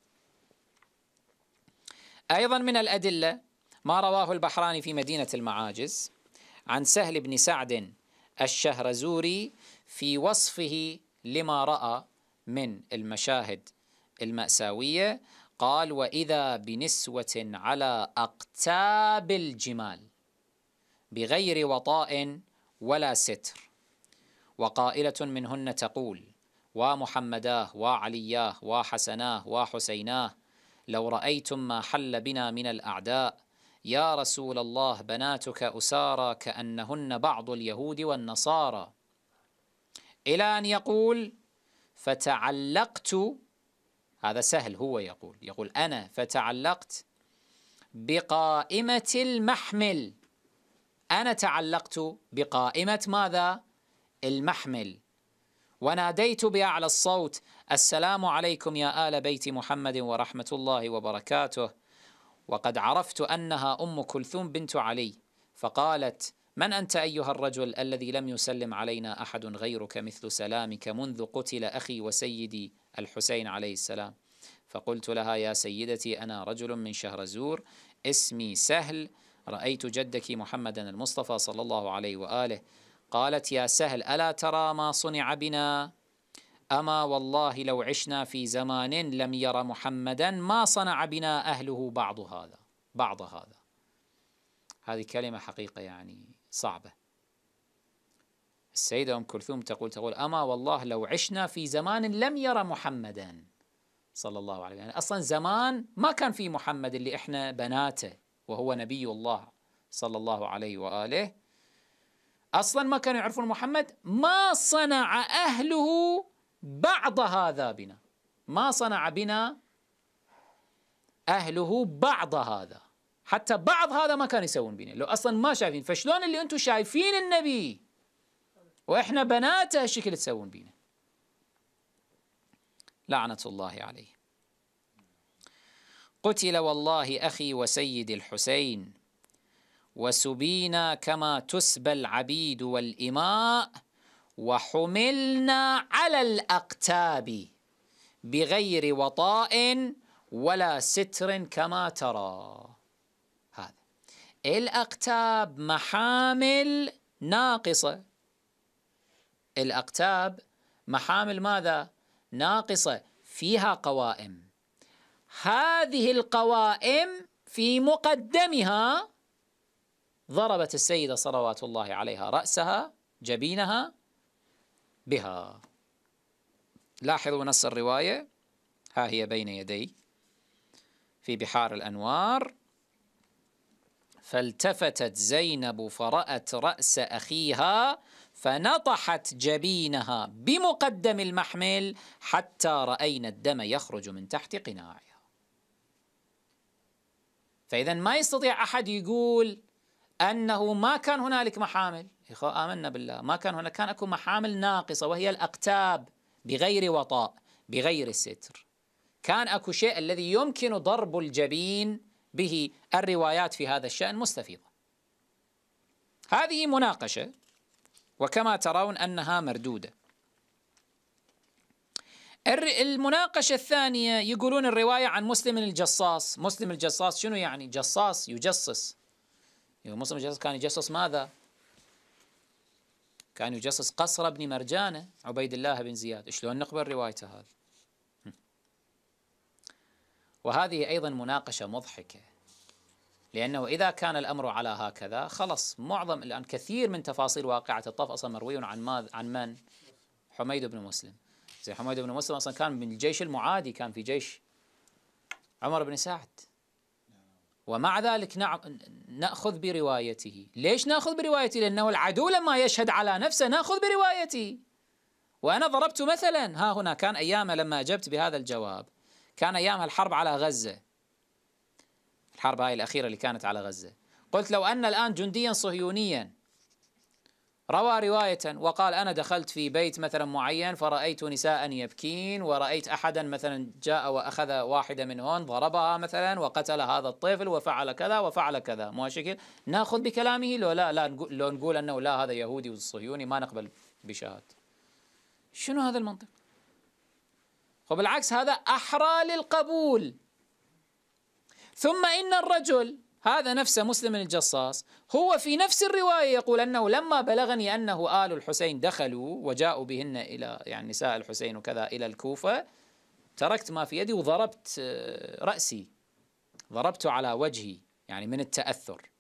أيضا من الأدلة ما رواه البحراني في مدينة المعاجز عن سهل بن سعد الشهرزوري في وصفه لما رأى من المشاهد المأساوية قال وإذا بنسوة على أقتاب الجمال بغير وطاء ولا ستر وقائلة منهن تقول ومحمداه وعلياه وحسناه وحسيناه لو رأيتم ما حل بنا من الأعداء يا رسول الله بناتك أسارى كأنهن بعض اليهود والنصارى إلى أن يقول فتعلقت هذا سهل هو يقول يقول أنا فتعلقت بقائمة المحمل أنا تعلقت بقائمة ماذا؟ المحمل وناديت بأعلى الصوت السلام عليكم يا آل بيت محمد ورحمة الله وبركاته وقد عرفت أنها أم كلثوم بنت علي فقالت من أنت أيها الرجل الذي لم يسلم علينا أحد غيرك مثل سلامك منذ قتل أخي وسيدي الحسين عليه السلام فقلت لها يا سيدتي أنا رجل من شهرزور اسمي سهل رأيت جدك محمدا المصطفى صلى الله عليه وآله قالت يا سهل ألا ترى ما صنع بنا أما والله لو عشنا في زمان لم ير محمدا ما صنع بنا أهله بعض هذا بعض هذا هذه كلمة حقيقة يعني صعبة السيدة أم كلثوم تقول تقول أما والله لو عشنا في زمان لم يرى محمدا صلى الله عليه وسلم أصلا زمان ما كان في محمد اللي إحنا بناته وهو نبي الله صلى الله عليه وآله أصلا ما كانوا يعرفون محمد ما صنع أهله بعض هذا بنا ما صنع بنا أهله بعض هذا حتى بعض هذا ما كانوا يسوون بينا لو اصلا ما شايفين فشلون اللي انتم شايفين النبي واحنا بناته هالشكل تسوون بينا لعنه الله عليه قتل والله اخي وسيد الحسين وسبينا كما تسبى العبيد والاماء وحملنا على الاقتاب بغير وطاء ولا ستر كما ترى الأقتاب محامل ناقصة الأقتاب محامل ماذا؟ ناقصة فيها قوائم هذه القوائم في مقدمها ضربت السيدة صلوات الله عليها رأسها جبينها بها لاحظوا نص الرواية ها هي بين يدي في بحار الأنوار فالتفتت زينب فرأت رأس أخيها فنطحت جبينها بمقدم المحمل حتى رأينا الدم يخرج من تحت قناعها فإذا ما يستطيع أحد يقول أنه ما كان هنالك محامل إخوة آمنا بالله ما كان هناك كان أكو محامل ناقصة وهي الأقتاب بغير وطاء بغير ستر كان أكو شيء الذي يمكن ضرب الجبين به الروايات في هذا الشأن مستفيضة هذه مناقشة وكما ترون أنها مردودة المناقشة الثانية يقولون الرواية عن مسلم الجصاص مسلم الجصاص شنو يعني جصاص يجصص مسلم الجصاص كان يجصص ماذا كان يجصص قصر ابن مرجانة عبيد الله بن زياد شلون نقبل روايته هذه وهذه أيضا مناقشة مضحكة لأنه إذا كان الأمر على هكذا خلص معظم الآن كثير من تفاصيل واقعة الطف أصلا مروي عن ماذ عن من؟ حميد بن مسلم زي حميد بن مسلم أصلا كان من الجيش المعادي كان في جيش عمر بن سعد ومع ذلك نعم ناخذ بروايته، ليش ناخذ بروايته؟ لانه العدو لما يشهد على نفسه ناخذ بروايته. وانا ضربت مثلا ها هنا كان ايام لما اجبت بهذا الجواب كان أيامها الحرب على غزة الحرب هاي الأخيرة اللي كانت على غزة قلت لو أن الآن جنديا صهيونيا روى رواية وقال أنا دخلت في بيت مثلا معين فرأيت نساء يبكين ورأيت أحدا مثلا جاء وأخذ واحدة منهن ضربها مثلا وقتل هذا الطفل وفعل كذا وفعل كذا مو شكل ناخذ بكلامه لو لا, لا لو نقول أنه لا هذا يهودي وصهيوني ما نقبل بشهادة شنو هذا المنطق وبالعكس هذا أحرى للقبول ثم إن الرجل هذا نفسه مسلم الجصاص هو في نفس الرواية يقول أنه لما بلغني أنه آل الحسين دخلوا وجاءوا بهن إلى يعني نساء الحسين وكذا إلى الكوفة تركت ما في يدي وضربت آه، رأسي ضربت على وجهي يعني من التأثر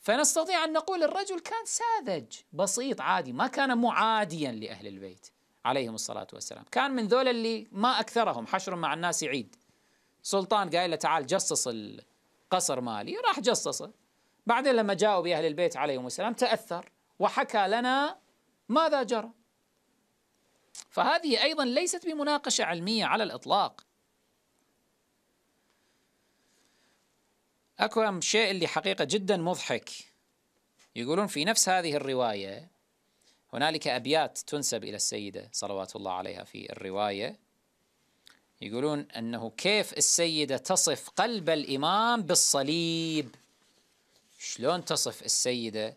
فنستطيع أن نقول الرجل كان ساذج بسيط عادي ما كان معاديا لأهل البيت عليهم الصلاة والسلام كان من ذول اللي ما أكثرهم حشر مع الناس عيد سلطان قايل له تعال جصص القصر مالي راح جصصه بعدين لما جاءوا بأهل البيت عليهم السلام تأثر وحكى لنا ماذا جرى فهذه أيضا ليست بمناقشة علمية على الإطلاق أكو شيء اللي حقيقة جدا مضحك يقولون في نفس هذه الرواية هنالك أبيات تنسب إلى السيدة صلوات الله عليها في الرواية يقولون أنه كيف السيدة تصف قلب الإمام بالصليب شلون تصف السيدة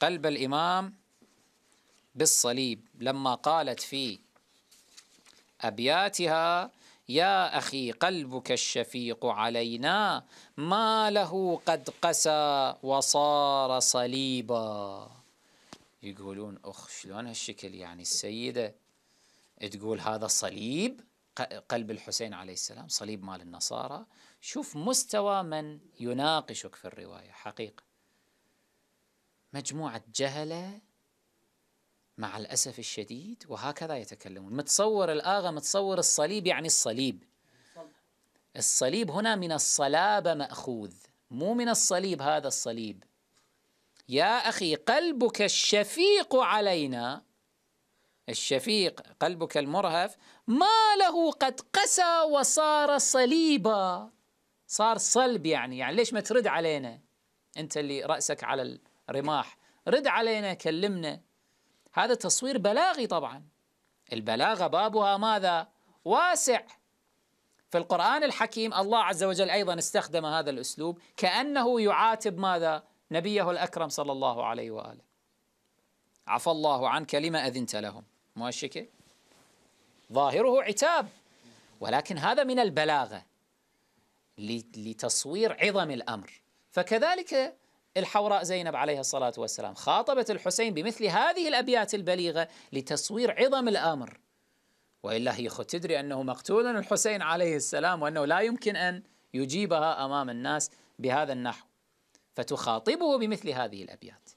قلب الإمام بالصليب لما قالت في أبياتها يا أخي قلبك الشفيق علينا ما له قد قسى وصار صليبا يقولون أخ شلون هالشكل يعني السيدة تقول هذا صليب قلب الحسين عليه السلام صليب مال النصارى شوف مستوى من يناقشك في الرواية حقيقة مجموعة جهلة مع الأسف الشديد وهكذا يتكلمون متصور الآغا متصور الصليب يعني الصليب الصليب هنا من الصلابة مأخوذ مو من الصليب هذا الصليب يا أخي قلبك الشفيق علينا الشفيق قلبك المرهف ما له قد قسى وصار صليبا صار صلب يعني يعني ليش ما ترد علينا أنت اللي رأسك على الرماح رد علينا كلمنا هذا تصوير بلاغي طبعا البلاغة بابها ماذا واسع في القرآن الحكيم الله عز وجل أيضا استخدم هذا الأسلوب كأنه يعاتب ماذا نبيه الأكرم صلى الله عليه وآله عفى الله عنك لما أذنت لهم مو ظاهره عتاب ولكن هذا من البلاغة لتصوير عظم الأمر فكذلك الحوراء زينب عليها الصلاة والسلام خاطبت الحسين بمثل هذه الأبيات البليغة لتصوير عظم الأمر وإلا هي تدري أنه مقتول الحسين عليه السلام وأنه لا يمكن أن يجيبها أمام الناس بهذا النحو فتخاطبه بمثل هذه الابيات.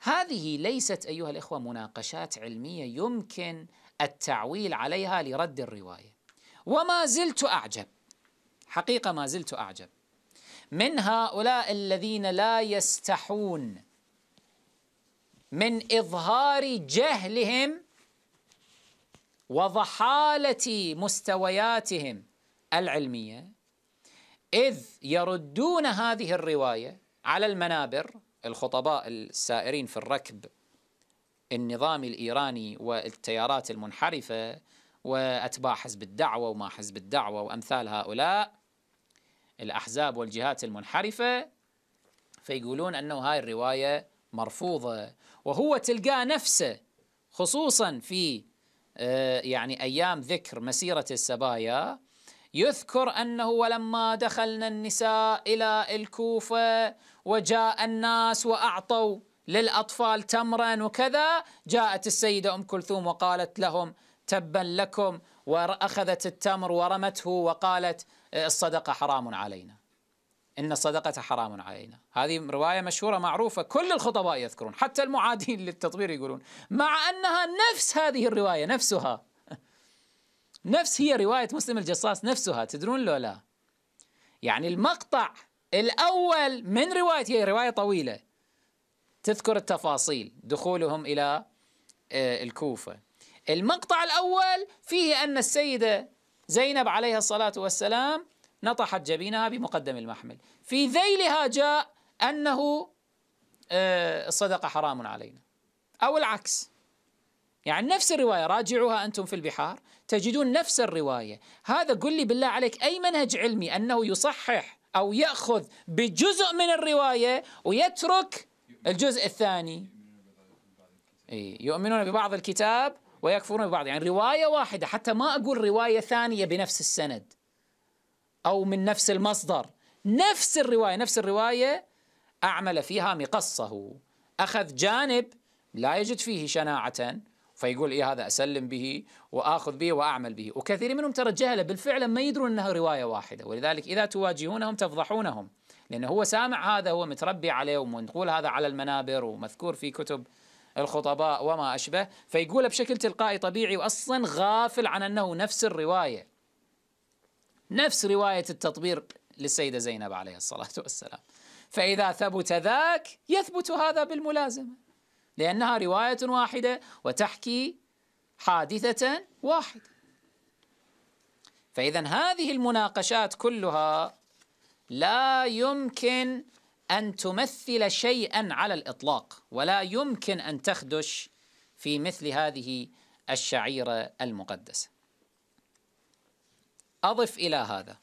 هذه ليست ايها الاخوه مناقشات علميه يمكن التعويل عليها لرد الروايه. وما زلت اعجب. حقيقه ما زلت اعجب. من هؤلاء الذين لا يستحون من اظهار جهلهم وضحاله مستوياتهم العلميه اذ يردون هذه الروايه على المنابر الخطباء السائرين في الركب النظام الإيراني والتيارات المنحرفة وأتباع حزب الدعوة وما حزب الدعوة وأمثال هؤلاء الأحزاب والجهات المنحرفة فيقولون أنه هاي الرواية مرفوضة وهو تلقاه نفسه خصوصا في آه، يعني أيام ذكر مسيرة السبايا يذكر أنه ولما دخلنا النساء إلى الكوفة وجاء الناس وأعطوا للأطفال تمرا وكذا جاءت السيدة أم كلثوم وقالت لهم تبا لكم وأخذت التمر ورمته وقالت الصدقة حرام علينا إن الصدقة حرام علينا هذه رواية مشهورة معروفة كل الخطباء يذكرون حتى المعادين [LAUGHS] للتطبير يقولون مع أنها نفس هذه الرواية نفسها نفس هي رواية مسلم الجصاص نفسها تدرون لو لا يعني المقطع الأول من رواية هي رواية طويلة تذكر التفاصيل دخولهم إلى آه، الكوفة المقطع الأول فيه أن السيدة زينب عليها الصلاة والسلام نطحت جبينها بمقدم المحمل في ذيلها جاء أنه آه، الصدقة حرام علينا أو العكس يعني نفس الرواية راجعوها أنتم في البحار تجدون نفس الروايه هذا قل لي بالله عليك اي منهج علمي انه يصحح او ياخذ بجزء من الروايه ويترك الجزء الثاني يؤمنون ببعض الكتاب ويكفرون ببعض يعني روايه واحده حتى ما اقول روايه ثانيه بنفس السند او من نفس المصدر نفس الروايه نفس الروايه اعمل فيها مقصه اخذ جانب لا يجد فيه شناعه فيقول إيه هذا أسلم به وآخذ به وأعمل به وكثير منهم ترى جهلة بالفعل ما يدرون أنها رواية واحدة ولذلك إذا تواجهونهم تفضحونهم لأنه هو سامع هذا هو متربي عليه ونقول هذا على المنابر ومذكور في كتب الخطباء وما أشبه فيقول بشكل تلقائي طبيعي وأصلا غافل عن أنه نفس الرواية نفس رواية التطبير للسيدة زينب عليه الصلاة والسلام فإذا ثبت ذاك يثبت هذا بالملازمة لأنها رواية واحدة وتحكي حادثة واحدة فإذا هذه المناقشات كلها لا يمكن أن تمثل شيئا على الإطلاق ولا يمكن أن تخدش في مثل هذه الشعيرة المقدسة أضف إلى هذا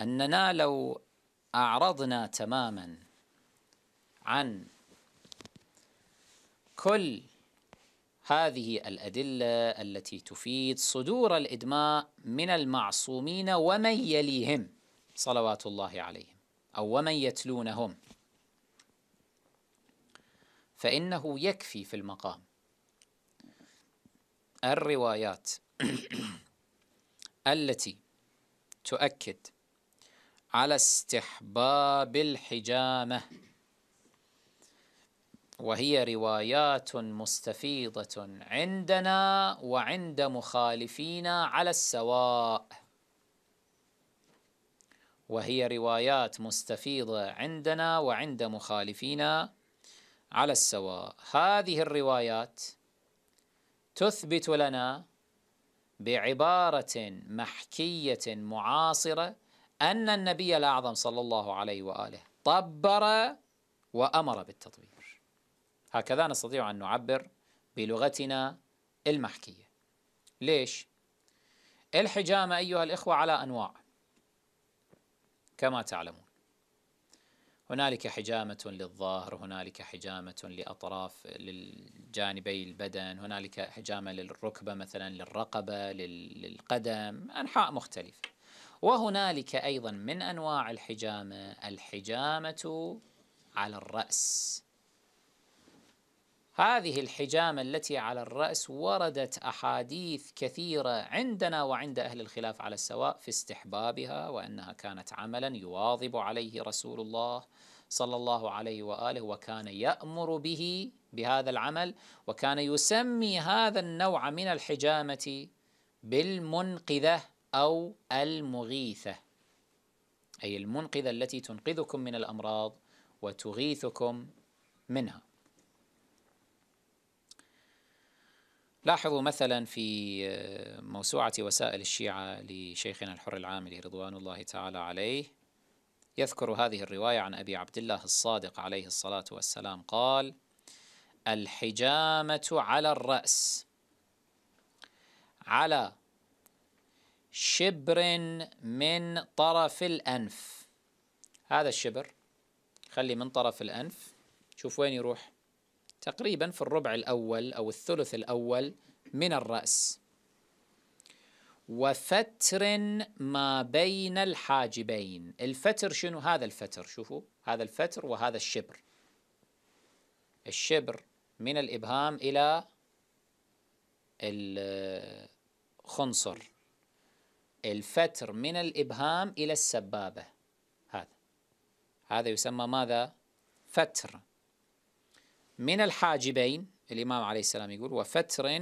أننا لو أعرضنا تماما عن كل هذه الأدلة التي تفيد صدور الإدماء من المعصومين ومن يليهم صلوات الله عليهم أو ومن يتلونهم فإنه يكفي في المقام الروايات [CLEARS THROAT] التي تؤكد على استحباب الحجامة وهي روايات مستفيضة عندنا وعند مخالفينا على السواء وهي روايات مستفيضة عندنا وعند مخالفينا على السواء هذه الروايات تثبت لنا بعبارة محكية معاصرة أن النبي الأعظم صلى الله عليه وآله طبر وأمر بالتطبيق هكذا نستطيع أن نعبر بلغتنا المحكية ليش؟ الحجامة أيها الإخوة على أنواع كما تعلمون هنالك حجامة للظهر هنالك حجامة لأطراف للجانبي البدن هنالك حجامة للركبة مثلا للرقبة للقدم أنحاء مختلفة وهنالك أيضا من أنواع الحجامة الحجامة على الرأس هذه الحجامة التي على الرأس وردت أحاديث كثيرة عندنا وعند أهل الخلاف على السواء في استحبابها وأنها كانت عملا يواظب عليه رسول الله صلى الله عليه وآله وكان يأمر به بهذا العمل وكان يسمي هذا النوع من الحجامة بالمنقذة أو المغيثة أي المنقذة التي تنقذكم من الأمراض وتغيثكم منها لاحظوا مثلا في آه، موسوعة وسائل الشيعة لشيخنا الحر العاملي رضوان الله تعالى عليه يذكر هذه الرواية عن أبي عبد الله الصادق عليه الصلاة والسلام قال الحجامة على الرأس على شبر من طرف الأنف هذا الشبر خلي من طرف الأنف شوف وين يروح تقريبا في الربع الأول أو الثلث الأول من الرأس وفتر ما بين الحاجبين الفتر شنو هذا الفتر شوفوا هذا الفتر وهذا الشبر الشبر من الإبهام إلى الخنصر الفتر من الإبهام إلى السبابة هذا هذا يسمى ماذا؟ فتر من الحاجبين الإمام عليه السلام يقول وفتر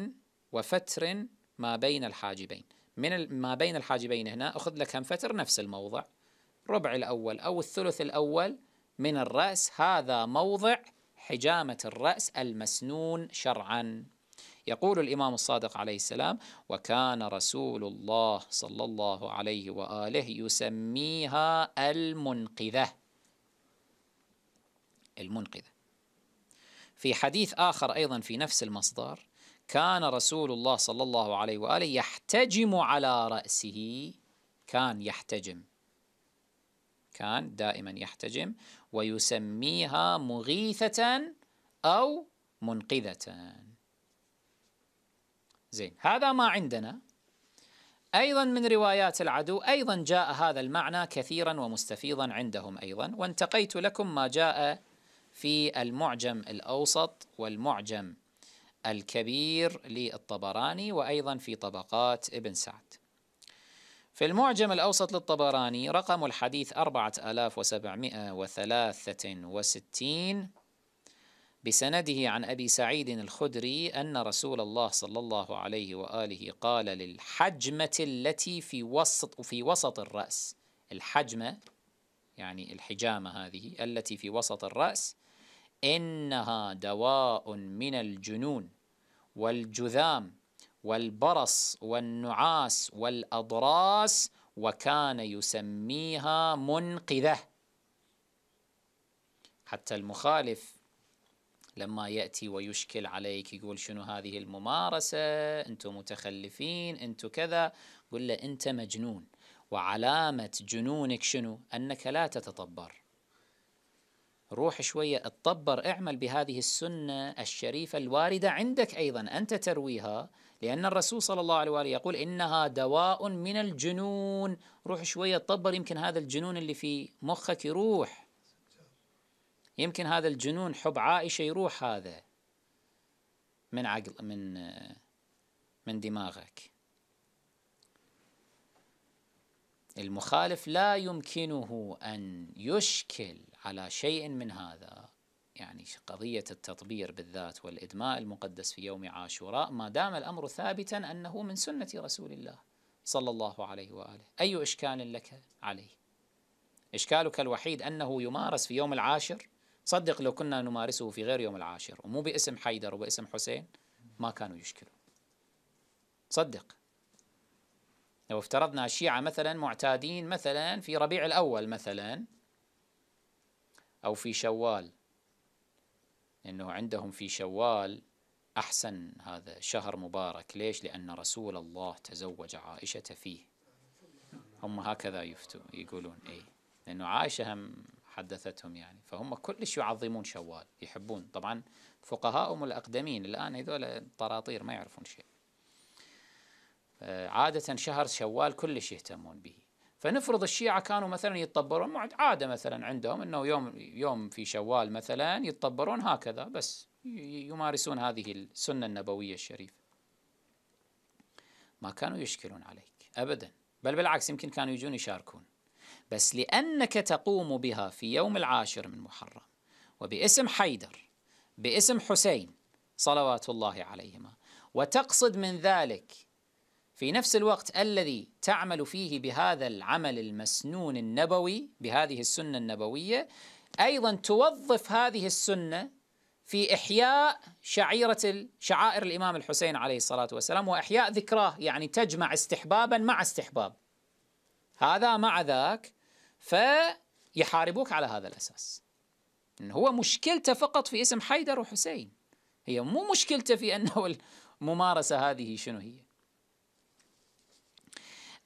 وفتر ما بين الحاجبين من ما بين الحاجبين هنا أخذ لك هم فتر نفس الموضع ربع الأول أو الثلث الأول من الرأس هذا موضع حجامة الرأس المسنون شرعا يقول الإمام الصادق عليه السلام وكان رسول الله صلى الله عليه وآله يسميها المنقذة المنقذة في حديث آخر أيضا في نفس المصدر كان رسول الله صلى الله عليه وآله يحتجم على رأسه كان يحتجم كان دائما يحتجم ويسميها مغيثة أو منقذة زين هذا ما عندنا أيضا من روايات العدو أيضا جاء هذا المعنى كثيرا ومستفيضا عندهم أيضا وانتقيت لكم ما جاء في المعجم الأوسط والمعجم الكبير للطبراني وأيضا في طبقات ابن سعد في المعجم الأوسط للطبراني رقم الحديث 4763 بسنده عن أبي سعيد الخدري أن رسول الله صلى الله عليه وآله قال للحجمة التي في وسط في وسط الرأس الحجمة يعني الحجامة هذه التي في وسط الرأس إنها دواء من الجنون والجذام والبرص والنعاس والأضراس وكان يسميها منقذة حتى المخالف لما يأتي ويشكل عليك يقول شنو هذه الممارسة أنتم متخلفين أنتم كذا قل له أنت مجنون وعلامة جنونك شنو أنك لا تتطبر روح شوية اتطبر اعمل بهذه السنة الشريفة الواردة عندك أيضا أنت ترويها لأن الرسول صلى الله عليه وآله يقول إنها دواء من الجنون روح شوية اتطبر يمكن هذا الجنون اللي في مخك يروح يمكن هذا الجنون حب عائشة يروح هذا من عقل من من دماغك المخالف لا يمكنه أن يشكل على شيء من هذا يعني قضية التطبير بالذات والإدماء المقدس في يوم عاشوراء ما دام الأمر ثابتا أنه من سنة رسول الله صلى الله عليه وآله أي إشكال لك عليه إشكالك الوحيد أنه يمارس في يوم العاشر صدق لو كنا نمارسه في غير يوم العاشر ومو باسم حيدر وباسم حسين ما كانوا يشكلوا صدق لو افترضنا الشيعة مثلا معتادين مثلا في ربيع الأول مثلا أو في شوال إنه عندهم في شوال أحسن هذا شهر مبارك ليش؟ لأن رسول الله تزوج عائشة فيه هم هكذا يفتوا يقولون أي لأنه عائشة هم حدثتهم يعني فهم كلش يعظمون شوال يحبون طبعا فقهاءهم الأقدمين الآن هذول طراطير ما يعرفون شيء آه، عادة شهر شوال كلش يهتمون به فنفرض الشيعة كانوا مثلا يتطبرون عادة مثلا عندهم أنه يوم يوم في شوال مثلا يتطبرون هكذا بس يمارسون هذه السنة النبوية الشريفة ما كانوا يشكلون عليك أبدا بل بالعكس يمكن كانوا يجون يشاركون بس لأنك تقوم بها في يوم العاشر من محرم وباسم حيدر باسم حسين صلوات الله عليهما وتقصد من ذلك في نفس الوقت الذي تعمل فيه بهذا العمل المسنون النبوي بهذه السنه النبويه ايضا توظف هذه السنه في احياء شعيره شعائر الامام الحسين عليه الصلاه والسلام واحياء ذكراه يعني تجمع استحبابا مع استحباب هذا مع ذاك فيحاربوك على هذا الاساس إن هو مشكلته فقط في اسم حيدر وحسين هي مو مشكلته في انه الممارسه هذه شنو هي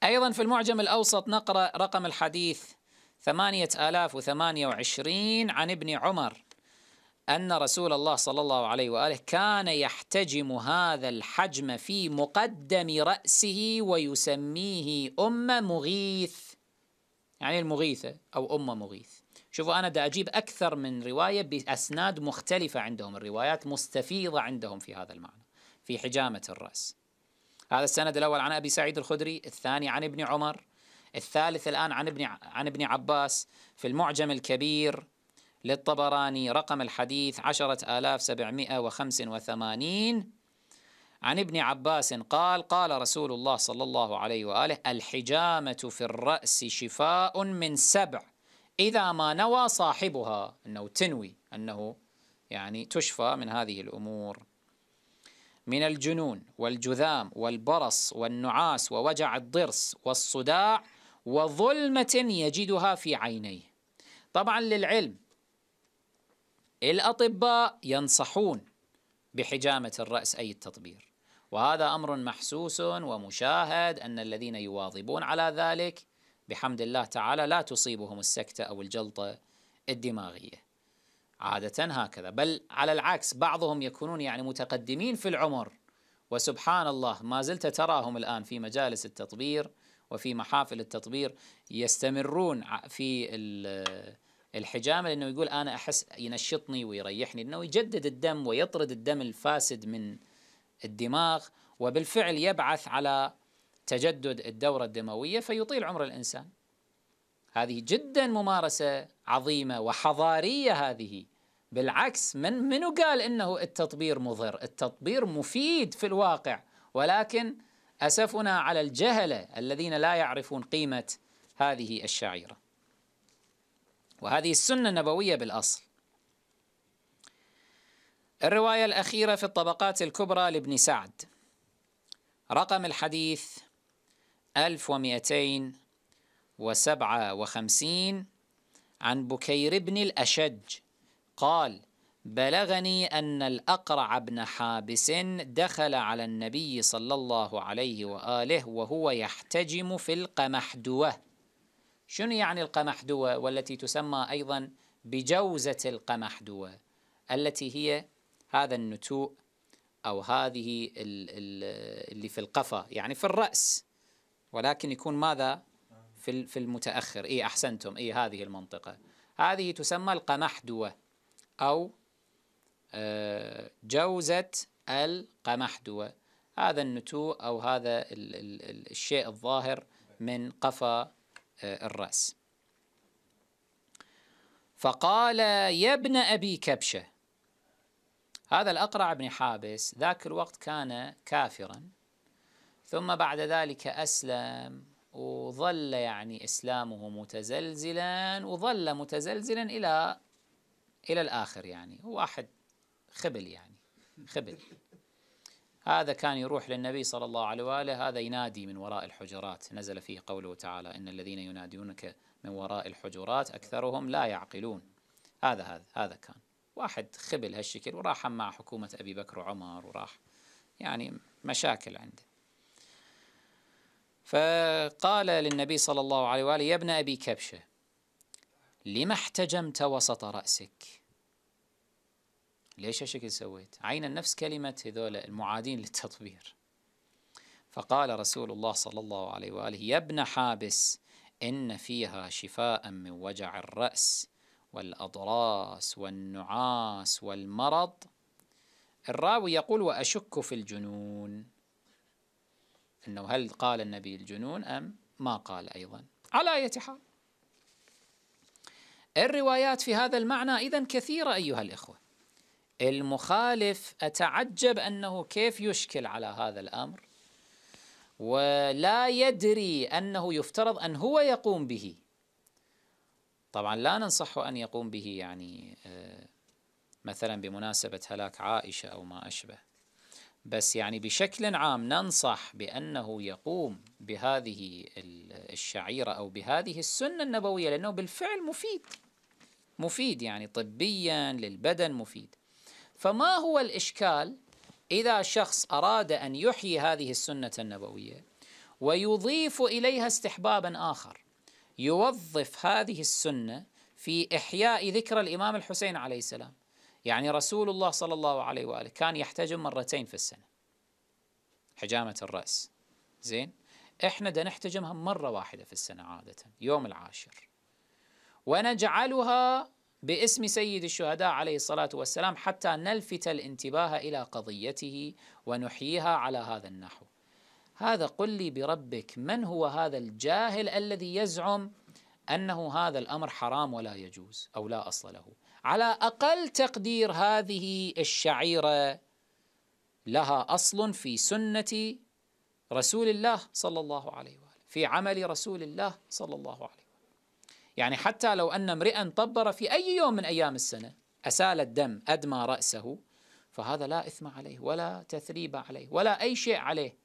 أيضا في المعجم الأوسط نقرأ رقم الحديث ثمانية آلاف وثمانية وعشرين عن ابن عمر أن رسول الله صلى الله عليه وآله كان يحتجم هذا الحجم في مقدم رأسه ويسميه أم مغيث يعني المغيثة أو أم مغيث شوفوا أنا دا أجيب أكثر من رواية بأسناد مختلفة عندهم الروايات مستفيضة عندهم في هذا المعنى في حجامة الرأس هذا السند الأول عن أبي سعيد الخدري الثاني عن ابن عمر الثالث الآن عن ابن عن ابن عباس في المعجم الكبير للطبراني رقم الحديث عشرة آلاف سبعمائة وخمس وثمانين عن ابن عباس قال قال رسول الله صلى الله عليه وآله الحجامة في الرأس شفاء من سبع إذا ما نوى صاحبها أنه تنوي أنه يعني تشفى من هذه الأمور من الجنون والجذام والبرص والنعاس ووجع الضرس والصداع وظلمة يجدها في عينيه طبعا للعلم الأطباء ينصحون بحجامة الرأس أي التطبير وهذا أمر محسوس ومشاهد أن الذين يواظبون على ذلك بحمد الله تعالى لا تصيبهم السكتة أو الجلطة الدماغية عادة هكذا بل على العكس بعضهم يكونون يعني متقدمين في العمر وسبحان الله ما زلت تراهم الآن في مجالس التطبير وفي محافل التطبير يستمرون في الحجامة لأنه يقول أنا أحس ينشطني ويريحني لأنه يجدد الدم ويطرد الدم الفاسد من الدماغ وبالفعل يبعث على تجدد الدورة الدموية فيطيل عمر الإنسان هذه جدا ممارسة عظيمة وحضارية هذه بالعكس من منو قال انه التطبير مضر؟ التطبير مفيد في الواقع ولكن اسفنا على الجهله الذين لا يعرفون قيمه هذه الشعيره. وهذه السنه النبويه بالاصل. الروايه الاخيره في الطبقات الكبرى لابن سعد. رقم الحديث 1200 وسبعة وخمسين عن بكير بن الأشج قال بلغني أن الأقرع بن حابس دخل على النبي صلى الله عليه وآله وهو يحتجم في القمحدوة شنو يعني القمحدوة والتي تسمى أيضا بجوزة القمحدوة التي هي هذا النتوء أو هذه اللي في القفا يعني في الرأس ولكن يكون ماذا في في المتاخر اي احسنتم اي هذه المنطقه هذه تسمى القمحدوه او آه، جوزه القمحدوه هذا النتوء او هذا الشيء الظاهر من قفا آه، الراس فقال يا ابن ابي كبشه هذا الاقرع بن حابس ذاك الوقت كان كافرا ثم بعد ذلك اسلم وظل يعني إسلامه متزلزلا وظل متزلزلا إلى إلى الآخر يعني واحد خبل يعني خبل هذا كان يروح للنبي صلى الله عليه وآله هذا ينادي من وراء الحجرات نزل فيه قوله تعالى إن الذين ينادونك من وراء الحجرات أكثرهم لا يعقلون هذا هذا هذا كان واحد خبل هالشكل وراح مع حكومة أبي بكر وعمر وراح يعني مشاكل عنده فقال للنبي صلى الله عليه وآله يا ابن أبي كبشة لما احتجمت وسط رأسك ليش هالشكل سويت عين النفس كلمة هذول المعادين للتطبير فقال رسول الله صلى الله عليه وآله يا ابن حابس إن فيها شفاء من وجع الرأس والأضراس والنعاس والمرض الراوي يقول وأشك في الجنون أنه هل قال النبي الجنون أم ما قال أيضا على أي حال الروايات في هذا المعنى إذا كثيرة أيها الإخوة المخالف أتعجب أنه كيف يشكل على هذا الأمر ولا يدري أنه يفترض أن هو يقوم به طبعا لا ننصحه أن يقوم به يعني آه، مثلا بمناسبة هلاك عائشة أو ما أشبه بس يعني بشكل عام ننصح بأنه يقوم بهذه الشعيرة أو بهذه السنة النبوية لأنه بالفعل مفيد مفيد يعني طبيا للبدن مفيد فما هو الإشكال إذا شخص أراد أن يحيي هذه السنة النبوية ويضيف إليها استحبابا آخر يوظف هذه السنة في إحياء ذكرى الإمام الحسين عليه السلام يعني رسول الله صلى الله عليه وآله كان يحتجم مرتين في السنة حجامة الرأس زين احنا دا نحتجمها مرة واحدة في السنة عادة يوم العاشر ونجعلها باسم سيد الشهداء عليه الصلاة والسلام حتى نلفت الانتباه إلى قضيته ونحييها على هذا النحو هذا قل لي بربك من هو هذا الجاهل الذي يزعم أنه هذا الأمر حرام ولا يجوز أو لا أصل له على أقل تقدير هذه الشعيرة لها أصل في سنة رسول الله صلى الله عليه وآله في عمل رسول الله صلى الله عليه وآله يعني حتى لو أن امرئا طبر في أي يوم من أيام السنة أسال الدم أدمى رأسه فهذا لا إثم عليه ولا تثريب عليه ولا أي شيء عليه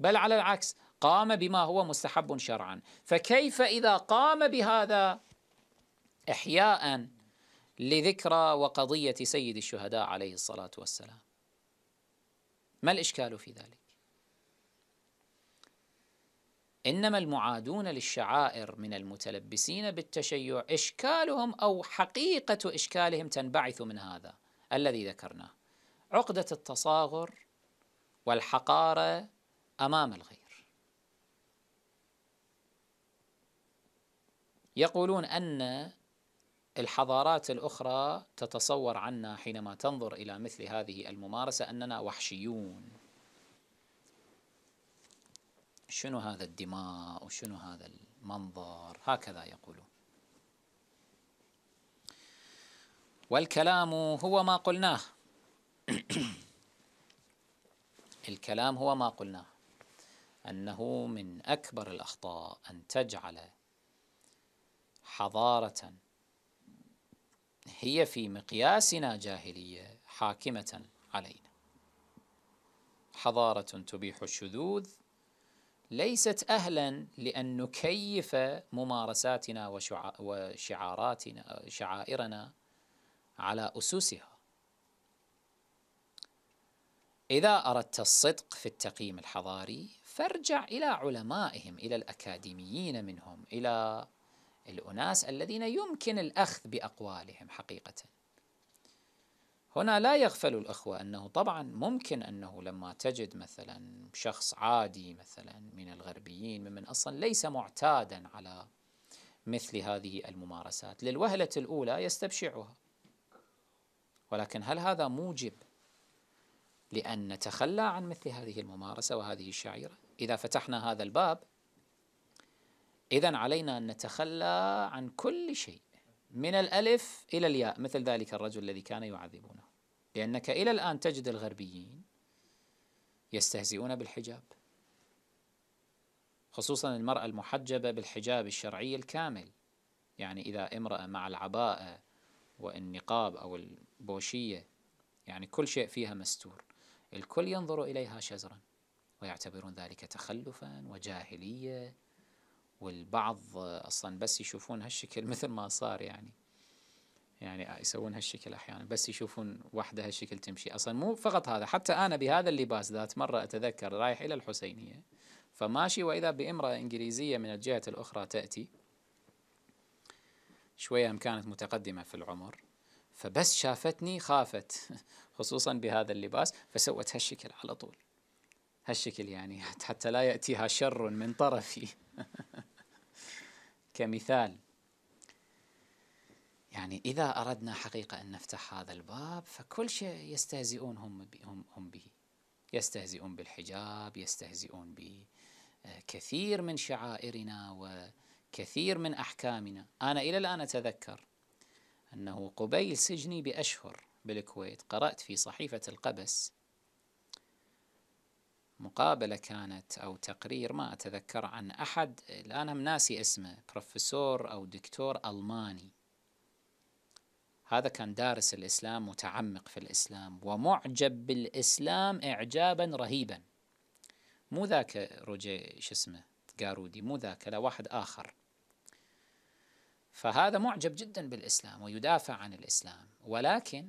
بل على العكس قام بما هو مستحب شرعا فكيف إذا قام بهذا إحياء لذكرى وقضية سيد الشهداء عليه الصلاة والسلام ما الإشكال في ذلك؟ إنما المعادون للشعائر من المتلبسين بالتشيع إشكالهم أو حقيقة إشكالهم تنبعث من هذا الذي ذكرناه عقدة التصاغر والحقارة أمام الغير يقولون أن الحضارات الأخرى تتصور عنا حينما تنظر إلى مثل هذه الممارسة أننا وحشيون شنو هذا الدماء وشنو هذا المنظر هكذا يقولون والكلام هو ما قلناه [CLEARS THROAT] الكلام هو ما قلناه أنه من أكبر الأخطاء أن تجعل حضارة هي في مقياسنا جاهلية حاكمة علينا حضارة تبيح الشذوذ ليست أهلا لأن نكيف ممارساتنا وشعاراتنا شعائرنا على أسسها إذا أردت الصدق في التقييم الحضاري فارجع إلى علمائهم إلى الأكاديميين منهم إلى الأناس الذين يمكن الأخذ بأقوالهم حقيقة هنا لا يغفل الأخوة أنه طبعا ممكن أنه لما تجد مثلا شخص عادي مثلا من الغربيين ممن أصلا ليس معتادا على مثل هذه الممارسات للوهلة الأولى يستبشعها ولكن هل هذا موجب لأن نتخلى عن مثل هذه الممارسة وهذه الشعيرة؟ إذا فتحنا هذا الباب إذا علينا أن نتخلى عن كل شيء من الألف إلى الياء مثل ذلك الرجل الذي كان يعذبونه لأنك إلى الآن تجد الغربيين يستهزئون بالحجاب خصوصا المرأة المحجبة بالحجاب الشرعي الكامل يعني إذا امرأة مع العباءة والنقاب أو البوشية يعني كل شيء فيها مستور الكل ينظر إليها شزرا ويعتبرون ذلك تخلفا وجاهلية والبعض اصلا بس يشوفون هالشكل [LAUGHS] مثل ما صار يعني يعني يسوون هالشكل احيانا بس يشوفون وحده هالشكل تمشي اصلا مو فقط هذا حتى انا بهذا اللباس ذات مره اتذكر رايح الى الحسينيه فماشي واذا بامراه انجليزيه من الجهه الاخرى تاتي شويه ام كانت متقدمه في العمر فبس شافتني خافت [LAUGHS] خصوصا بهذا اللباس فسوت هالشكل على طول هالشكل يعني حتى لا ياتيها شر من طرفي كمثال يعني إذا أردنا حقيقة أن نفتح هذا الباب فكل شيء يستهزئون هم, هم به يستهزئون بالحجاب يستهزئون بكثير آه، من شعائرنا وكثير من أحكامنا أنا إلى الآن أتذكر أنه قبيل سجني بأشهر بالكويت قرأت في صحيفة القبس مقابلة كانت أو تقرير ما أتذكر عن أحد الآن هم ناسي اسمه بروفيسور أو دكتور ألماني هذا كان دارس الإسلام متعمق في الإسلام ومعجب بالإسلام إعجابا رهيبا مو ذاك روجي شو اسمه جارودي مو ذاك لا واحد آخر فهذا معجب جدا بالإسلام ويدافع عن الإسلام ولكن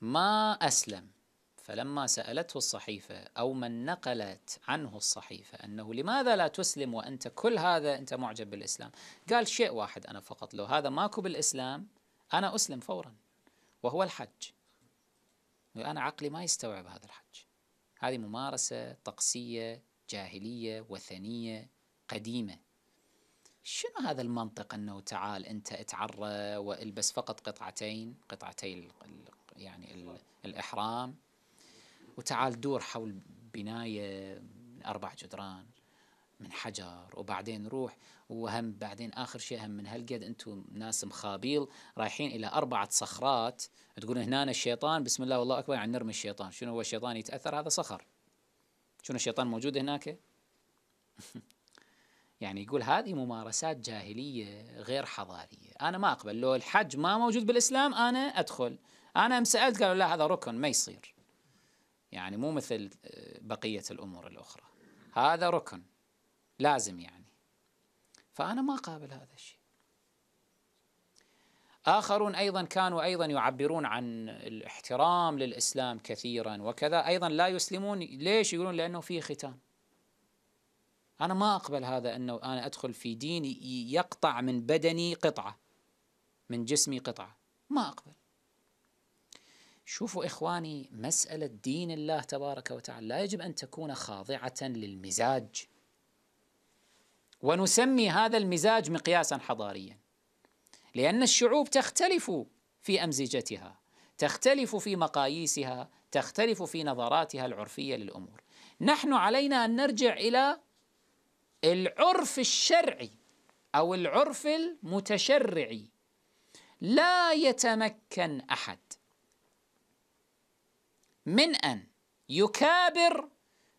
ما أسلم فلما سألته الصحيفة أو من نقلت عنه الصحيفة أنه لماذا لا تسلم وأنت كل هذا أنت معجب بالإسلام قال شيء واحد أنا فقط لو هذا ماكو بالإسلام أنا أسلم فورا وهو الحج أنا عقلي ما يستوعب هذا الحج هذه ممارسة طقسية جاهلية وثنية قديمة شنو هذا المنطق أنه تعال أنت اتعرى والبس فقط قطعتين قطعتي يعني الإحرام وتعال دور حول بنايه اربع جدران من حجر وبعدين روح وهم بعدين اخر شيء هم من هالقد انتم ناس مخابيل رايحين الى اربعه صخرات تقولون هنا الشيطان بسم الله والله اكبر يعني نرمي الشيطان شنو هو الشيطان يتاثر هذا صخر شنو الشيطان موجود هناك [LAUGHS] يعني يقول هذه ممارسات جاهليه غير حضاريه انا ما اقبل لو الحج ما موجود بالاسلام انا ادخل انا سالت قالوا لا هذا ركن ما يصير يعني مو مثل آه، بقية الأمور الأخرى هذا ركن لازم يعني فأنا ما قابل هذا الشيء آخرون أيضا كانوا أيضا يعبرون عن الاحترام للإسلام كثيرا وكذا أيضا لا يسلمون ليش يقولون لأنه فيه ختان أنا ما أقبل هذا أنه أنا أدخل في دين يقطع من بدني قطعة من جسمي قطعة ما أقبل شوفوا إخواني مسألة دين الله تبارك وتعالى لا يجب أن تكون خاضعة للمزاج ونسمي هذا المزاج مقياسا حضاريا لأن الشعوب تختلف في أمزجتها تختلف في مقاييسها تختلف في نظراتها العرفية للأمور نحن علينا أن نرجع إلى العرف الشرعي أو العرف المتشرعي لا يتمكن أحد من أن يكابر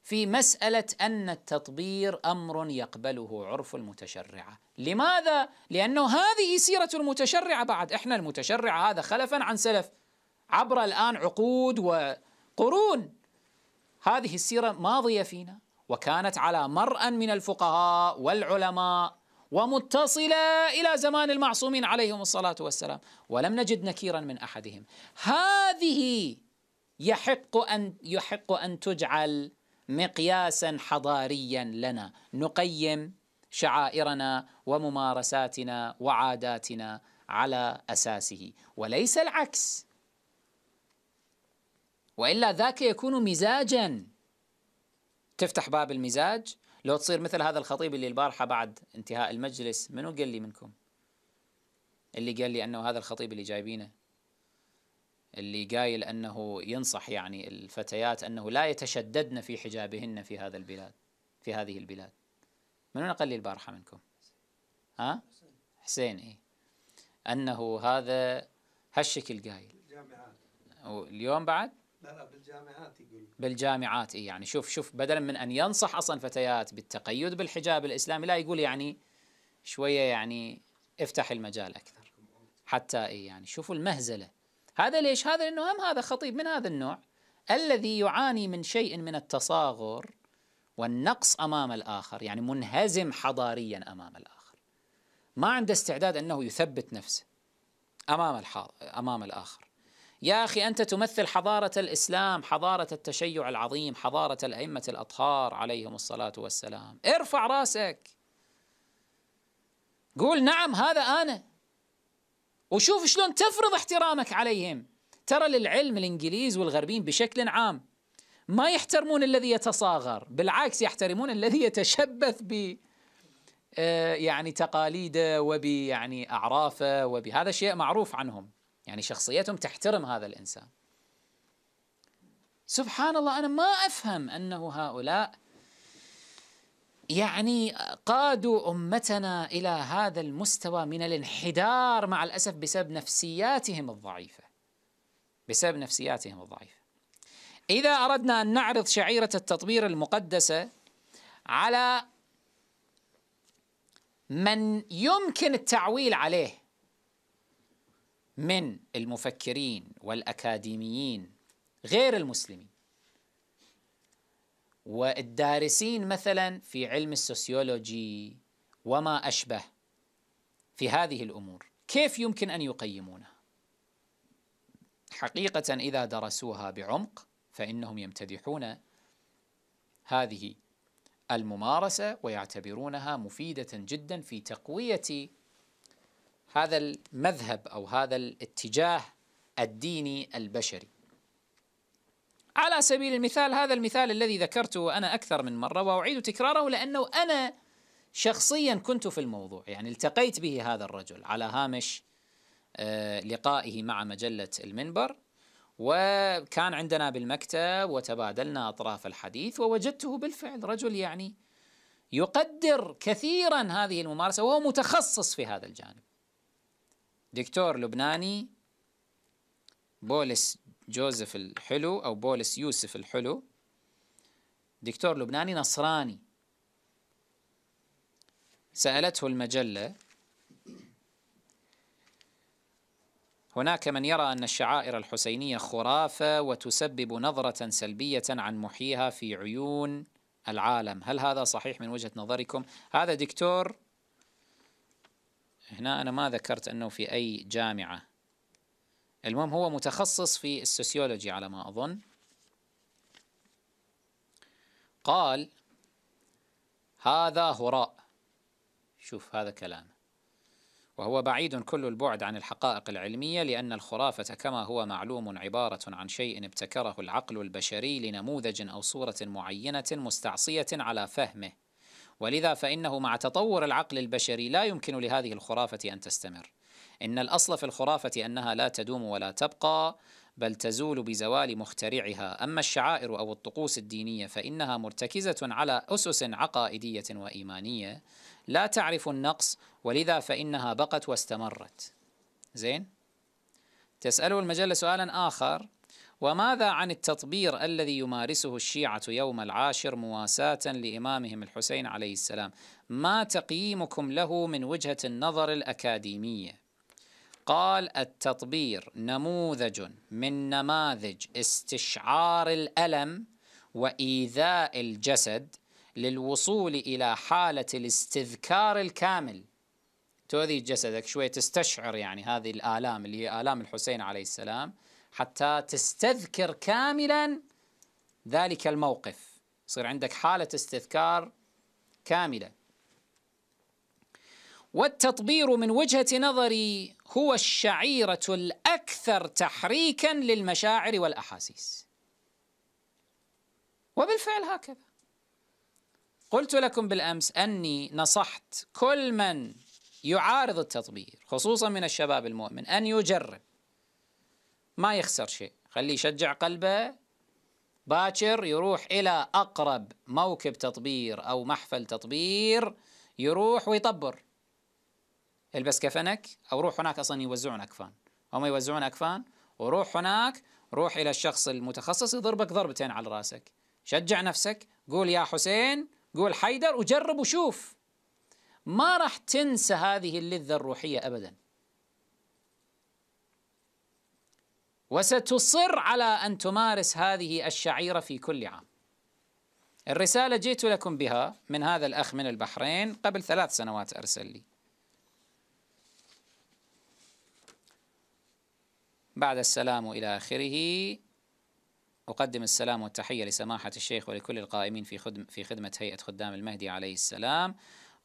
في مسألة أن التطبير أمر يقبله عرف المتشرعة لماذا؟ لأنه هذه سيرة المتشرعة بعد إحنا المتشرعة هذا خلفا عن سلف عبر الآن عقود وقرون هذه السيرة ماضية فينا وكانت على مرأى من الفقهاء والعلماء ومتصلة إلى زمان المعصومين عليهم الصلاة والسلام ولم نجد نكيرا من أحدهم هذه يحق أن يحق أن تجعل مقياسا حضاريا لنا نقيم شعائرنا وممارساتنا وعاداتنا على أساسه وليس العكس وإلا ذاك يكون مزاجا تفتح باب المزاج لو تصير مثل هذا الخطيب اللي البارحة بعد انتهاء المجلس منو قال لي منكم اللي قال لي أنه هذا الخطيب اللي جايبينه اللي قايل انه ينصح يعني الفتيات انه لا يتشددن في حجابهن في هذا البلاد في هذه البلاد من قال لي البارحه منكم؟ ها؟ حسين اي انه هذا هالشكل قايل اليوم بعد؟ لا لا بالجامعات يقول بالجامعات اي يعني شوف شوف بدلا من ان ينصح اصلا فتيات بالتقيد بالحجاب الاسلامي لا يقول يعني شويه يعني افتح المجال اكثر حتى اي يعني شوفوا المهزله هذا ليش؟ هذا لأنه هم هذا خطيب من هذا النوع الذي يعاني من شيء من التصاغر والنقص أمام الآخر يعني منهزم حضاريا أمام الآخر ما عنده استعداد أنه يثبت نفسه أمام, الحاضر أمام الآخر يا أخي أنت تمثل حضارة الإسلام حضارة التشيع العظيم حضارة الأئمة الأطهار عليهم الصلاة والسلام ارفع راسك قول نعم هذا أنا وشوف شلون تفرض احترامك عليهم ترى للعلم الانجليز والغربيين بشكل عام ما يحترمون الذي يتصاغر بالعكس يحترمون الذي يتشبث ب آه، يعني تقاليده وب يعني اعرافه وبهذا شيء معروف عنهم يعني شخصيتهم تحترم هذا الانسان سبحان الله انا ما افهم انه هؤلاء يعني قادوا امتنا الى هذا المستوى من الانحدار مع الاسف بسبب نفسياتهم الضعيفه. بسبب نفسياتهم الضعيفه. اذا اردنا ان نعرض شعيره التطوير المقدسه على من يمكن التعويل عليه من المفكرين والاكاديميين غير المسلمين. والدارسين مثلا في علم السوسيولوجي وما أشبه في هذه الأمور كيف يمكن أن يقيمونها؟ حقيقة إذا درسوها بعمق فإنهم يمتدحون هذه الممارسة ويعتبرونها مفيدة جدا في تقوية هذا المذهب أو هذا الاتجاه الديني البشري على سبيل المثال هذا المثال الذي ذكرته أنا أكثر من مرة وأعيد تكراره لأنه أنا شخصيا كنت في الموضوع يعني التقيت به هذا الرجل على هامش آه، لقائه مع مجلة المنبر وكان عندنا بالمكتب وتبادلنا أطراف الحديث ووجدته بالفعل رجل يعني يقدر كثيرا هذه الممارسة وهو متخصص في هذا الجانب دكتور لبناني بولس جوزيف الحلو أو بولس يوسف الحلو دكتور لبناني نصراني سألته المجلة هناك من يرى أن الشعائر الحسينية خرافة وتسبب نظرة سلبية عن محيها في عيون العالم هل هذا صحيح من وجهة نظركم؟ هذا دكتور هنا أنا ما ذكرت أنه في أي جامعة المهم هو متخصص في السوسيولوجي على ما أظن قال هذا هراء شوف هذا كلامه وهو بعيد كل البعد عن الحقائق العلمية لأن الخرافة كما هو معلوم عبارة عن شيء ابتكره العقل البشري لنموذج أو صورة معينة مستعصية على فهمه ولذا فإنه مع تطور العقل البشري لا يمكن لهذه الخرافة أن تستمر إن الأصل في الخرافة أنها لا تدوم ولا تبقى بل تزول بزوال مخترعها أما الشعائر أو الطقوس الدينية فإنها مرتكزة على أسس عقائدية وإيمانية لا تعرف النقص ولذا فإنها بقت واستمرت زين تسأله المجلة سؤالا آخر وماذا عن التطبير الذي يمارسه الشيعة يوم العاشر مواساة لإمامهم الحسين عليه السلام ما تقييمكم له من وجهة النظر الأكاديمية قال التطبير نموذج من نماذج استشعار الألم وإيذاء الجسد للوصول إلى حالة الاستذكار الكامل تؤذي جسدك شوي تستشعر يعني هذه الآلام اللي هي آلام الحسين عليه السلام حتى تستذكر كاملا ذلك الموقف يصير عندك حالة استذكار كاملة والتطبير من وجهة نظري هو الشعيرة الأكثر تحريكا للمشاعر والأحاسيس وبالفعل هكذا قلت لكم بالأمس أني نصحت كل من يعارض التطبير خصوصا من الشباب المؤمن أن يجرب ما يخسر شيء خليه يشجع قلبه باكر يروح إلى أقرب موكب تطبير أو محفل تطبير يروح ويطبر البس كفنك او روح هناك اصلا يوزعون اكفان هم يوزعون اكفان وروح هناك روح الى الشخص المتخصص يضربك ضربتين على راسك شجع نفسك قول يا حسين قول حيدر وجرب وشوف ما راح تنسى هذه اللذة الروحية أبدا وستصر على أن تمارس هذه الشعيرة في كل عام الرسالة جئت لكم بها من هذا الأخ من البحرين قبل ثلاث سنوات أرسل لي بعد السلام إلى آخره أقدم السلام والتحية لسماحة الشيخ ولكل القائمين في خدم في خدمة هيئة خدام المهدي عليه السلام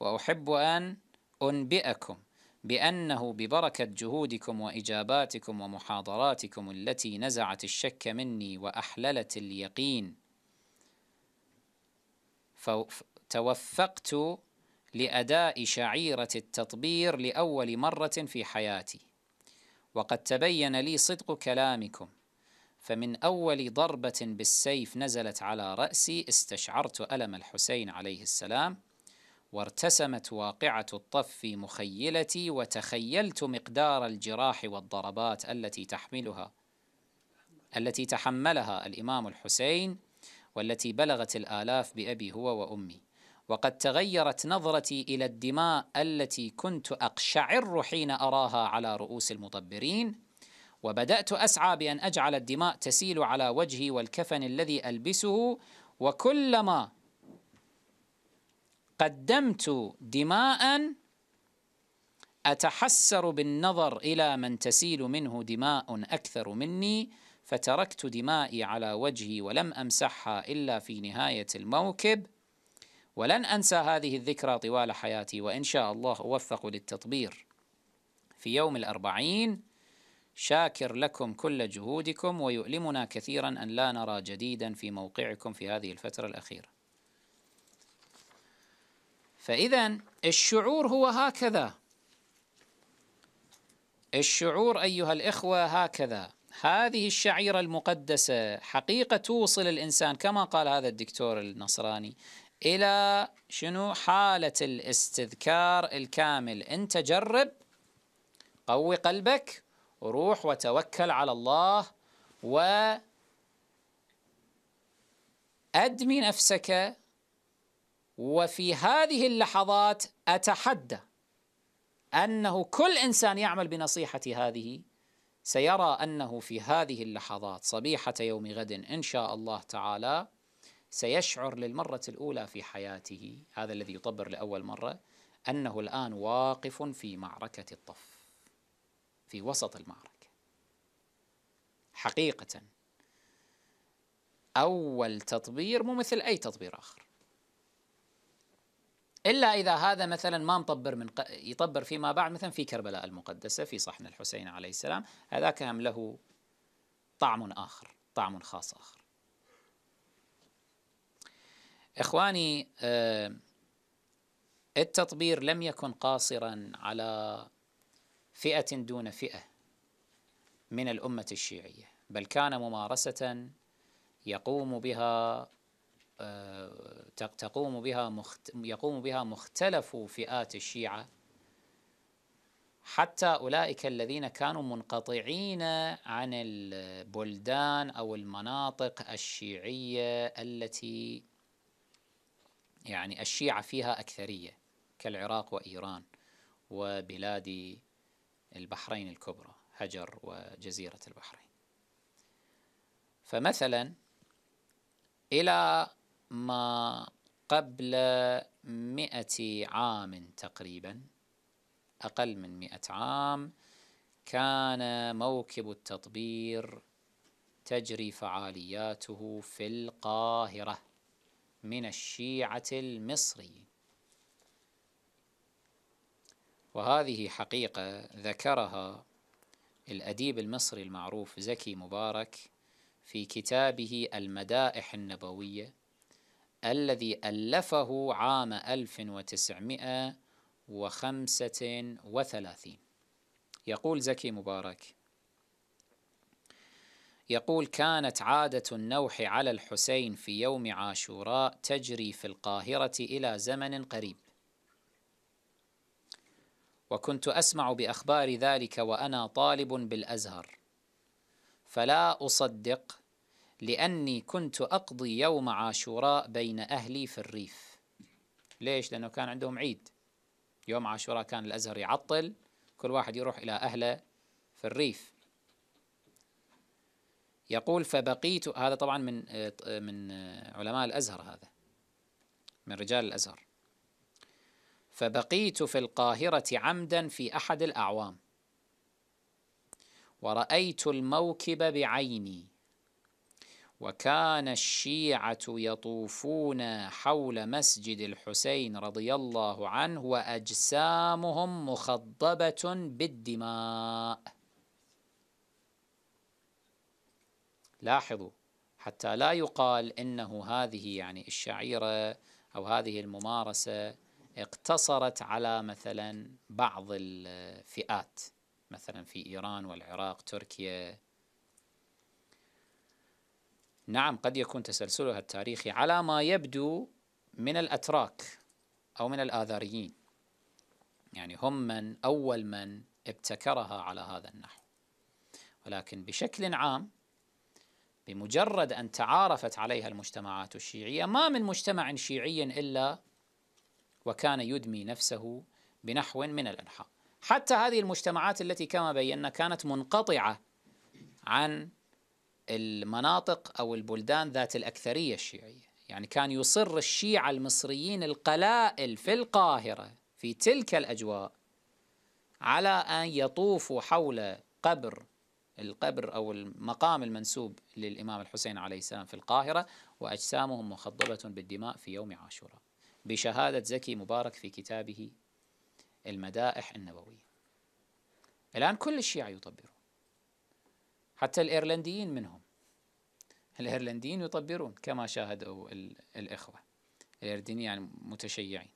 وأحب أن أنبئكم بأنه ببركة جهودكم وإجاباتكم ومحاضراتكم التي نزعت الشك مني وأحللت اليقين توفقت لأداء شعيرة التطبير لأول مرة في حياتي وقد تبين لي صدق كلامكم فمن أول ضربة بالسيف نزلت على رأسي استشعرت ألم الحسين عليه السلام وارتسمت واقعة الطف في مخيلتي وتخيلت مقدار الجراح والضربات التي تحملها التي تحملها الإمام الحسين والتي بلغت الآلاف بأبي هو وأمي وقد تغيرت نظرتي إلى الدماء التي كنت أقشعر حين أراها على رؤوس المطبرين وبدأت أسعى بأن أجعل الدماء تسيل على وجهي والكفن الذي ألبسه وكلما قدمت دماء أتحسر بالنظر إلى من تسيل منه دماء أكثر مني فتركت دمائي على وجهي ولم أمسحها إلا في نهاية الموكب ولن أنسى هذه الذكرى طوال حياتي وإن شاء الله أوفق للتطبير في يوم الأربعين شاكر لكم كل جهودكم ويؤلمنا كثيرا أن لا نرى جديدا في موقعكم في هذه الفترة الأخيرة فإذا الشعور هو هكذا الشعور أيها الإخوة هكذا هذه الشعيرة المقدسة حقيقة توصل الإنسان كما قال هذا الدكتور النصراني إلى شنو حالة الاستذكار الكامل أنت جرب قوي قلبك وروح وتوكل على الله و أدمي نفسك وفي هذه اللحظات أتحدى أنه كل إنسان يعمل بنصيحة هذه سيرى أنه في هذه اللحظات صبيحة يوم غد إن شاء الله تعالى سيشعر للمرة الأولى في حياته هذا الذي يطبر لأول مرة أنه الآن واقف في معركة الطف في وسط المعركة حقيقة أول تطبير مو مثل أي تطبير آخر إلا إذا هذا مثلا ما مطبر من ق... يطبر فيما بعد مثلا في كربلاء المقدسة في صحن الحسين عليه السلام هذاك كان له طعم آخر طعم خاص آخر اخواني آه، التطبير لم يكن قاصرا على فئه دون فئه من الامه الشيعيه بل كان ممارسه يقوم بها آه، تقوم بها مخت يقوم بها مختلف فئات الشيعه حتى اولئك الذين كانوا منقطعين عن البلدان او المناطق الشيعيه التي يعني الشيعة فيها أكثرية كالعراق وإيران وبلاد البحرين الكبرى هجر وجزيرة البحرين فمثلا إلى ما قبل مئة عام تقريبا أقل من مئة عام كان موكب التطبير تجري فعالياته في القاهرة من الشيعة المصريين وهذه حقيقة ذكرها الأديب المصري المعروف زكي مبارك في كتابه المدائح النبوية الذي ألفه عام 1935 يقول زكي مبارك يقول كانت عادة النوح على الحسين في يوم عاشوراء تجري في القاهرة إلى زمن قريب وكنت أسمع بأخبار ذلك وأنا طالب بالأزهر فلا أصدق لأني كنت أقضي يوم عاشوراء بين أهلي في الريف ليش؟ لأنه كان عندهم عيد يوم عاشوراء كان الأزهر يعطل كل واحد يروح إلى أهله في الريف يقول فبقيت هذا طبعا من من علماء الازهر هذا من رجال الازهر فبقيت في القاهرة عمدا في احد الاعوام ورأيت الموكب بعيني وكان الشيعة يطوفون حول مسجد الحسين رضي الله عنه وأجسامهم مخضبة بالدماء لاحظوا حتى لا يقال انه هذه يعني الشعيره او هذه الممارسه اقتصرت على مثلا بعض الفئات مثلا في ايران والعراق تركيا نعم قد يكون تسلسلها التاريخي على ما يبدو من الاتراك او من الاذاريين يعني هم من اول من ابتكرها على هذا النحو ولكن بشكل عام بمجرد أن تعارفت عليها المجتمعات الشيعية ما من مجتمع شيعي إلا وكان يدمي نفسه بنحو من الأنحاء حتى هذه المجتمعات التي كما بينا كانت منقطعة عن المناطق أو البلدان ذات الأكثرية الشيعية يعني كان يصر الشيعة المصريين القلائل في القاهرة في تلك الأجواء على أن يطوفوا حول قبر القبر أو المقام المنسوب للإمام الحسين عليه السلام في القاهرة وأجسامهم مخضبة بالدماء في يوم عاشوراء بشهادة زكي مبارك في كتابه المدائح النبوية الآن كل الشيعة يطبرون حتى الإيرلنديين منهم الإيرلنديين يطبرون كما شاهدوا الإخوة الإيرلنديين يعني متشيعين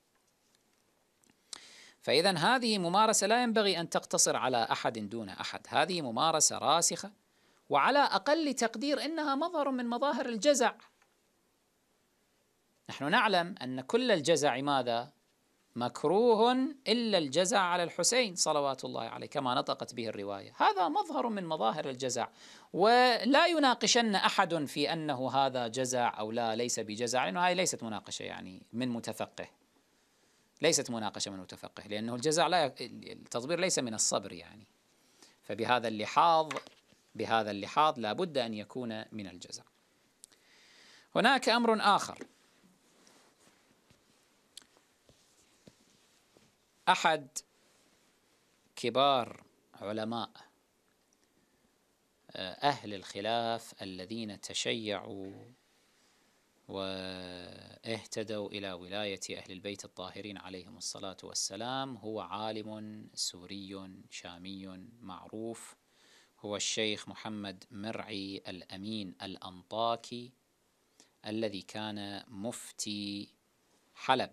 فإذا هذه ممارسة لا ينبغي أن تقتصر على أحد دون أحد هذه ممارسة راسخة وعلى أقل تقدير إنها مظهر من مظاهر الجزع نحن نعلم أن كل الجزع ماذا؟ مكروه إلا الجزع على الحسين صلوات الله عليه كما نطقت به الرواية هذا مظهر من مظاهر الجزع ولا يناقشن أحد في أنه هذا جزع أو لا ليس بجزع لأنه هذه ليست مناقشة يعني من متفقه ليست مناقشة من المتفقه لأنه الجزاء لا ي... التطبير ليس من الصبر يعني فبهذا اللحاظ بهذا اللحاظ لا بد أن يكون من الجزاء هناك أمر آخر أحد كبار علماء آه، أهل الخلاف الذين تشيعوا واهتدوا إلى ولاية أهل البيت الطاهرين عليهم الصلاة والسلام هو عالم سوري شامي معروف هو الشيخ محمد مرعي الأمين الأنطاكي الذي كان مفتي حلب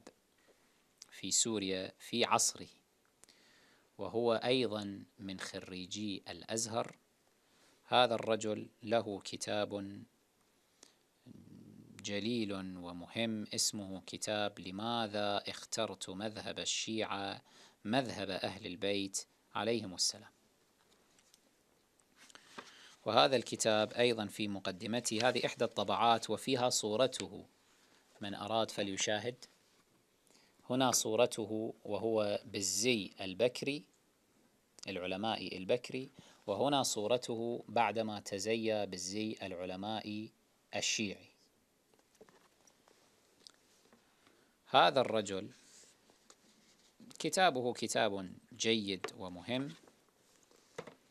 في سوريا في عصره وهو أيضا من خريجي الأزهر هذا الرجل له كتاب جليل ومهم اسمه كتاب لماذا اخترت مذهب الشيعة مذهب أهل البيت عليهم السلام وهذا الكتاب أيضا في مقدمته هذه إحدى الطبعات وفيها صورته من أراد فليشاهد هنا صورته وهو بالزي البكري العلماء البكري وهنا صورته بعدما تزيى بالزي العلماء الشيعي هذا الرجل كتابه كتاب جيد ومهم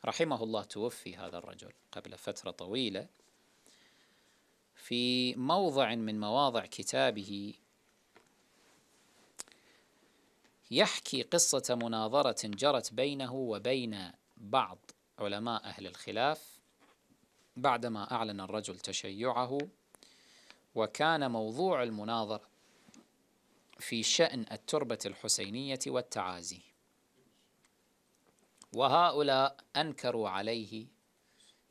رحمه الله توفي هذا الرجل قبل فترة طويلة في موضع من مواضع كتابه يحكي قصة مناظرة جرت بينه وبين بعض علماء أهل الخلاف بعدما أعلن الرجل تشيعه وكان موضوع المناظرة في شأن التربة الحسينية والتعازي وهؤلاء أنكروا عليه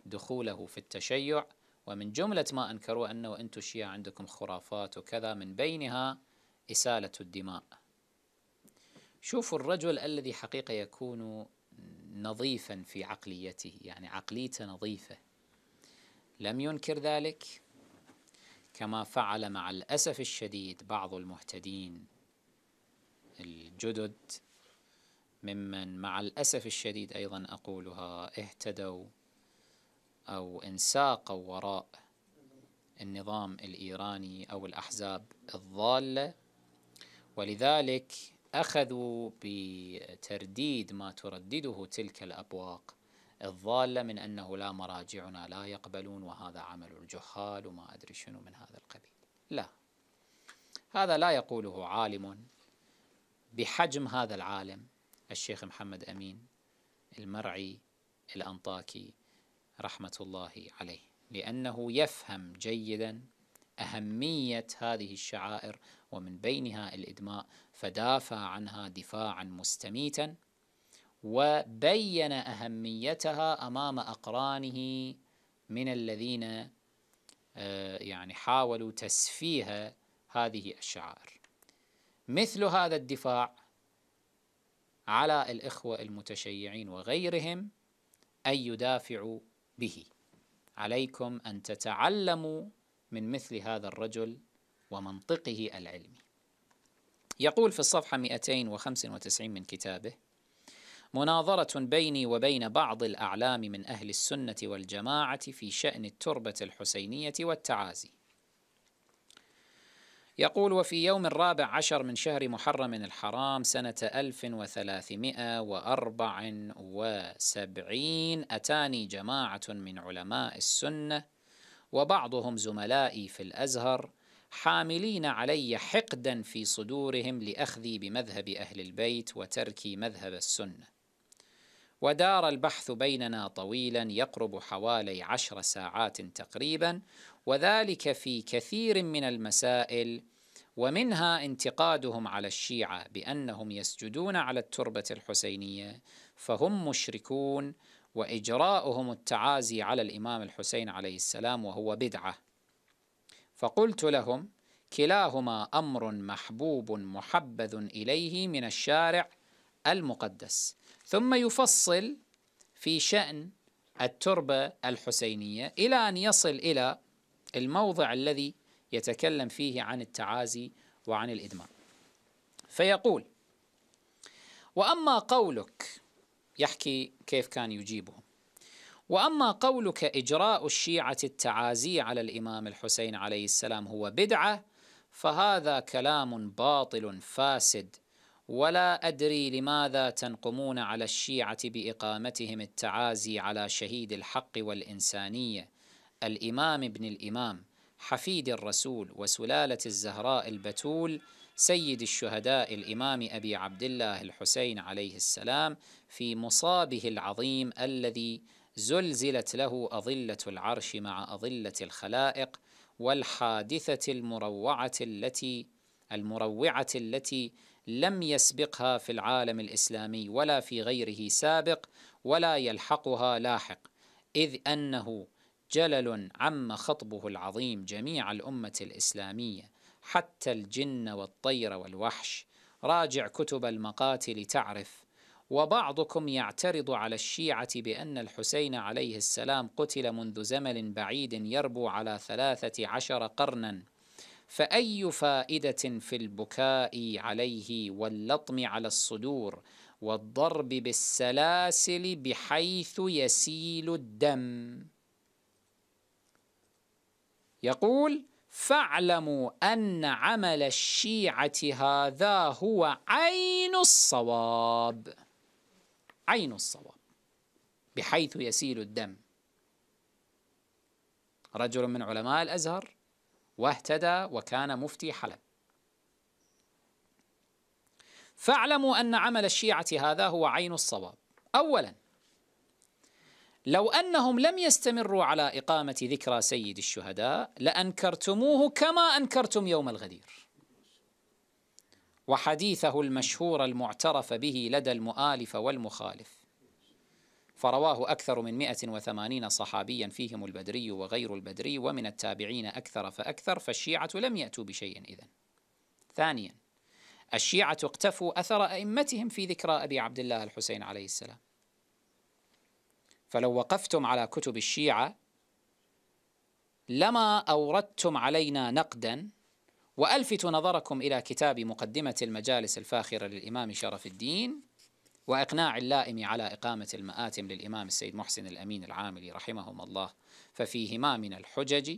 دخوله في التشيع ومن جملة ما أنكروا أنه أنتم شيعة عندكم خرافات وكذا من بينها إسالة الدماء شوفوا الرجل الذي حقيقة يكون نظيفا في عقليته يعني عقليته نظيفة لم ينكر ذلك كما فعل مع الأسف الشديد بعض المهتدين الجدد ممن مع الأسف الشديد أيضا أقولها اهتدوا أو انساقوا وراء النظام الإيراني أو الأحزاب الضالة ولذلك أخذوا بترديد ما تردده تلك الأبواق الضالة من أنه لا مراجعنا لا يقبلون وهذا عمل الجهال وما أدري شنو من هذا القبيل لا هذا لا يقوله عالم بحجم هذا العالم الشيخ محمد أمين المرعي الأنطاكي رحمة الله عليه لأنه يفهم جيدا أهمية هذه الشعائر ومن بينها الإدماء فدافع عنها دفاعا مستميتا وبين أهميتها أمام أقرانه من الذين آه، يعني حاولوا تسفيه هذه الشعائر مثل هذا الدفاع على الإخوة المتشيعين وغيرهم أن يدافعوا به عليكم أن تتعلموا من مثل هذا الرجل ومنطقه العلمي يقول في الصفحة 295 من كتابه مناظرة بيني وبين بعض الأعلام من أهل السنة والجماعة في شأن التربة الحسينية والتعازي يقول وفي يوم الرابع عشر من شهر محرم الحرام سنة 1374 أتاني جماعة من علماء السنة وبعضهم زملائي في الأزهر حاملين علي حقدا في صدورهم لأخذي بمذهب أهل البيت وتركي مذهب السنة ودار البحث بيننا طويلا يقرب حوالي عشر ساعات تقريبا وذلك في كثير من المسائل ومنها انتقادهم على الشيعة بأنهم يسجدون على التربة الحسينية فهم مشركون وإجراؤهم التعازي على الإمام الحسين عليه السلام وهو بدعة فقلت لهم كلاهما أمر محبوب محبذ إليه من الشارع المقدس ثم يفصل في شأن التربة الحسينية إلى أن يصل إلى الموضع الذي يتكلم فيه عن التعازي وعن الإدمان فيقول وأما قولك يحكي كيف كان يجيبهم وأما قولك إجراء الشيعة التعازي على الإمام الحسين عليه السلام هو بدعة فهذا كلام باطل فاسد ولا أدري لماذا تنقمون على الشيعة بإقامتهم التعازي على شهيد الحق والإنسانية الإمام ابن الإمام حفيد الرسول وسلالة الزهراء البتول سيد الشهداء الإمام أبي عبد الله الحسين عليه السلام في مصابه العظيم الذي زلزلت له أظلة العرش مع أظلة الخلائق والحادثة المروعة التي المروعة التي لم يسبقها في العالم الإسلامي ولا في غيره سابق ولا يلحقها لاحق إذ أنه جلل عم خطبه العظيم جميع الأمة الإسلامية حتى الجن والطير والوحش راجع كتب المقاتل تعرف وبعضكم يعترض على الشيعة بأن الحسين عليه السلام قتل منذ زمن بعيد يربو على ثلاثة عشر قرناً فأي فائدة في البكاء عليه واللطم على الصدور والضرب بالسلاسل بحيث يسيل الدم يقول فاعلموا أن عمل الشيعة هذا هو عين الصواب عين الصواب بحيث يسيل الدم رجل من علماء الأزهر واهتدى وكان مفتي حلب فاعلموا أن عمل الشيعة هذا هو عين الصواب أولا لو أنهم لم يستمروا على إقامة ذكرى سيد الشهداء لأنكرتموه كما أنكرتم يوم الغدير وحديثه المشهور المعترف به لدى المؤالف والمخالف فرواه أكثر من 180 صحابيا فيهم البدري وغير البدري ومن التابعين أكثر فأكثر فالشيعة لم يأتوا بشيء إذن ثانيا الشيعة اقتفوا أثر أئمتهم في ذكرى أبي عبد الله الحسين عليه السلام فلو وقفتم على كتب الشيعة لما أوردتم علينا نقدا وألفت نظركم إلى كتاب مقدمة المجالس الفاخرة للإمام شرف الدين وإقناع اللائم على إقامة المآتم للإمام السيد محسن الأمين العاملي رحمهم الله ففيهما من الحجج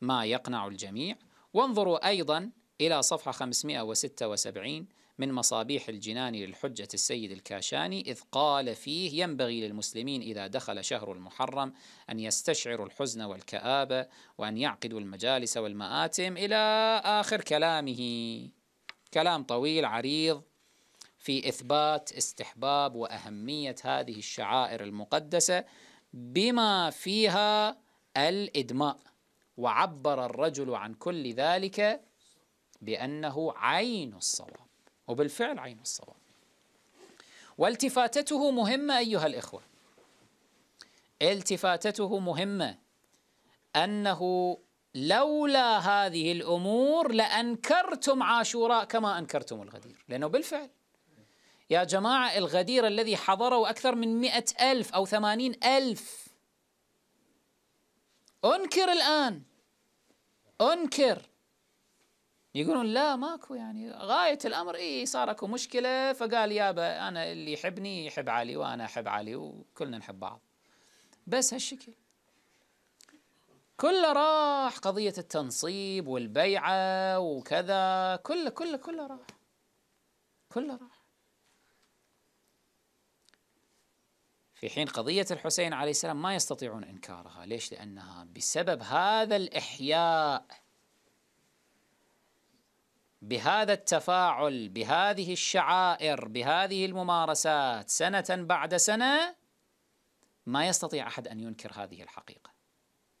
ما يقنع الجميع وانظروا أيضا إلى صفحة 576 من مصابيح الجنان للحجة السيد الكاشاني إذ قال فيه ينبغي للمسلمين إذا دخل شهر المحرم أن يستشعروا الحزن والكآبة وأن يعقدوا المجالس والمآتم إلى آخر كلامه كلام طويل عريض في إثبات استحباب وأهمية هذه الشعائر المقدسة بما فيها الإدماء وعبر الرجل عن كل ذلك بأنه عين الصواب وبالفعل عين الصواب والتفاتته مهمة أيها الإخوة التفاتته مهمة أنه لولا هذه الأمور لأنكرتم عاشوراء كما أنكرتم الغدير لأنه بالفعل يا جماعة الغدير الذي حضره أكثر من مئة ألف أو ثمانين ألف أنكر الآن أنكر يقولون لا ماكو يعني غاية الأمر إي صار أكو مشكلة فقال يابا أنا اللي يحبني يحب علي وأنا أحب علي وكلنا نحب بعض بس هالشكل كله راح قضية التنصيب والبيعة وكذا كله كله كله راح كله راح في حين قضية الحسين عليه السلام ما يستطيعون إنكارها ليش؟ لأنها بسبب هذا الإحياء بهذا التفاعل بهذه الشعائر بهذه الممارسات سنة بعد سنة ما يستطيع أحد أن ينكر هذه الحقيقة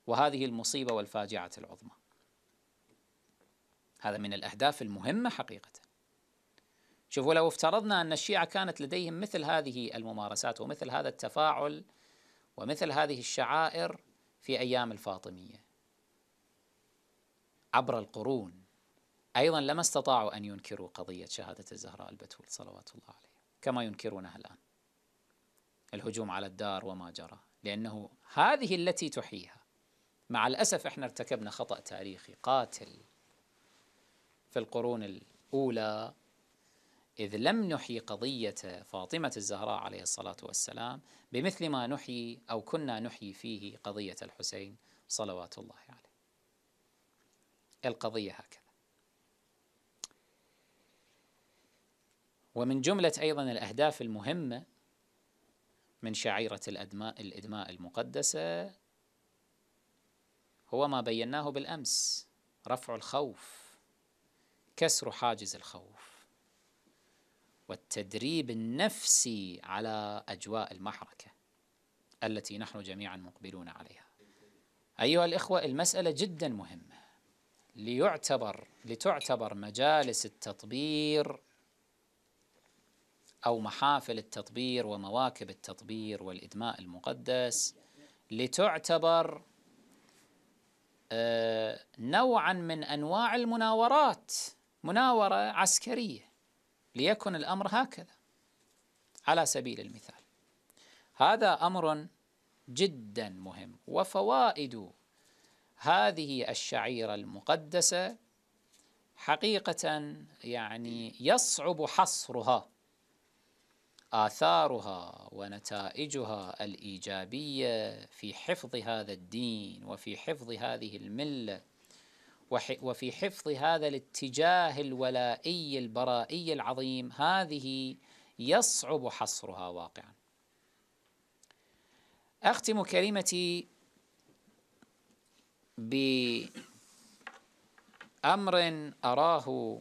وهذه المصيبة والفاجعة العظمى هذا من الأهداف المهمة حقيقة شوف ولو افترضنا أن الشيعة كانت لديهم مثل هذه الممارسات ومثل هذا التفاعل ومثل هذه الشعائر في أيام الفاطمية عبر القرون أيضا لما استطاعوا أن ينكروا قضية شهادة الزهراء البتول صلوات الله عليه كما ينكرونها الآن الهجوم على الدار وما جرى لأنه هذه التي تحييها مع الأسف احنا ارتكبنا خطأ تاريخي قاتل في القرون الأولى إذ لم نحيي قضية فاطمة الزهراء عليه الصلاة والسلام بمثل ما نحيي أو كنا نحيي فيه قضية الحسين صلوات الله عليه القضية هكذا ومن جملة أيضا الأهداف المهمة من شعيرة الأدماء الإدماء المقدسة هو ما بيناه بالأمس رفع الخوف كسر حاجز الخوف والتدريب النفسي على أجواء المعركة التي نحن جميعا مقبلون عليها أيها الإخوة المسألة جدا مهمة ليعتبر لتعتبر مجالس التطبير أو محافل التطبير ومواكب التطبير والإدماء المقدس لتعتبر آه، نوعا من أنواع المناورات مناورة عسكرية ليكن الأمر هكذا على سبيل المثال هذا أمر جدا مهم وفوائد هذه الشعيرة المقدسة حقيقة يعني يصعب حصرها آثارها ونتائجها الإيجابية في حفظ هذا الدين وفي حفظ هذه الملة وفي حفظ هذا الاتجاه الولائي البرائي العظيم هذه يصعب حصرها واقعا أختم كلمتي بأمر أراه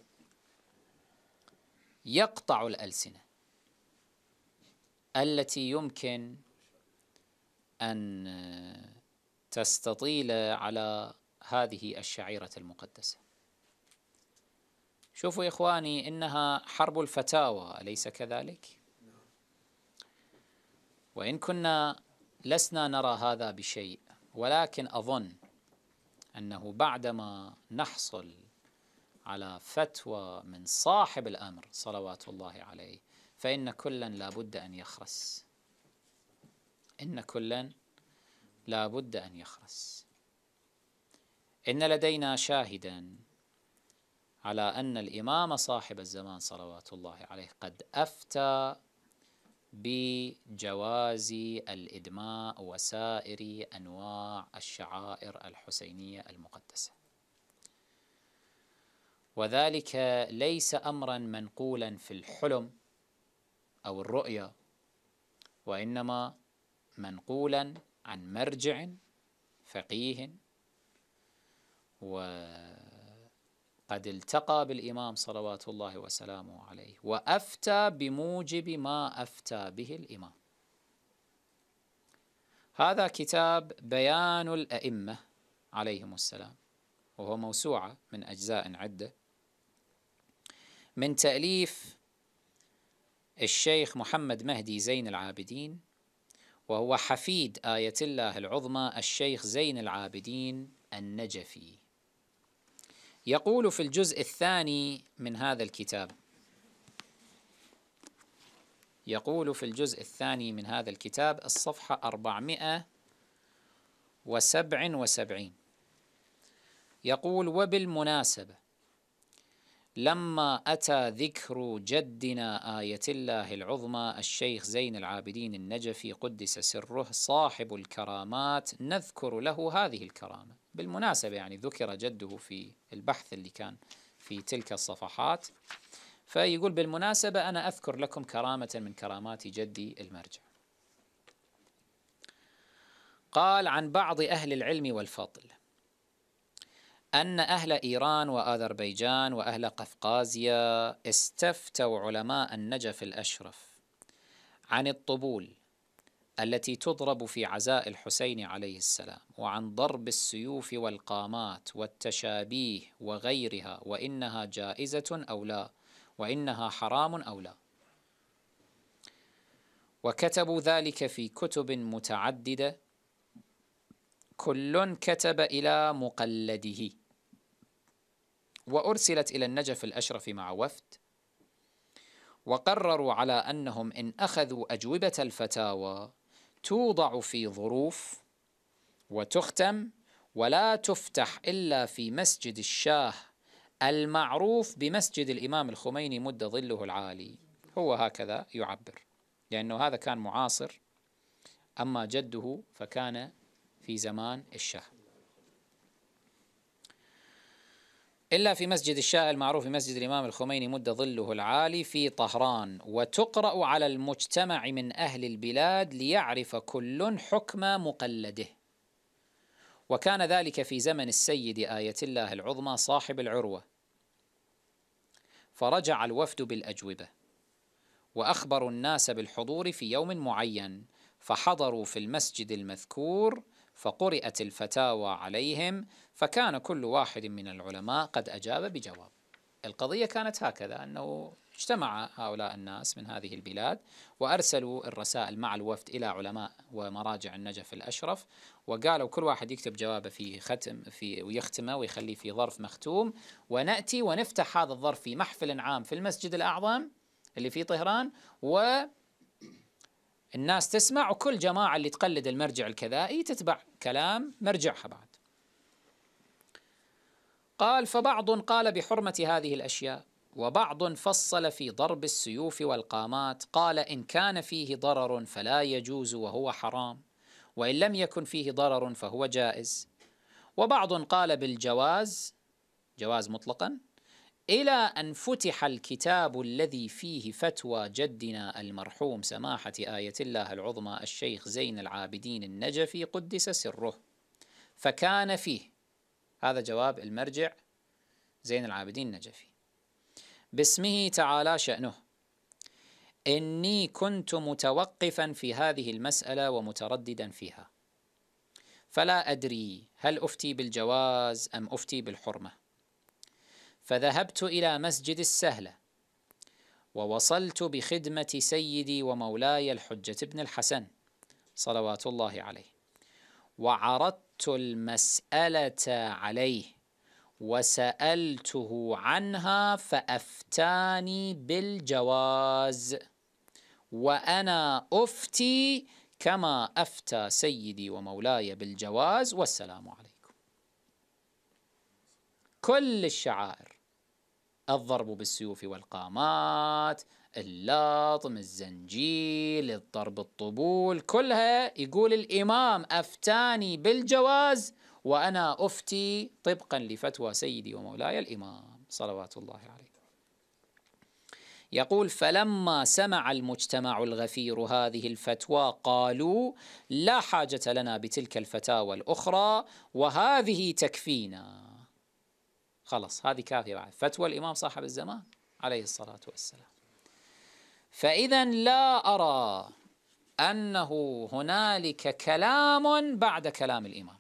يقطع الألسنة التي يمكن أن تستطيل على هذه الشعيرة المقدسة شوفوا يا إخواني إنها حرب الفتاوى أليس كذلك؟ وإن كنا لسنا نرى هذا بشيء ولكن أظن أنه بعدما نحصل على فتوى من صاحب الأمر صلوات الله عليه فإن كلا لابد أن يخرس إن كلا لابد أن يخرس إن لدينا شاهدا على أن الإمام صاحب الزمان صلوات الله عليه قد أفتى بجواز الإدماء وسائر أنواع الشعائر الحسينية المقدسة وذلك ليس أمرا منقولا في الحلم أو الرؤيا وإنما منقولا عن مرجع فقيه وقد التقى بالإمام صلوات الله وسلامه عليه وأفتى بموجب ما أفتى به الإمام هذا كتاب بيان الأئمة عليهم السلام وهو موسوعة من أجزاء عدة من تأليف الشيخ محمد مهدي زين العابدين وهو حفيد آية الله العظمى الشيخ زين العابدين النجفي يقول في الجزء الثاني من هذا الكتاب يقول في الجزء الثاني من هذا الكتاب الصفحة 477 يقول وبالمناسبة لما أتى ذكر جدنا آية الله العظمى الشيخ زين العابدين النجفي قدس سره صاحب الكرامات نذكر له هذه الكرامة بالمناسبة يعني ذكر جده في البحث اللي كان في تلك الصفحات فيقول بالمناسبة أنا أذكر لكم كرامة من كرامات جدي المرجع قال عن بعض أهل العلم والفضل أن أهل إيران وأذربيجان وأهل قفقازيا استفتوا علماء النجف الأشرف عن الطبول التي تضرب في عزاء الحسين عليه السلام وعن ضرب السيوف والقامات والتشابيه وغيرها وانها جائزه او لا وانها حرام او لا وكتبوا ذلك في كتب متعدده كل كتب الى مقلده وارسلت الى النجف الاشرف مع وفد وقرروا على انهم ان اخذوا اجوبه الفتاوى توضع في ظروف وتختم ولا تفتح إلا في مسجد الشاه المعروف بمسجد الإمام الخميني مد ظله العالي هو هكذا يعبر لأنه هذا كان معاصر أما جده فكان في زمان الشاه إلا في مسجد الشاء المعروف مسجد الإمام الخميني مد ظله العالي في طهران وتقرأ على المجتمع من أهل البلاد ليعرف كل حكم مقلده وكان ذلك في زمن السيد آية الله العظمى صاحب العروة فرجع الوفد بالأجوبة وأخبروا الناس بالحضور في يوم معين فحضروا في المسجد المذكور فقرأت الفتاوى عليهم فكان كل واحد من العلماء قد أجاب بجواب القضية كانت هكذا أنه اجتمع هؤلاء الناس من هذه البلاد وأرسلوا الرسائل مع الوفد إلى علماء ومراجع النجف الأشرف وقالوا كل واحد يكتب جوابه في ختم في ويختمه ويخليه في ظرف مختوم ونأتي ونفتح هذا الظرف في محفل عام في المسجد الأعظم اللي في طهران و الناس تسمع وكل جماعة اللي تقلد المرجع الكذائي تتبع كلام مرجعها بعد قال فبعض قال بحرمة هذه الأشياء وبعض فصل في ضرب السيوف والقامات قال إن كان فيه ضرر فلا يجوز وهو حرام وإن لم يكن فيه ضرر فهو جائز وبعض قال بالجواز جواز مطلقا إلى أن فتح الكتاب الذي فيه فتوى جدنا المرحوم سماحة آية الله العظمى الشيخ زين العابدين النجفي قدس سره فكان فيه هذا جواب المرجع زين العابدين النجفي باسمه تعالى شأنه إني كنت متوقفا في هذه المسألة ومترددا فيها فلا أدري هل أفتي بالجواز أم أفتي بالحرمة فذهبت إلى مسجد السهلة ووصلت بخدمة سيدي ومولاي الحجة بن الحسن صلوات الله عليه وعرضت عرضت المسألة عليه وسألته عنها فأفتاني بالجواز وأنا أفتي كما أفتى سيدي ومولاي بالجواز والسلام عليكم كل الشعائر الضرب بالسيوف والقامات اللطم الزنجيل الضرب الطبول كلها يقول الإمام أفتاني بالجواز وأنا أفتي طبقا لفتوى سيدي ومولاي الإمام صلوات الله عليه يقول فلما سمع المجتمع الغفير هذه الفتوى قالوا لا حاجة لنا بتلك الفتاوى الأخرى وهذه تكفينا خلص هذه كافية بعد فتوى الإمام صاحب الزمان عليه الصلاة والسلام فإذا لا أرى أنه هنالك كلام بعد كلام الإمام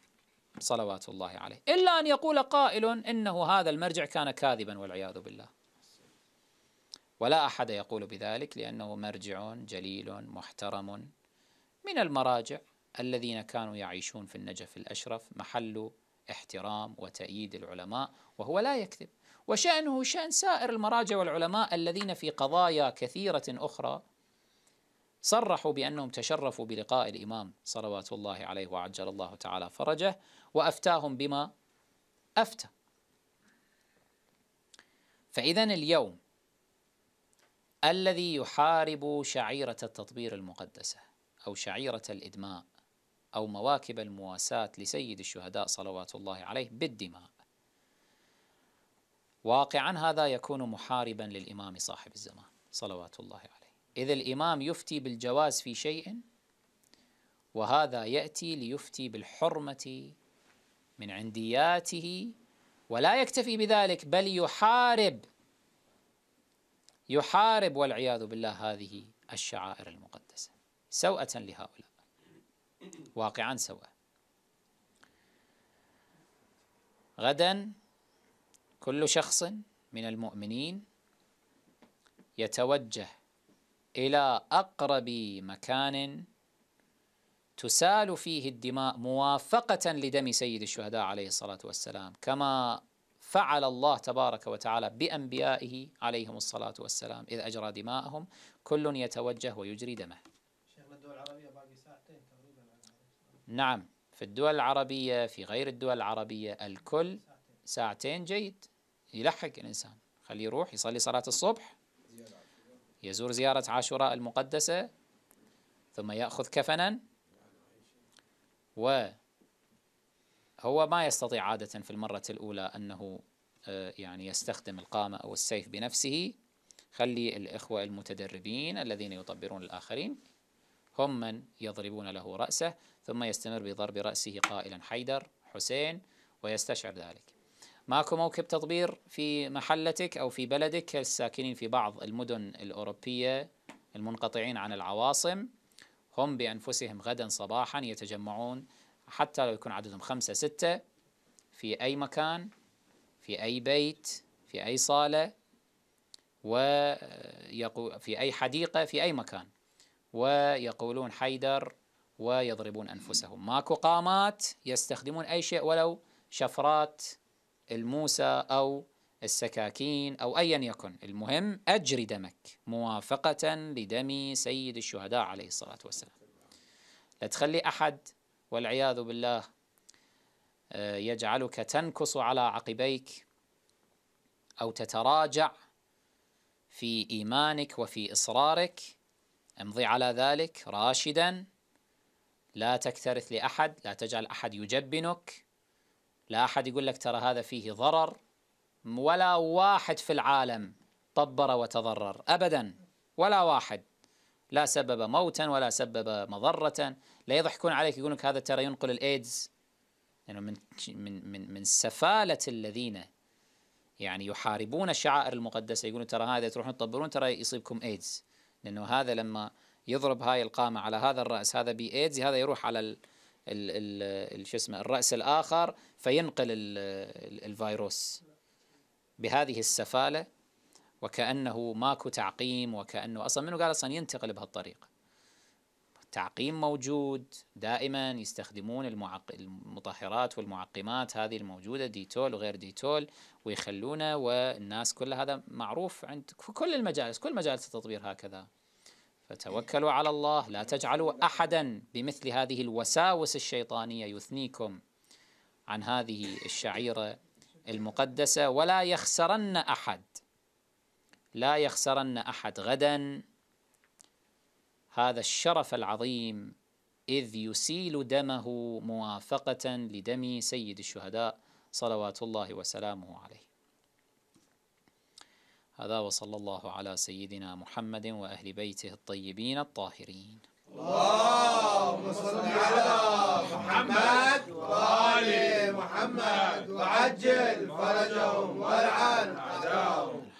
صلوات الله عليه إلا أن يقول قائل إنه هذا المرجع كان كاذبا والعياذ بالله ولا أحد يقول بذلك لأنه مرجع جليل محترم من المراجع الذين كانوا يعيشون في النجف الأشرف محل احترام وتأييد العلماء وهو لا يكذب وشأنه شأن سائر المراجع والعلماء الذين في قضايا كثيرة أخرى صرحوا بأنهم تشرفوا بلقاء الإمام صلوات الله عليه وعجل الله تعالى فرجه وأفتاهم بما أفتى فإذا اليوم الذي يحارب شعيرة التطبير المقدسة أو شعيرة الإدماء أو مواكب المواساة لسيد الشهداء صلوات الله عليه بالدماء واقعا هذا يكون محاربا للإمام صاحب الزمان صلوات الله عليه إذا الإمام يفتي بالجواز في شيء وهذا يأتي ليفتي بالحرمة من عندياته ولا يكتفي بذلك بل يحارب يحارب والعياذ بالله هذه الشعائر المقدسة سوءة لهؤلاء واقعا سواء غدا كل شخص من المؤمنين يتوجه إلى أقرب مكان تسال فيه الدماء موافقة لدم سيد الشهداء عليه الصلاة والسلام كما فعل الله تبارك وتعالى بأنبيائه عليهم الصلاة والسلام إذ أجرى دماءهم كل يتوجه ويجري دمه نعم في الدول العربية في غير الدول العربية الكل ساعتين جيد يلحق الإنسان خليه يروح يصلي صلاة الصبح يزور زيارة عاشوراء المقدسة ثم يأخذ كفنا و هو ما يستطيع عادة في المرة الأولى أنه آه، يعني يستخدم القامة أو السيف بنفسه خلي الإخوة المتدربين الذين يطبرون الآخرين هم من يضربون له رأسه ثم يستمر بضرب رأسه قائلا حيدر حسين ويستشعر ذلك ماكو موكب تطبير في محلتك أو في بلدك الساكنين في بعض المدن الأوروبية المنقطعين عن العواصم هم بأنفسهم غدا صباحا يتجمعون حتى لو يكون عددهم خمسة ستة في أي مكان في أي بيت في أي صالة ويقو في أي حديقة في أي مكان ويقولون حيدر ويضربون أنفسهم ماكو قامات يستخدمون أي شيء ولو شفرات الموسى أو السكاكين أو أيا يكن المهم أجر دمك موافقة لدم سيد الشهداء عليه الصلاة والسلام لا تخلي أحد والعياذ بالله آه، يجعلك تنكص على عقبيك أو تتراجع في إيمانك وفي إصرارك امضي على ذلك راشدا لا تكترث لأحد لا تجعل أحد يجبنك لا أحد يقول لك ترى هذا فيه ضرر ولا واحد في العالم طبر وتضرر أبدا ولا واحد لا سبب موتا ولا سبب مضرة لا يضحكون عليك يقولون لك هذا ترى ينقل الإيدز لأنه يعني من من من من سفالة الذين يعني يحاربون الشعائر المقدسة يقولون ترى هذا تروحون تطبرون ترى يصيبكم إيدز لأنه هذا لما يضرب هاي القامة على هذا الرأس هذا ايدز هذا يروح على ال ال شو اسمه الرأس الآخر فينقل ال ال الفيروس بهذه السفالة وكأنه ماكو تعقيم وكأنه أصلا منو قال أصلا ينتقل بهالطريقة تعقيم موجود دائما يستخدمون المعق... المطهرات والمعقمات هذه الموجودة ديتول وغير ديتول ويخلونه والناس كل هذا معروف عند في كل المجالس كل مجالس التطبير هكذا فتوكلوا على الله لا تجعلوا احدا بمثل هذه الوساوس الشيطانيه يثنيكم عن هذه الشعيره المقدسه ولا يخسرن احد لا يخسرن احد غدا هذا الشرف العظيم اذ يسيل دمه موافقه لدم سيد الشهداء صلوات الله وسلامه عليه هذا وصلى الله على سيدنا محمد وأهل بيته الطيبين الطاهرين اللهم صل على محمد وآل محمد وعجل فرجهم والعن عذابهم